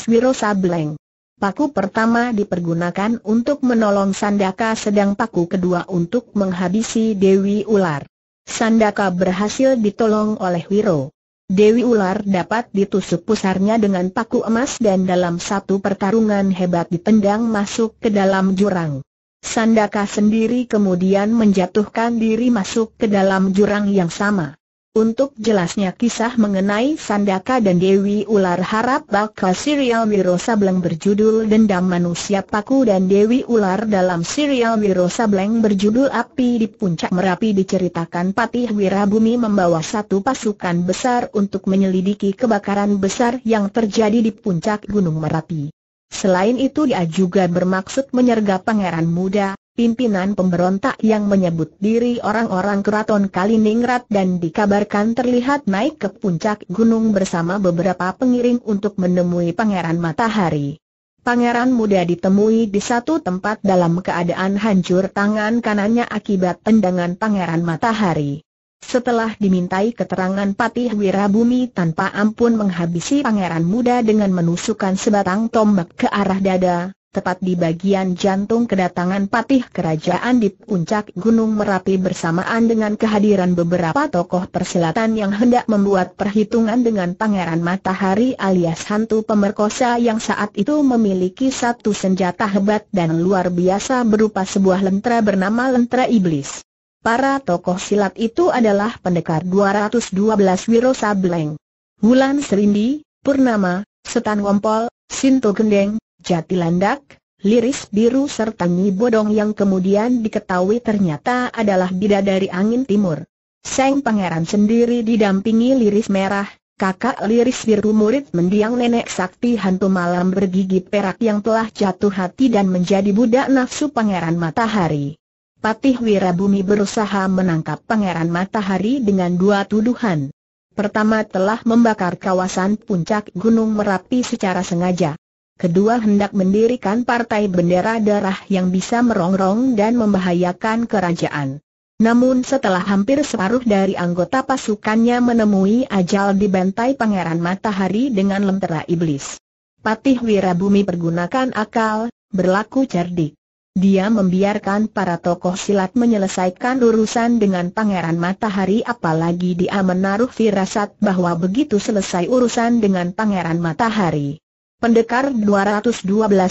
Wiro Sableng paku pertama dipergunakan untuk menolong Sandaka sedang paku kedua untuk menghabisi Dewi Ular. Sandaka berhasil ditolong oleh Wiro. Dewi Ular dapat ditusuk pusarnya dengan paku emas dan dalam satu pertarungan hebat ditendang masuk ke dalam jurang. Sandaka sendiri kemudian menjatuhkan diri masuk ke dalam jurang yang sama. Untuk jelasnya kisah mengenai Sandaka dan Dewi Ular harap bakal serial Wiro Sableng berjudul Dendam Manusia Paku dan Dewi Ular dalam serial Wiro Sableng berjudul Api di Puncak Merapi diceritakan Patih Wirabumi membawa satu pasukan besar untuk menyelidiki kebakaran besar yang terjadi di puncak Gunung Merapi. Selain itu dia juga bermaksud menyergap pangeran muda, pimpinan pemberontak yang menyebut diri orang-orang keraton Kaliningrad dan dikabarkan terlihat naik ke puncak gunung bersama beberapa pengiring untuk menemui Pangeran Matahari. Pangeran muda ditemui di satu tempat dalam keadaan hancur tangan kanannya akibat tendangan Pangeran Matahari. Setelah dimintai keterangan Patih Wirabumi tanpa ampun menghabisi pangeran muda dengan menusukkan sebatang tombak ke arah dada, tepat di bagian jantung kedatangan patih kerajaan di puncak Gunung Merapi bersamaan dengan kehadiran beberapa tokoh persilatan yang hendak membuat perhitungan dengan Pangeran Matahari alias hantu pemerkosa yang saat itu memiliki satu senjata hebat dan luar biasa berupa sebuah lentera bernama Lentera Iblis. Para tokoh silat itu adalah pendekar 212 Wiro Sableng, Wulan Serindi, Purnama, Setan Wompol, Sinto Gendeng, Jatilandak, liris biru serta Nyi Bodong yang kemudian diketahui ternyata adalah bidadari angin timur. Seng pangeran sendiri didampingi liris merah, kakak liris biru murid mendiang nenek sakti hantu malam bergigi perak yang telah jatuh hati dan menjadi budak nafsu pangeran matahari. Patih Wirabumi berusaha menangkap pangeran matahari dengan dua tuduhan. Pertama telah membakar kawasan puncak Gunung Merapi secara sengaja. Kedua hendak mendirikan partai bendera darah yang bisa merongrong dan membahayakan kerajaan. Namun setelah hampir separuh dari anggota pasukannya menemui ajal di bantai Pangeran Matahari dengan lentera iblis. Patih Wirabumi pergunakan akal, berlaku cerdik. Dia membiarkan para tokoh silat menyelesaikan urusan dengan Pangeran Matahari apalagi dia menaruh firasat bahwa begitu selesai urusan dengan Pangeran Matahari Pendekar 212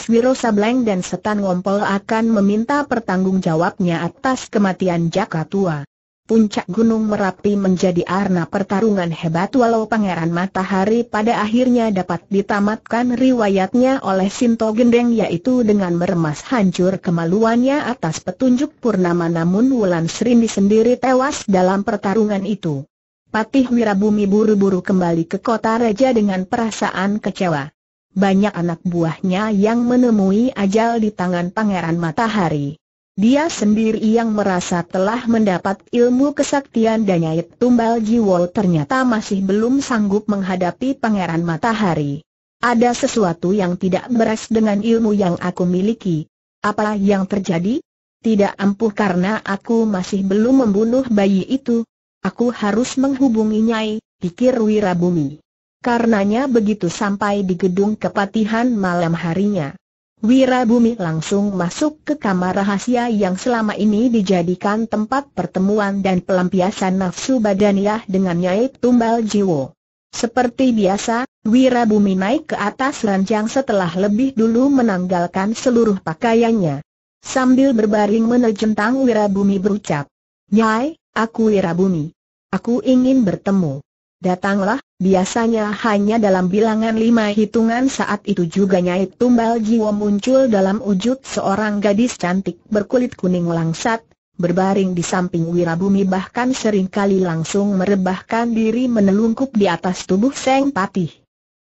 Wiro Sableng dan Setan Ngompol akan meminta pertanggungjawabnya atas kematian Jaka Tua. Puncak Gunung Merapi menjadi arna pertarungan hebat walau Pangeran Matahari pada akhirnya dapat ditamatkan riwayatnya oleh Sinto Gendeng yaitu dengan meremas hancur kemaluannya atas petunjuk Purnama namun Wulan Serindi sendiri tewas dalam pertarungan itu. Patih Wirabumi buru-buru kembali ke kota raja dengan perasaan kecewa banyak anak buahnya yang menemui ajal di tangan Pangeran Matahari. Dia sendiri yang merasa telah mendapat ilmu kesaktian dan Nyait Tumbal jiwa ternyata masih belum sanggup menghadapi Pangeran Matahari. Ada sesuatu yang tidak beres dengan ilmu yang aku miliki. Apa yang terjadi? Tidak ampuh karena aku masih belum membunuh bayi itu. Aku harus menghubungi Nyai, pikir Wirabumi. Karenanya begitu sampai di gedung kepatihan malam harinya. Wirabumi langsung masuk ke kamar rahasia yang selama ini dijadikan tempat pertemuan dan pelampiasan nafsu badaniah dengan Nyai Tumbal Jiwo. Seperti biasa, Wirabumi naik ke atas ranjang setelah lebih dulu menanggalkan seluruh pakaiannya. Sambil berbaring menerjentang Wirabumi berucap, Nyai, aku Wirabumi. Aku ingin bertemu. Datanglah, biasanya hanya dalam bilangan lima hitungan saat itu juga Nyai Tumbal Jiwo muncul dalam wujud seorang gadis cantik berkulit kuning langsat, berbaring di samping Wirabumi bahkan seringkali langsung merebahkan diri menelungkup di atas tubuh Seng Patih.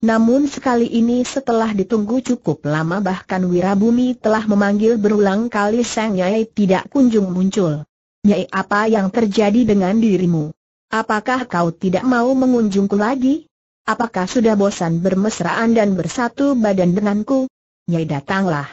Namun sekali ini setelah ditunggu cukup lama bahkan Wirabumi telah memanggil berulang kali Seng Nyai tidak kunjung muncul. Nyai apa yang terjadi dengan dirimu? Apakah kau tidak mau mengunjungku lagi? Apakah sudah bosan bermesraan dan bersatu badan denganku? Nyai datanglah.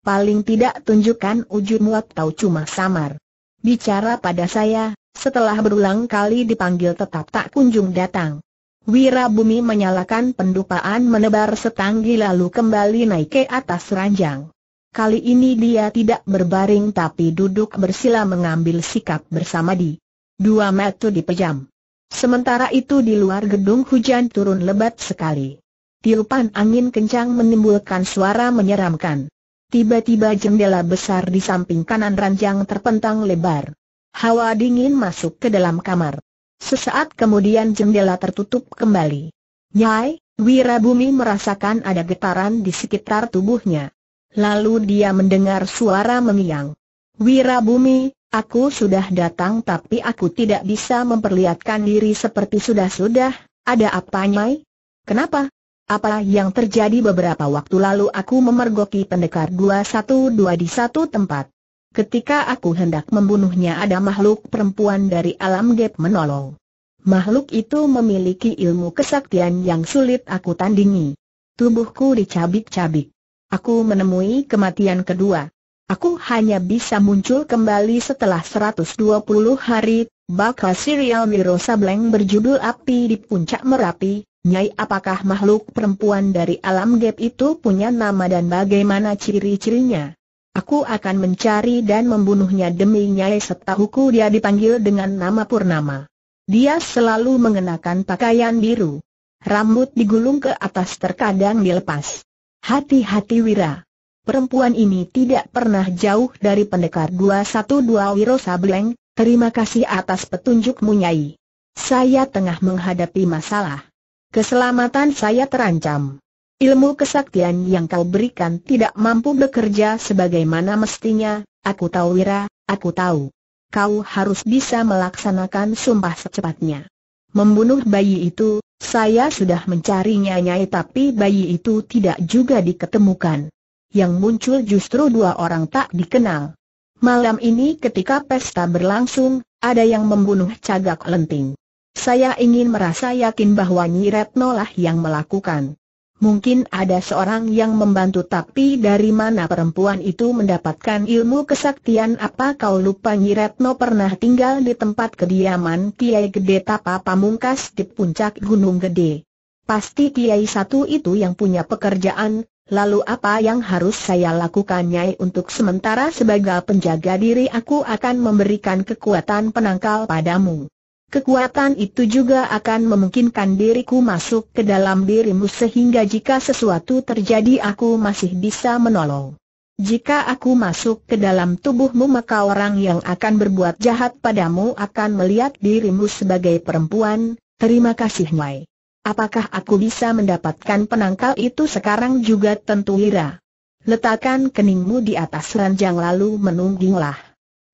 Paling tidak tunjukkan wujudmu atau cuma samar. Bicara pada saya, setelah berulang kali dipanggil tetap tak kunjung datang. Wira bumi menyalakan pendupaan menebar setanggi lalu kembali naik ke atas ranjang. Kali ini dia tidak berbaring tapi duduk bersila mengambil sikap bersama di Dua metu dipejam. Sementara itu di luar gedung hujan turun lebat sekali. Tiupan angin kencang menimbulkan suara menyeramkan. Tiba-tiba jendela besar di samping kanan ranjang terpentang lebar. Hawa dingin masuk ke dalam kamar. Sesaat kemudian jendela tertutup kembali. Nyai, Wirabumi merasakan ada getaran di sekitar tubuhnya. Lalu dia mendengar suara mengiang. Wirabumi, Aku sudah datang tapi aku tidak bisa memperlihatkan diri seperti sudah-sudah, ada apa Nyai? Kenapa? Apa yang terjadi beberapa waktu lalu aku memergoki pendekar 212 di satu tempat. Ketika aku hendak membunuhnya ada makhluk perempuan dari alam gap menolong. Makhluk itu memiliki ilmu kesaktian yang sulit aku tandingi. Tubuhku dicabik-cabik. Aku menemui kematian kedua. Aku hanya bisa muncul kembali setelah 120 hari, bakal serial Wiro Sableng berjudul Api di Puncak Merapi, Nyai apakah makhluk perempuan dari alam gap itu punya nama dan bagaimana ciri-cirinya? Aku akan mencari dan membunuhnya demi Nyai setahuku dia dipanggil dengan nama Purnama. Dia selalu mengenakan pakaian biru. Rambut digulung ke atas terkadang dilepas. Hati-hati Wira perempuan ini tidak pernah jauh dari pendekar 212 Wiro Sableng, terima kasih atas petunjukmu Nyai. Saya tengah menghadapi masalah. Keselamatan saya terancam. Ilmu kesaktian yang kau berikan tidak mampu bekerja sebagaimana mestinya, aku tahu Wira, aku tahu. Kau harus bisa melaksanakan sumpah secepatnya. Membunuh bayi itu, saya sudah mencarinya nyai tapi bayi itu tidak juga diketemukan yang muncul justru dua orang tak dikenal. Malam ini ketika pesta berlangsung, ada yang membunuh cagak lenting. Saya ingin merasa yakin bahwa Nyi Retno lah yang melakukan. Mungkin ada seorang yang membantu tapi dari mana perempuan itu mendapatkan ilmu kesaktian apa kau lupa Retno pernah tinggal di tempat kediaman Kiai Gede Tapa Pamungkas di puncak Gunung Gede. Pasti Kiai satu itu yang punya pekerjaan, Lalu apa yang harus saya lakukan Nyai untuk sementara sebagai penjaga diri aku akan memberikan kekuatan penangkal padamu. Kekuatan itu juga akan memungkinkan diriku masuk ke dalam dirimu sehingga jika sesuatu terjadi aku masih bisa menolong. Jika aku masuk ke dalam tubuhmu maka orang yang akan berbuat jahat padamu akan melihat dirimu sebagai perempuan, terima kasih Nyai. Apakah aku bisa mendapatkan penangkal itu sekarang juga tentu Wira? Letakkan keningmu di atas ranjang lalu menungginglah.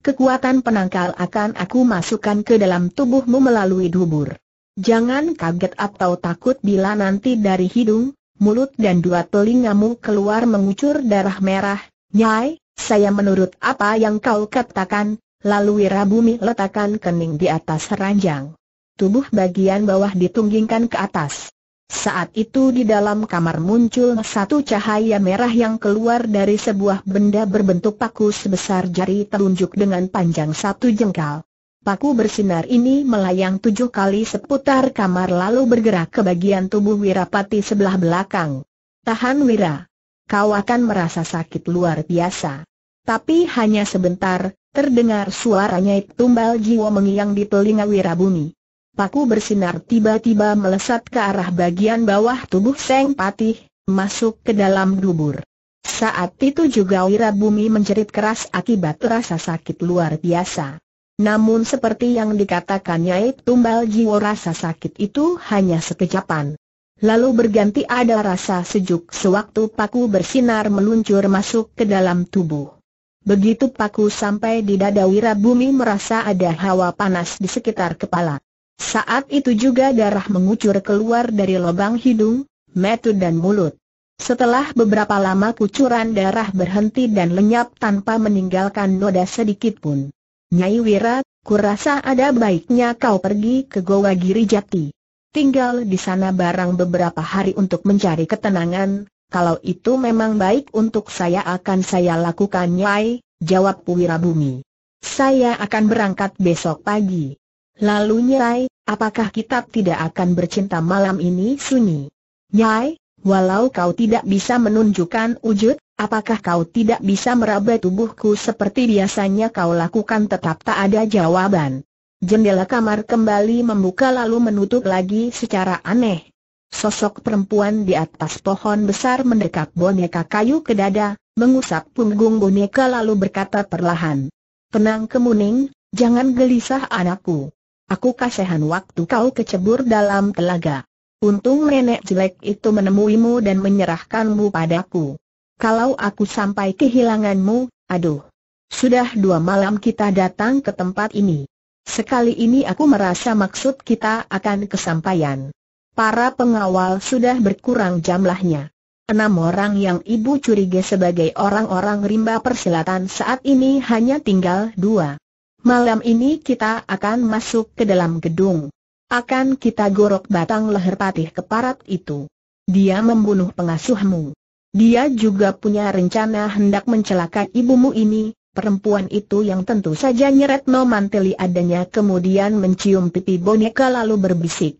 Kekuatan penangkal akan aku masukkan ke dalam tubuhmu melalui dubur. Jangan kaget atau takut bila nanti dari hidung, mulut dan dua telingamu keluar mengucur darah merah. Nyai, saya menurut apa yang kau katakan, lalu Wira Bumi letakkan kening di atas ranjang tubuh bagian bawah ditunggingkan ke atas. Saat itu di dalam kamar muncul satu cahaya merah yang keluar dari sebuah benda berbentuk paku sebesar jari telunjuk dengan panjang satu jengkal. Paku bersinar ini melayang tujuh kali seputar kamar lalu bergerak ke bagian tubuh Wirapati sebelah belakang. Tahan Wira. Kau akan merasa sakit luar biasa. Tapi hanya sebentar, terdengar suaranya Tumbal Jiwa mengiang di telinga Wirabumi paku bersinar tiba-tiba melesat ke arah bagian bawah tubuh Seng Patih, masuk ke dalam dubur. Saat itu juga Wira Bumi menjerit keras akibat rasa sakit luar biasa. Namun seperti yang dikatakan Nyai Tumbal jiwa rasa sakit itu hanya sekejapan. Lalu berganti ada rasa sejuk sewaktu paku bersinar meluncur masuk ke dalam tubuh. Begitu paku sampai di dada Wirabumi merasa ada hawa panas di sekitar kepala. Saat itu juga darah mengucur keluar dari lubang hidung, metu dan mulut. Setelah beberapa lama kucuran darah berhenti dan lenyap tanpa meninggalkan noda sedikit pun. Nyai Wira, kurasa ada baiknya kau pergi ke Goa Giri Jati. Tinggal di sana barang beberapa hari untuk mencari ketenangan, kalau itu memang baik untuk saya akan saya lakukan Nyai, jawab Wirabumi. Saya akan berangkat besok pagi. Lalu Nyai, apakah kitab tidak akan bercinta malam ini sunyi? Nyai, walau kau tidak bisa menunjukkan wujud, apakah kau tidak bisa meraba tubuhku seperti biasanya kau lakukan tetap tak ada jawaban. Jendela kamar kembali membuka lalu menutup lagi secara aneh. Sosok perempuan di atas pohon besar mendekat boneka kayu ke dada, mengusap punggung boneka lalu berkata perlahan. Tenang kemuning, jangan gelisah anakku. Aku kasihan waktu kau kecebur dalam telaga. Untung nenek jelek itu menemuimu dan menyerahkanmu padaku. Kalau aku sampai kehilanganmu, aduh. Sudah dua malam kita datang ke tempat ini. Sekali ini aku merasa maksud kita akan kesampaian. Para pengawal sudah berkurang jumlahnya. Enam orang yang ibu curiga sebagai orang-orang rimba persilatan saat ini hanya tinggal dua. Malam ini kita akan masuk ke dalam gedung. Akan kita gorok batang leher patih keparat itu. Dia membunuh pengasuhmu. Dia juga punya rencana hendak mencelakai ibumu ini, perempuan itu yang tentu saja nyeret no manteli adanya kemudian mencium pipi boneka lalu berbisik.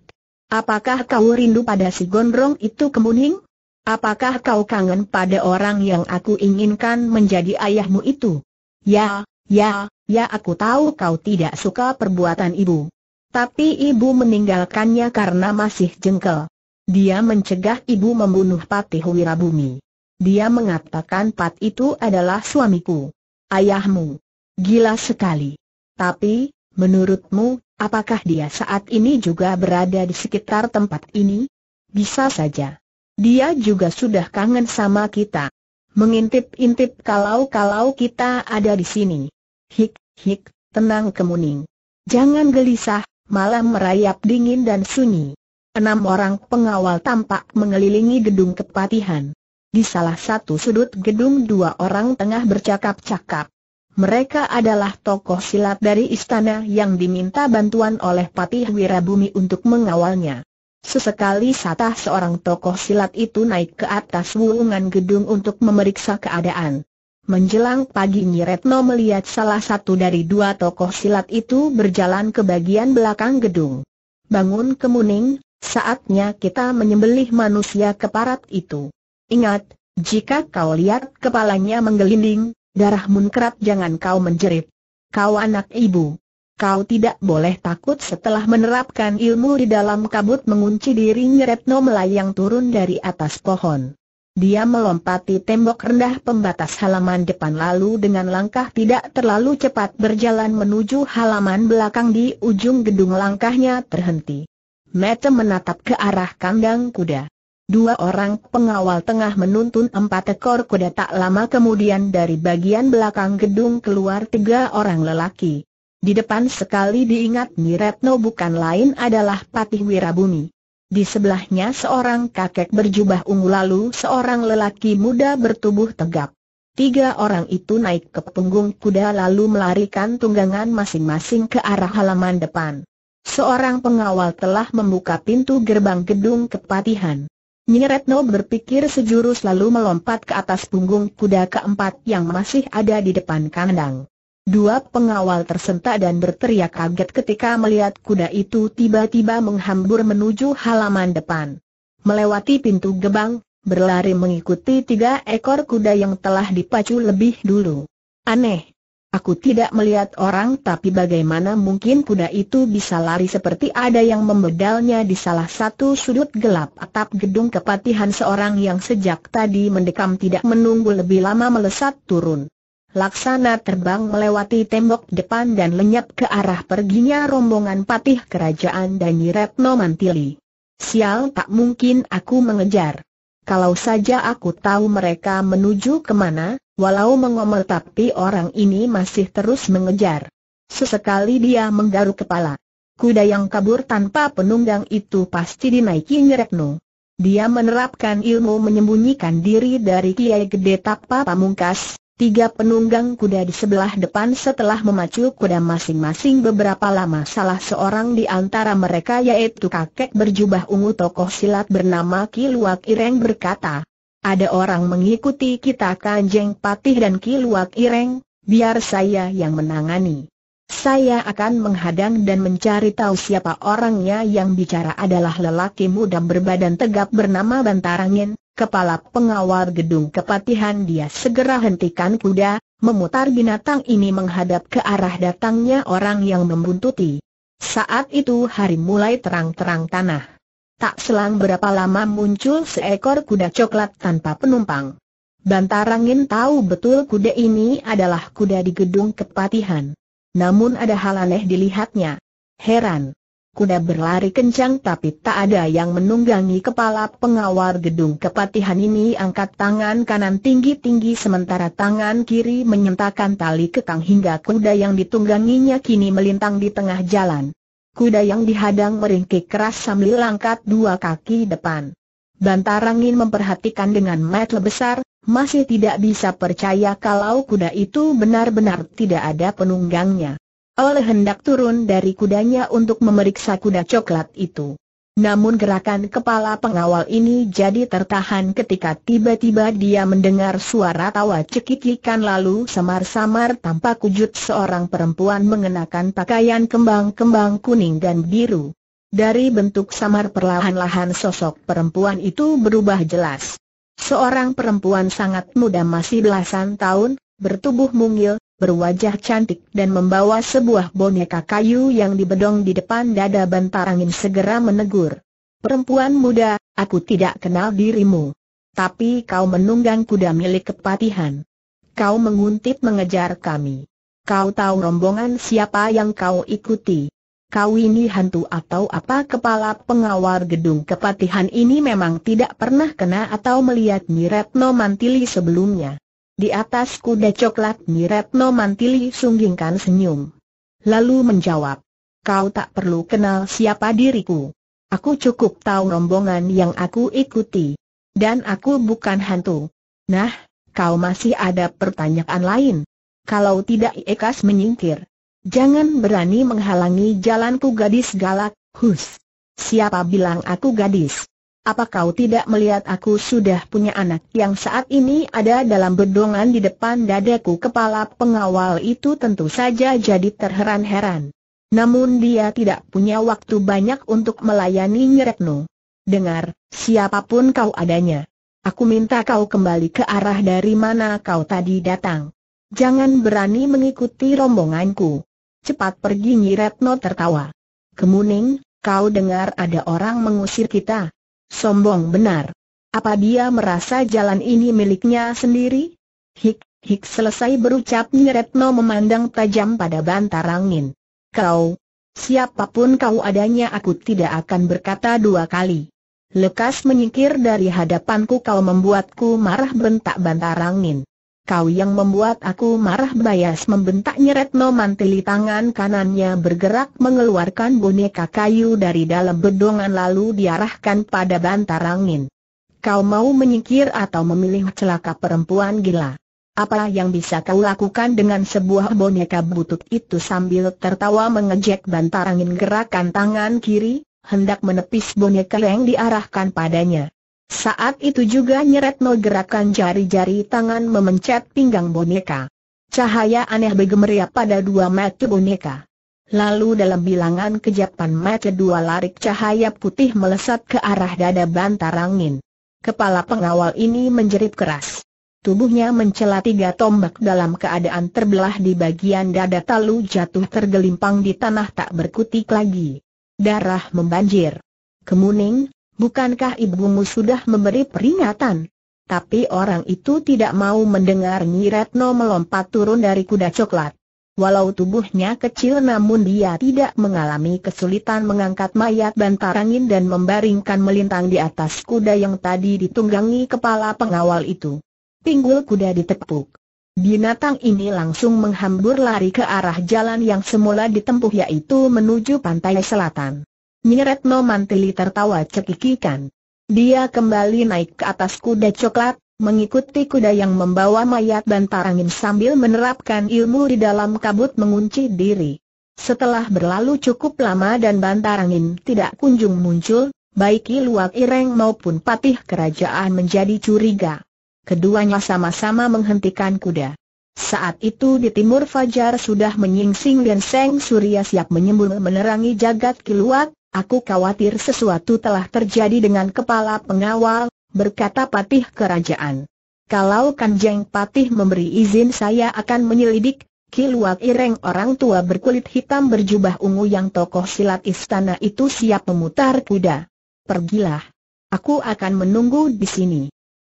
Apakah kau rindu pada si gondrong itu kemuning? Apakah kau kangen pada orang yang aku inginkan menjadi ayahmu itu? Ya, Ya, ya aku tahu kau tidak suka perbuatan ibu. Tapi ibu meninggalkannya karena masih jengkel. Dia mencegah ibu membunuh Patih Wirabumi. Dia mengatakan Pat itu adalah suamiku. Ayahmu. Gila sekali. Tapi, menurutmu, apakah dia saat ini juga berada di sekitar tempat ini? Bisa saja. Dia juga sudah kangen sama kita. Mengintip-intip kalau-kalau kita ada di sini. Hik, hik, tenang kemuning. Jangan gelisah, malam merayap dingin dan sunyi. Enam orang pengawal tampak mengelilingi gedung kepatihan. Di salah satu sudut gedung dua orang tengah bercakap-cakap. Mereka adalah tokoh silat dari istana yang diminta bantuan oleh Patih Wirabumi untuk mengawalnya. Sesekali satah seorang tokoh silat itu naik ke atas wulungan gedung untuk memeriksa keadaan. Menjelang pagi Retno melihat salah satu dari dua tokoh silat itu berjalan ke bagian belakang gedung. Bangun kemuning, saatnya kita menyembelih manusia keparat itu. Ingat, jika kau lihat kepalanya menggelinding, darah munkrat jangan kau menjerit. Kau anak ibu. Kau tidak boleh takut setelah menerapkan ilmu di dalam kabut mengunci diri Retno melayang turun dari atas pohon. Dia melompati tembok rendah pembatas halaman depan lalu dengan langkah tidak terlalu cepat berjalan menuju halaman belakang di ujung gedung langkahnya terhenti. Mata menatap ke arah kandang kuda. Dua orang pengawal tengah menuntun empat ekor kuda tak lama kemudian dari bagian belakang gedung keluar tiga orang lelaki. Di depan sekali diingat Niretno bukan lain adalah Patih Wirabumi. Di sebelahnya seorang kakek berjubah ungu lalu seorang lelaki muda bertubuh tegap. Tiga orang itu naik ke punggung kuda lalu melarikan tunggangan masing-masing ke arah halaman depan. Seorang pengawal telah membuka pintu gerbang gedung kepatihan. Nyeretno berpikir sejurus lalu melompat ke atas punggung kuda keempat yang masih ada di depan kandang. Dua pengawal tersentak dan berteriak kaget ketika melihat kuda itu tiba-tiba menghambur menuju halaman depan. Melewati pintu gebang, berlari mengikuti tiga ekor kuda yang telah dipacu lebih dulu. Aneh. Aku tidak melihat orang tapi bagaimana mungkin kuda itu bisa lari seperti ada yang membedalnya di salah satu sudut gelap atap gedung kepatihan seorang yang sejak tadi mendekam tidak menunggu lebih lama melesat turun. Laksana terbang melewati tembok depan dan lenyap ke arah perginya rombongan patih kerajaan dan Retno Mantili. Sial tak mungkin aku mengejar. Kalau saja aku tahu mereka menuju kemana, walau mengomel tapi orang ini masih terus mengejar. Sesekali dia menggaruk kepala. Kuda yang kabur tanpa penunggang itu pasti dinaiki Retno. Dia menerapkan ilmu menyembunyikan diri dari Kiai Gede Tapa Pamungkas, Tiga penunggang kuda di sebelah depan setelah memacu kuda masing-masing beberapa lama salah seorang di antara mereka yaitu kakek berjubah ungu tokoh silat bernama Kiluak Ireng berkata, ada orang mengikuti kita Kanjeng Patih dan Kiluak Ireng, biar saya yang menangani. Saya akan menghadang dan mencari tahu siapa orangnya yang bicara adalah lelaki muda berbadan tegap bernama Bantarangin, kepala pengawal gedung kepatihan dia segera hentikan kuda, memutar binatang ini menghadap ke arah datangnya orang yang membuntuti. Saat itu hari mulai terang-terang tanah. Tak selang berapa lama muncul seekor kuda coklat tanpa penumpang. Bantarangin tahu betul kuda ini adalah kuda di gedung kepatihan. Namun ada hal aneh dilihatnya. Heran, Kuda berlari kencang tapi tak ada yang menunggangi kepala pengawal gedung kepatihan ini angkat tangan kanan tinggi-tinggi sementara tangan kiri menyentakan tali kekang hingga kuda yang ditungganginya kini melintang di tengah jalan. Kuda yang dihadang meringkik keras sambil langkat dua kaki depan. Bantarangin memperhatikan dengan mata besar, masih tidak bisa percaya kalau kuda itu benar-benar tidak ada penunggangnya oleh hendak turun dari kudanya untuk memeriksa kuda coklat itu. Namun gerakan kepala pengawal ini jadi tertahan ketika tiba-tiba dia mendengar suara tawa cekikikan lalu samar-samar tampak wujud seorang perempuan mengenakan pakaian kembang-kembang kuning dan biru. Dari bentuk samar perlahan-lahan sosok perempuan itu berubah jelas. Seorang perempuan sangat muda masih belasan tahun, bertubuh mungil, berwajah cantik dan membawa sebuah boneka kayu yang dibedong di depan dada bantarangin segera menegur. Perempuan muda, aku tidak kenal dirimu. Tapi kau menunggang kuda milik kepatihan. Kau menguntit mengejar kami. Kau tahu rombongan siapa yang kau ikuti. Kau ini hantu atau apa kepala pengawal gedung kepatihan ini memang tidak pernah kena atau melihat Nyiretno Mantili sebelumnya. Di atas kuda coklat Miretno Mantili sunggingkan senyum. Lalu menjawab, kau tak perlu kenal siapa diriku. Aku cukup tahu rombongan yang aku ikuti. Dan aku bukan hantu. Nah, kau masih ada pertanyaan lain. Kalau tidak Ekas menyingkir. Jangan berani menghalangi jalanku gadis galak, hus. Siapa bilang aku gadis? Apa kau tidak melihat aku sudah punya anak yang saat ini ada dalam bedongan di depan dadaku kepala pengawal itu tentu saja jadi terheran-heran. Namun dia tidak punya waktu banyak untuk melayani Nyeretno. Dengar, siapapun kau adanya. Aku minta kau kembali ke arah dari mana kau tadi datang. Jangan berani mengikuti rombonganku. Cepat pergi Nyeretno tertawa. Kemuning, kau dengar ada orang mengusir kita. Sombong benar. Apa dia merasa jalan ini miliknya sendiri? Hik, hik selesai berucap Nyeretno memandang tajam pada bantarangin. Kau, siapapun kau adanya aku tidak akan berkata dua kali. Lekas menyingkir dari hadapanku kau membuatku marah bentak bantarangin kau yang membuat aku marah bayas membentaknya Retno Mantili tangan kanannya bergerak mengeluarkan boneka kayu dari dalam bedongan lalu diarahkan pada angin. Kau mau menyingkir atau memilih celaka perempuan gila? Apa yang bisa kau lakukan dengan sebuah boneka butut itu sambil tertawa mengejek angin gerakan tangan kiri, hendak menepis boneka yang diarahkan padanya. Saat itu juga Nyeretno gerakan jari-jari tangan memencet pinggang boneka. Cahaya aneh bergemerlap pada dua mata boneka. Lalu dalam bilangan kejapan mata dua larik cahaya putih melesat ke arah dada bantarangin. Kepala pengawal ini menjerit keras. Tubuhnya mencela tiga tombak dalam keadaan terbelah di bagian dada talu jatuh tergelimpang di tanah tak berkutik lagi. Darah membanjir. Kemuning, Bukankah ibumu sudah memberi peringatan? Tapi orang itu tidak mau mendengar Nyiretno melompat turun dari kuda coklat. Walau tubuhnya kecil namun dia tidak mengalami kesulitan mengangkat mayat bantarangin dan membaringkan melintang di atas kuda yang tadi ditunggangi kepala pengawal itu. Pinggul kuda ditepuk. Binatang ini langsung menghambur lari ke arah jalan yang semula ditempuh yaitu menuju pantai selatan. Nyiretno Mantili tertawa cekikikan. Dia kembali naik ke atas kuda coklat, mengikuti kuda yang membawa mayat Bantarangin sambil menerapkan ilmu di dalam kabut mengunci diri. Setelah berlalu cukup lama dan bantarangin tidak kunjung muncul, baik Iluak Ireng maupun patih kerajaan menjadi curiga. Keduanya sama-sama menghentikan kuda. Saat itu di timur Fajar sudah menyingsing dan Seng Surya siap menyembul menerangi jagat kiluak, Aku khawatir sesuatu telah terjadi dengan kepala pengawal, berkata patih kerajaan. Kalau Kanjeng Patih memberi izin saya akan menyelidik, Kiluak Ireng orang tua berkulit hitam berjubah ungu yang tokoh silat istana itu siap memutar kuda. Pergilah. Aku akan menunggu di sini.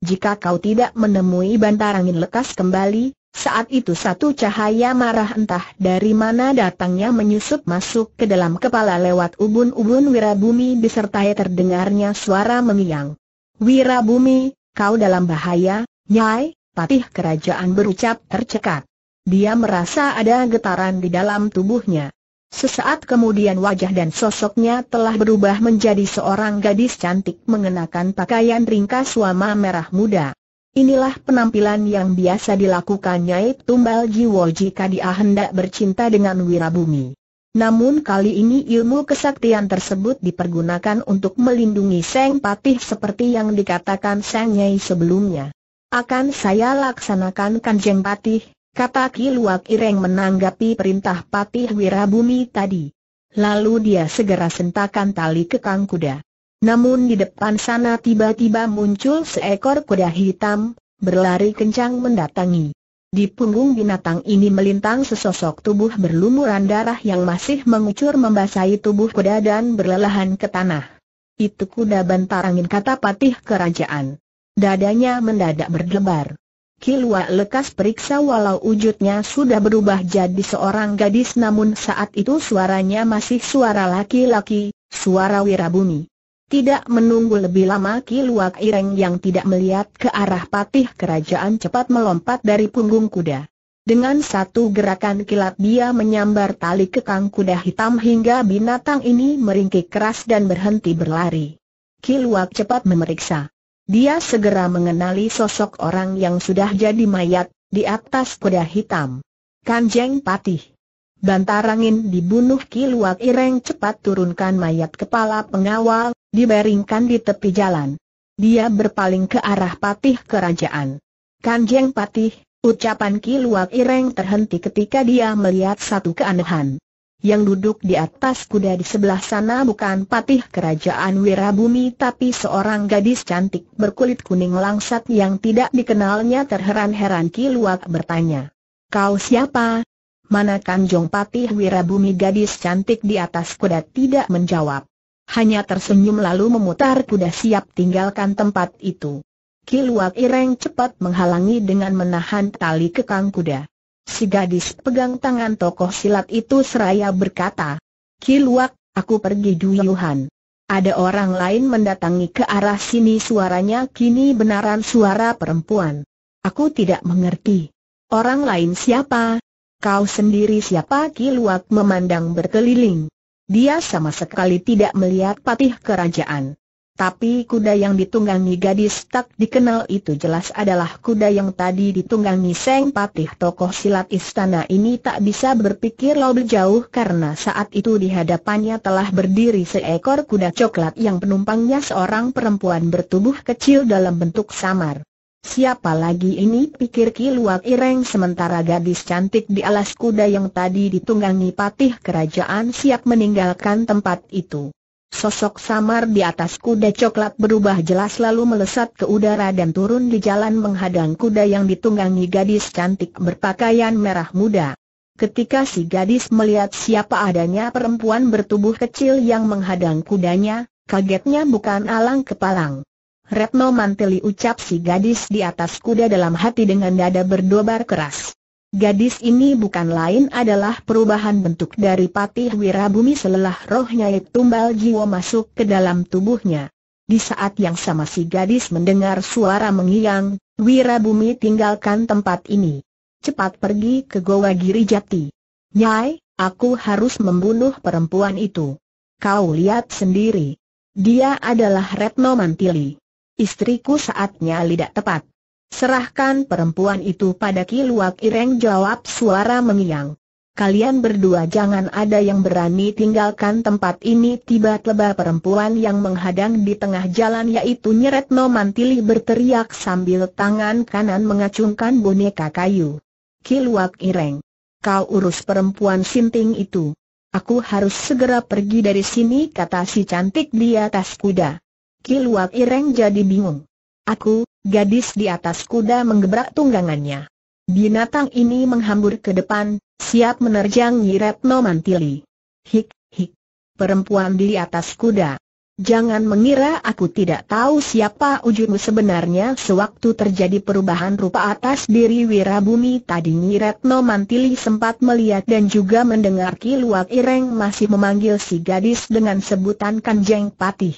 Jika kau tidak menemui bantarangin lekas kembali, saat itu satu cahaya marah entah dari mana datangnya menyusup masuk ke dalam kepala lewat ubun-ubun Wirabumi disertai terdengarnya suara mengiang. Wirabumi, kau dalam bahaya, Nyai, patih kerajaan berucap tercekat. Dia merasa ada getaran di dalam tubuhnya. Sesaat kemudian wajah dan sosoknya telah berubah menjadi seorang gadis cantik mengenakan pakaian ringkas wama merah muda. Inilah penampilan yang biasa dilakukan Nyai Tumbal Jiwo jika dia hendak bercinta dengan Wirabumi. Namun kali ini ilmu kesaktian tersebut dipergunakan untuk melindungi Seng Patih seperti yang dikatakan Seng Nyai sebelumnya. Akan saya laksanakan Kanjeng Patih, kata Kiluak Ireng menanggapi perintah Patih Wirabumi tadi. Lalu dia segera sentakan tali kekang kuda. Namun di depan sana tiba-tiba muncul seekor kuda hitam, berlari kencang mendatangi. Di punggung binatang ini melintang sesosok tubuh berlumuran darah yang masih mengucur membasahi tubuh kuda dan berlelahan ke tanah. Itu kuda bantarangin kata patih kerajaan. Dadanya mendadak berdebar. Kilwa lekas periksa walau wujudnya sudah berubah jadi seorang gadis namun saat itu suaranya masih suara laki-laki, suara wirabumi. Tidak menunggu lebih lama Kiluak Ireng yang tidak melihat ke arah patih kerajaan cepat melompat dari punggung kuda. Dengan satu gerakan kilat dia menyambar tali kekang kuda hitam hingga binatang ini meringkik keras dan berhenti berlari. Kiluak cepat memeriksa. Dia segera mengenali sosok orang yang sudah jadi mayat, di atas kuda hitam. Kanjeng Patih. Bantarangin dibunuh Kiluat Ireng cepat turunkan mayat kepala pengawal, dibaringkan di tepi jalan. Dia berpaling ke arah patih kerajaan. Kanjeng patih, ucapan Kiluat Ireng terhenti ketika dia melihat satu keanehan. Yang duduk di atas kuda di sebelah sana bukan patih kerajaan Wirabumi tapi seorang gadis cantik berkulit kuning langsat yang tidak dikenalnya terheran-heran Ki Luwak bertanya. Kau siapa? mana Kanjong Patih Wirabumi gadis cantik di atas kuda tidak menjawab. Hanya tersenyum lalu memutar kuda siap tinggalkan tempat itu. Kiluak Ireng cepat menghalangi dengan menahan tali kekang kuda. Si gadis pegang tangan tokoh silat itu seraya berkata, Kiluak, aku pergi duyuhan. Ada orang lain mendatangi ke arah sini suaranya kini benaran suara perempuan. Aku tidak mengerti. Orang lain siapa? Kau sendiri siapa Kiluak memandang berkeliling. Dia sama sekali tidak melihat patih kerajaan. Tapi kuda yang ditunggangi gadis tak dikenal itu jelas adalah kuda yang tadi ditunggangi Seng Patih tokoh silat istana ini tak bisa berpikir lebih jauh karena saat itu di hadapannya telah berdiri seekor kuda coklat yang penumpangnya seorang perempuan bertubuh kecil dalam bentuk samar. Siapa lagi ini pikir Kiluat Ireng sementara gadis cantik di alas kuda yang tadi ditunggangi patih kerajaan siap meninggalkan tempat itu. Sosok samar di atas kuda coklat berubah jelas lalu melesat ke udara dan turun di jalan menghadang kuda yang ditunggangi gadis cantik berpakaian merah muda. Ketika si gadis melihat siapa adanya perempuan bertubuh kecil yang menghadang kudanya, kagetnya bukan alang kepalang. Retno Mantili ucap si gadis di atas kuda dalam hati dengan dada berdobar keras. Gadis ini bukan lain adalah perubahan bentuk dari Patih Wirabumi selelah rohnya tumbal jiwa masuk ke dalam tubuhnya. Di saat yang sama si gadis mendengar suara mengiang, Wirabumi tinggalkan tempat ini. Cepat pergi ke Goa Giri Jati. Nyai, aku harus membunuh perempuan itu. Kau lihat sendiri. Dia adalah Retno Mantili. Istriku saatnya lidah tepat. Serahkan perempuan itu pada Ki Luak Ireng jawab suara mengiang. Kalian berdua jangan ada yang berani tinggalkan tempat ini Tiba-tiba perempuan yang menghadang di tengah jalan yaitu Nyeretno Mantili berteriak sambil tangan kanan mengacungkan boneka kayu Kiluak Ireng Kau urus perempuan sinting itu Aku harus segera pergi dari sini kata si cantik di atas kuda Kiluat Ireng jadi bingung. Aku, gadis di atas kuda menggebrak tunggangannya. Binatang ini menghambur ke depan, siap menerjang Nyiretno Mantili. Hik, hik. Perempuan di atas kuda. Jangan mengira aku tidak tahu siapa ujungmu sebenarnya sewaktu terjadi perubahan rupa atas diri Wirabumi tadi Nyiretno Mantili sempat melihat dan juga mendengar Kiluak Ireng masih memanggil si gadis dengan sebutan Kanjeng Patih.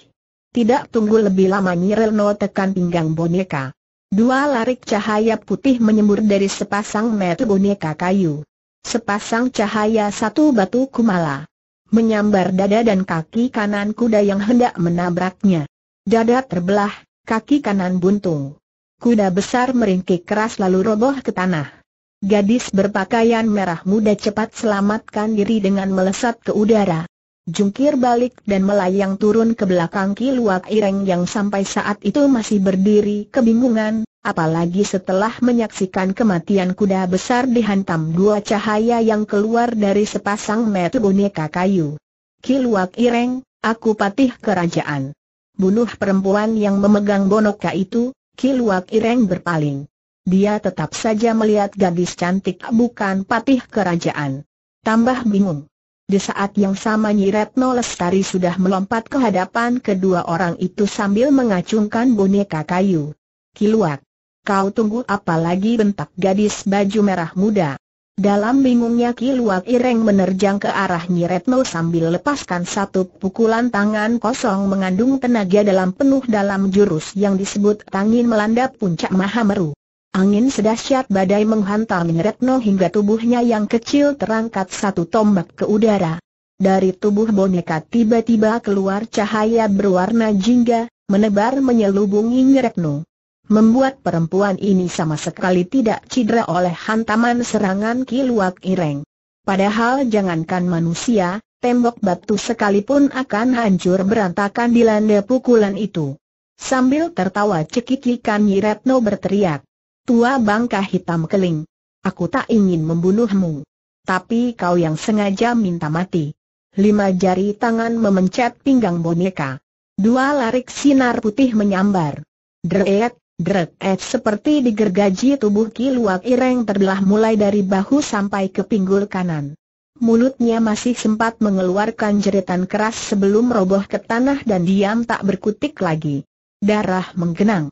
Tidak tunggu lebih lama Nyirelno tekan pinggang boneka. Dua larik cahaya putih menyembur dari sepasang mata boneka kayu. Sepasang cahaya satu batu kumala. Menyambar dada dan kaki kanan kuda yang hendak menabraknya. Dada terbelah, kaki kanan buntung. Kuda besar meringkik keras lalu roboh ke tanah. Gadis berpakaian merah muda cepat selamatkan diri dengan melesat ke udara jungkir balik dan melayang turun ke belakang Kiluak Ireng yang sampai saat itu masih berdiri kebingungan, apalagi setelah menyaksikan kematian kuda besar dihantam dua cahaya yang keluar dari sepasang metu boneka kayu. Kiluak Ireng, aku patih kerajaan. Bunuh perempuan yang memegang bonoka itu, Kiluak Ireng berpaling. Dia tetap saja melihat gadis cantik bukan patih kerajaan. Tambah bingung. Di saat yang sama Nyi Retno Lestari sudah melompat ke hadapan kedua orang itu sambil mengacungkan boneka kayu. Kiluak. Kau tunggu apa lagi bentak gadis baju merah muda. Dalam bingungnya Kiluak Ireng menerjang ke arah Nyi Retno sambil lepaskan satu pukulan tangan kosong mengandung tenaga dalam penuh dalam jurus yang disebut tangin melanda puncak Mahameru. Angin sedahsyat badai menghantam Retno hingga tubuhnya yang kecil terangkat satu tombak ke udara. Dari tubuh boneka tiba-tiba keluar cahaya berwarna jingga, menebar menyelubungi Retno. Membuat perempuan ini sama sekali tidak cedera oleh hantaman serangan kiluak ireng. Padahal jangankan manusia, tembok batu sekalipun akan hancur berantakan dilanda pukulan itu. Sambil tertawa cekikikan Nyiretno berteriak tua bangka hitam keling. Aku tak ingin membunuhmu. Tapi kau yang sengaja minta mati. Lima jari tangan memencet pinggang boneka. Dua larik sinar putih menyambar. Dreet, dreet seperti digergaji tubuh kiluak ireng terbelah mulai dari bahu sampai ke pinggul kanan. Mulutnya masih sempat mengeluarkan jeritan keras sebelum roboh ke tanah dan diam tak berkutik lagi. Darah menggenang.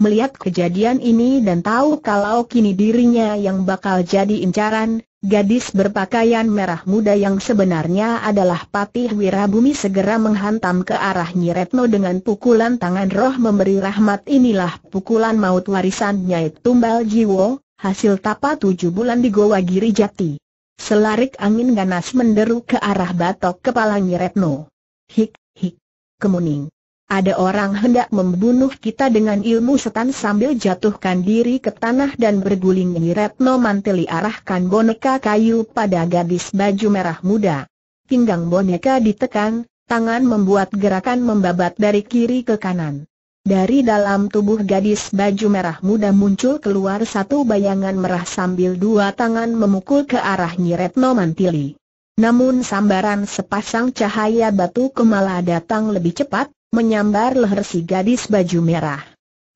Melihat kejadian ini dan tahu kalau kini dirinya yang bakal jadi incaran, gadis berpakaian merah muda yang sebenarnya adalah Patih Wirabumi segera menghantam ke arah Nyiretno dengan pukulan tangan roh memberi rahmat inilah pukulan maut warisan Nyai Tumbal Jiwo, hasil tapa tujuh bulan di Goa Giri Jati. Selarik angin ganas menderu ke arah batok kepala Nyiretno. Hik, hik, kemuning. Ada orang hendak membunuh kita dengan ilmu setan sambil jatuhkan diri ke tanah dan berguling Retno Manteli arahkan boneka kayu pada gadis baju merah muda. Pinggang boneka ditekan, tangan membuat gerakan membabat dari kiri ke kanan. Dari dalam tubuh gadis baju merah muda muncul keluar satu bayangan merah sambil dua tangan memukul ke arah Retno Mantili. Namun sambaran sepasang cahaya batu kemala datang lebih cepat, menyambar leher si gadis baju merah.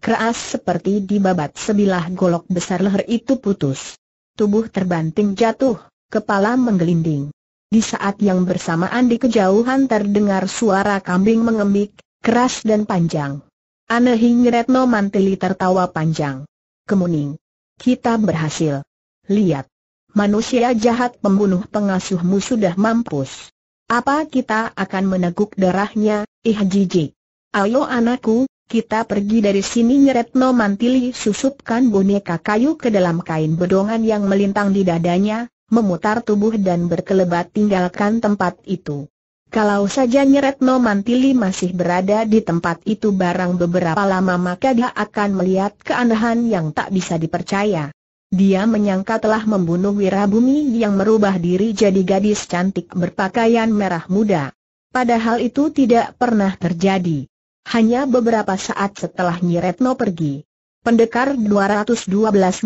Keras seperti dibabat sebilah golok besar leher itu putus. Tubuh terbanting jatuh, kepala menggelinding. Di saat yang bersamaan di kejauhan terdengar suara kambing mengembik, keras dan panjang. Aneh Retno Mantili tertawa panjang. Kemuning. Kita berhasil. Lihat. Manusia jahat pembunuh pengasuhmu sudah mampus. Apa kita akan meneguk darahnya, ih jijik. Ayo anakku, kita pergi dari sini Nyeretno Mantili susupkan boneka kayu ke dalam kain bedongan yang melintang di dadanya, memutar tubuh dan berkelebat tinggalkan tempat itu. Kalau saja Nyeretno Mantili masih berada di tempat itu barang beberapa lama maka dia akan melihat keanehan yang tak bisa dipercaya. Dia menyangka telah membunuh Wirabumi yang merubah diri jadi gadis cantik berpakaian merah muda. Padahal itu tidak pernah terjadi. Hanya beberapa saat setelah Nyiretno pergi, pendekar 212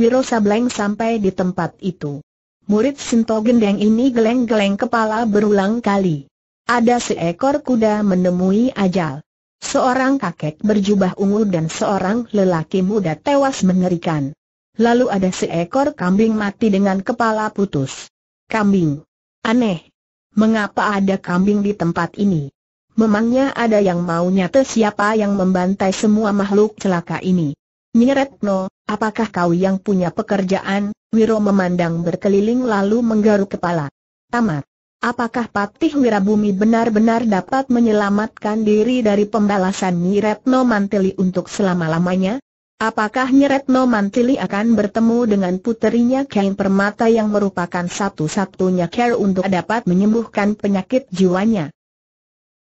Wiro Sableng sampai di tempat itu. Murid Sinto Gendeng ini geleng-geleng kepala berulang kali. Ada seekor kuda menemui ajal. Seorang kakek berjubah ungu dan seorang lelaki muda tewas mengerikan. Lalu ada seekor kambing mati dengan kepala putus. Kambing. Aneh. Mengapa ada kambing di tempat ini? Memangnya ada yang mau nyata siapa yang membantai semua makhluk celaka ini? Nyeretno, apakah kau yang punya pekerjaan? Wiro memandang berkeliling lalu menggaruk kepala. Tamat. Apakah Patih Wirabumi benar-benar dapat menyelamatkan diri dari pembalasan Nyeretno Manteli untuk selama-lamanya? Apakah Nyeretno Mantili akan bertemu dengan puterinya Kain Permata yang merupakan satu-satunya care untuk dapat menyembuhkan penyakit jiwanya?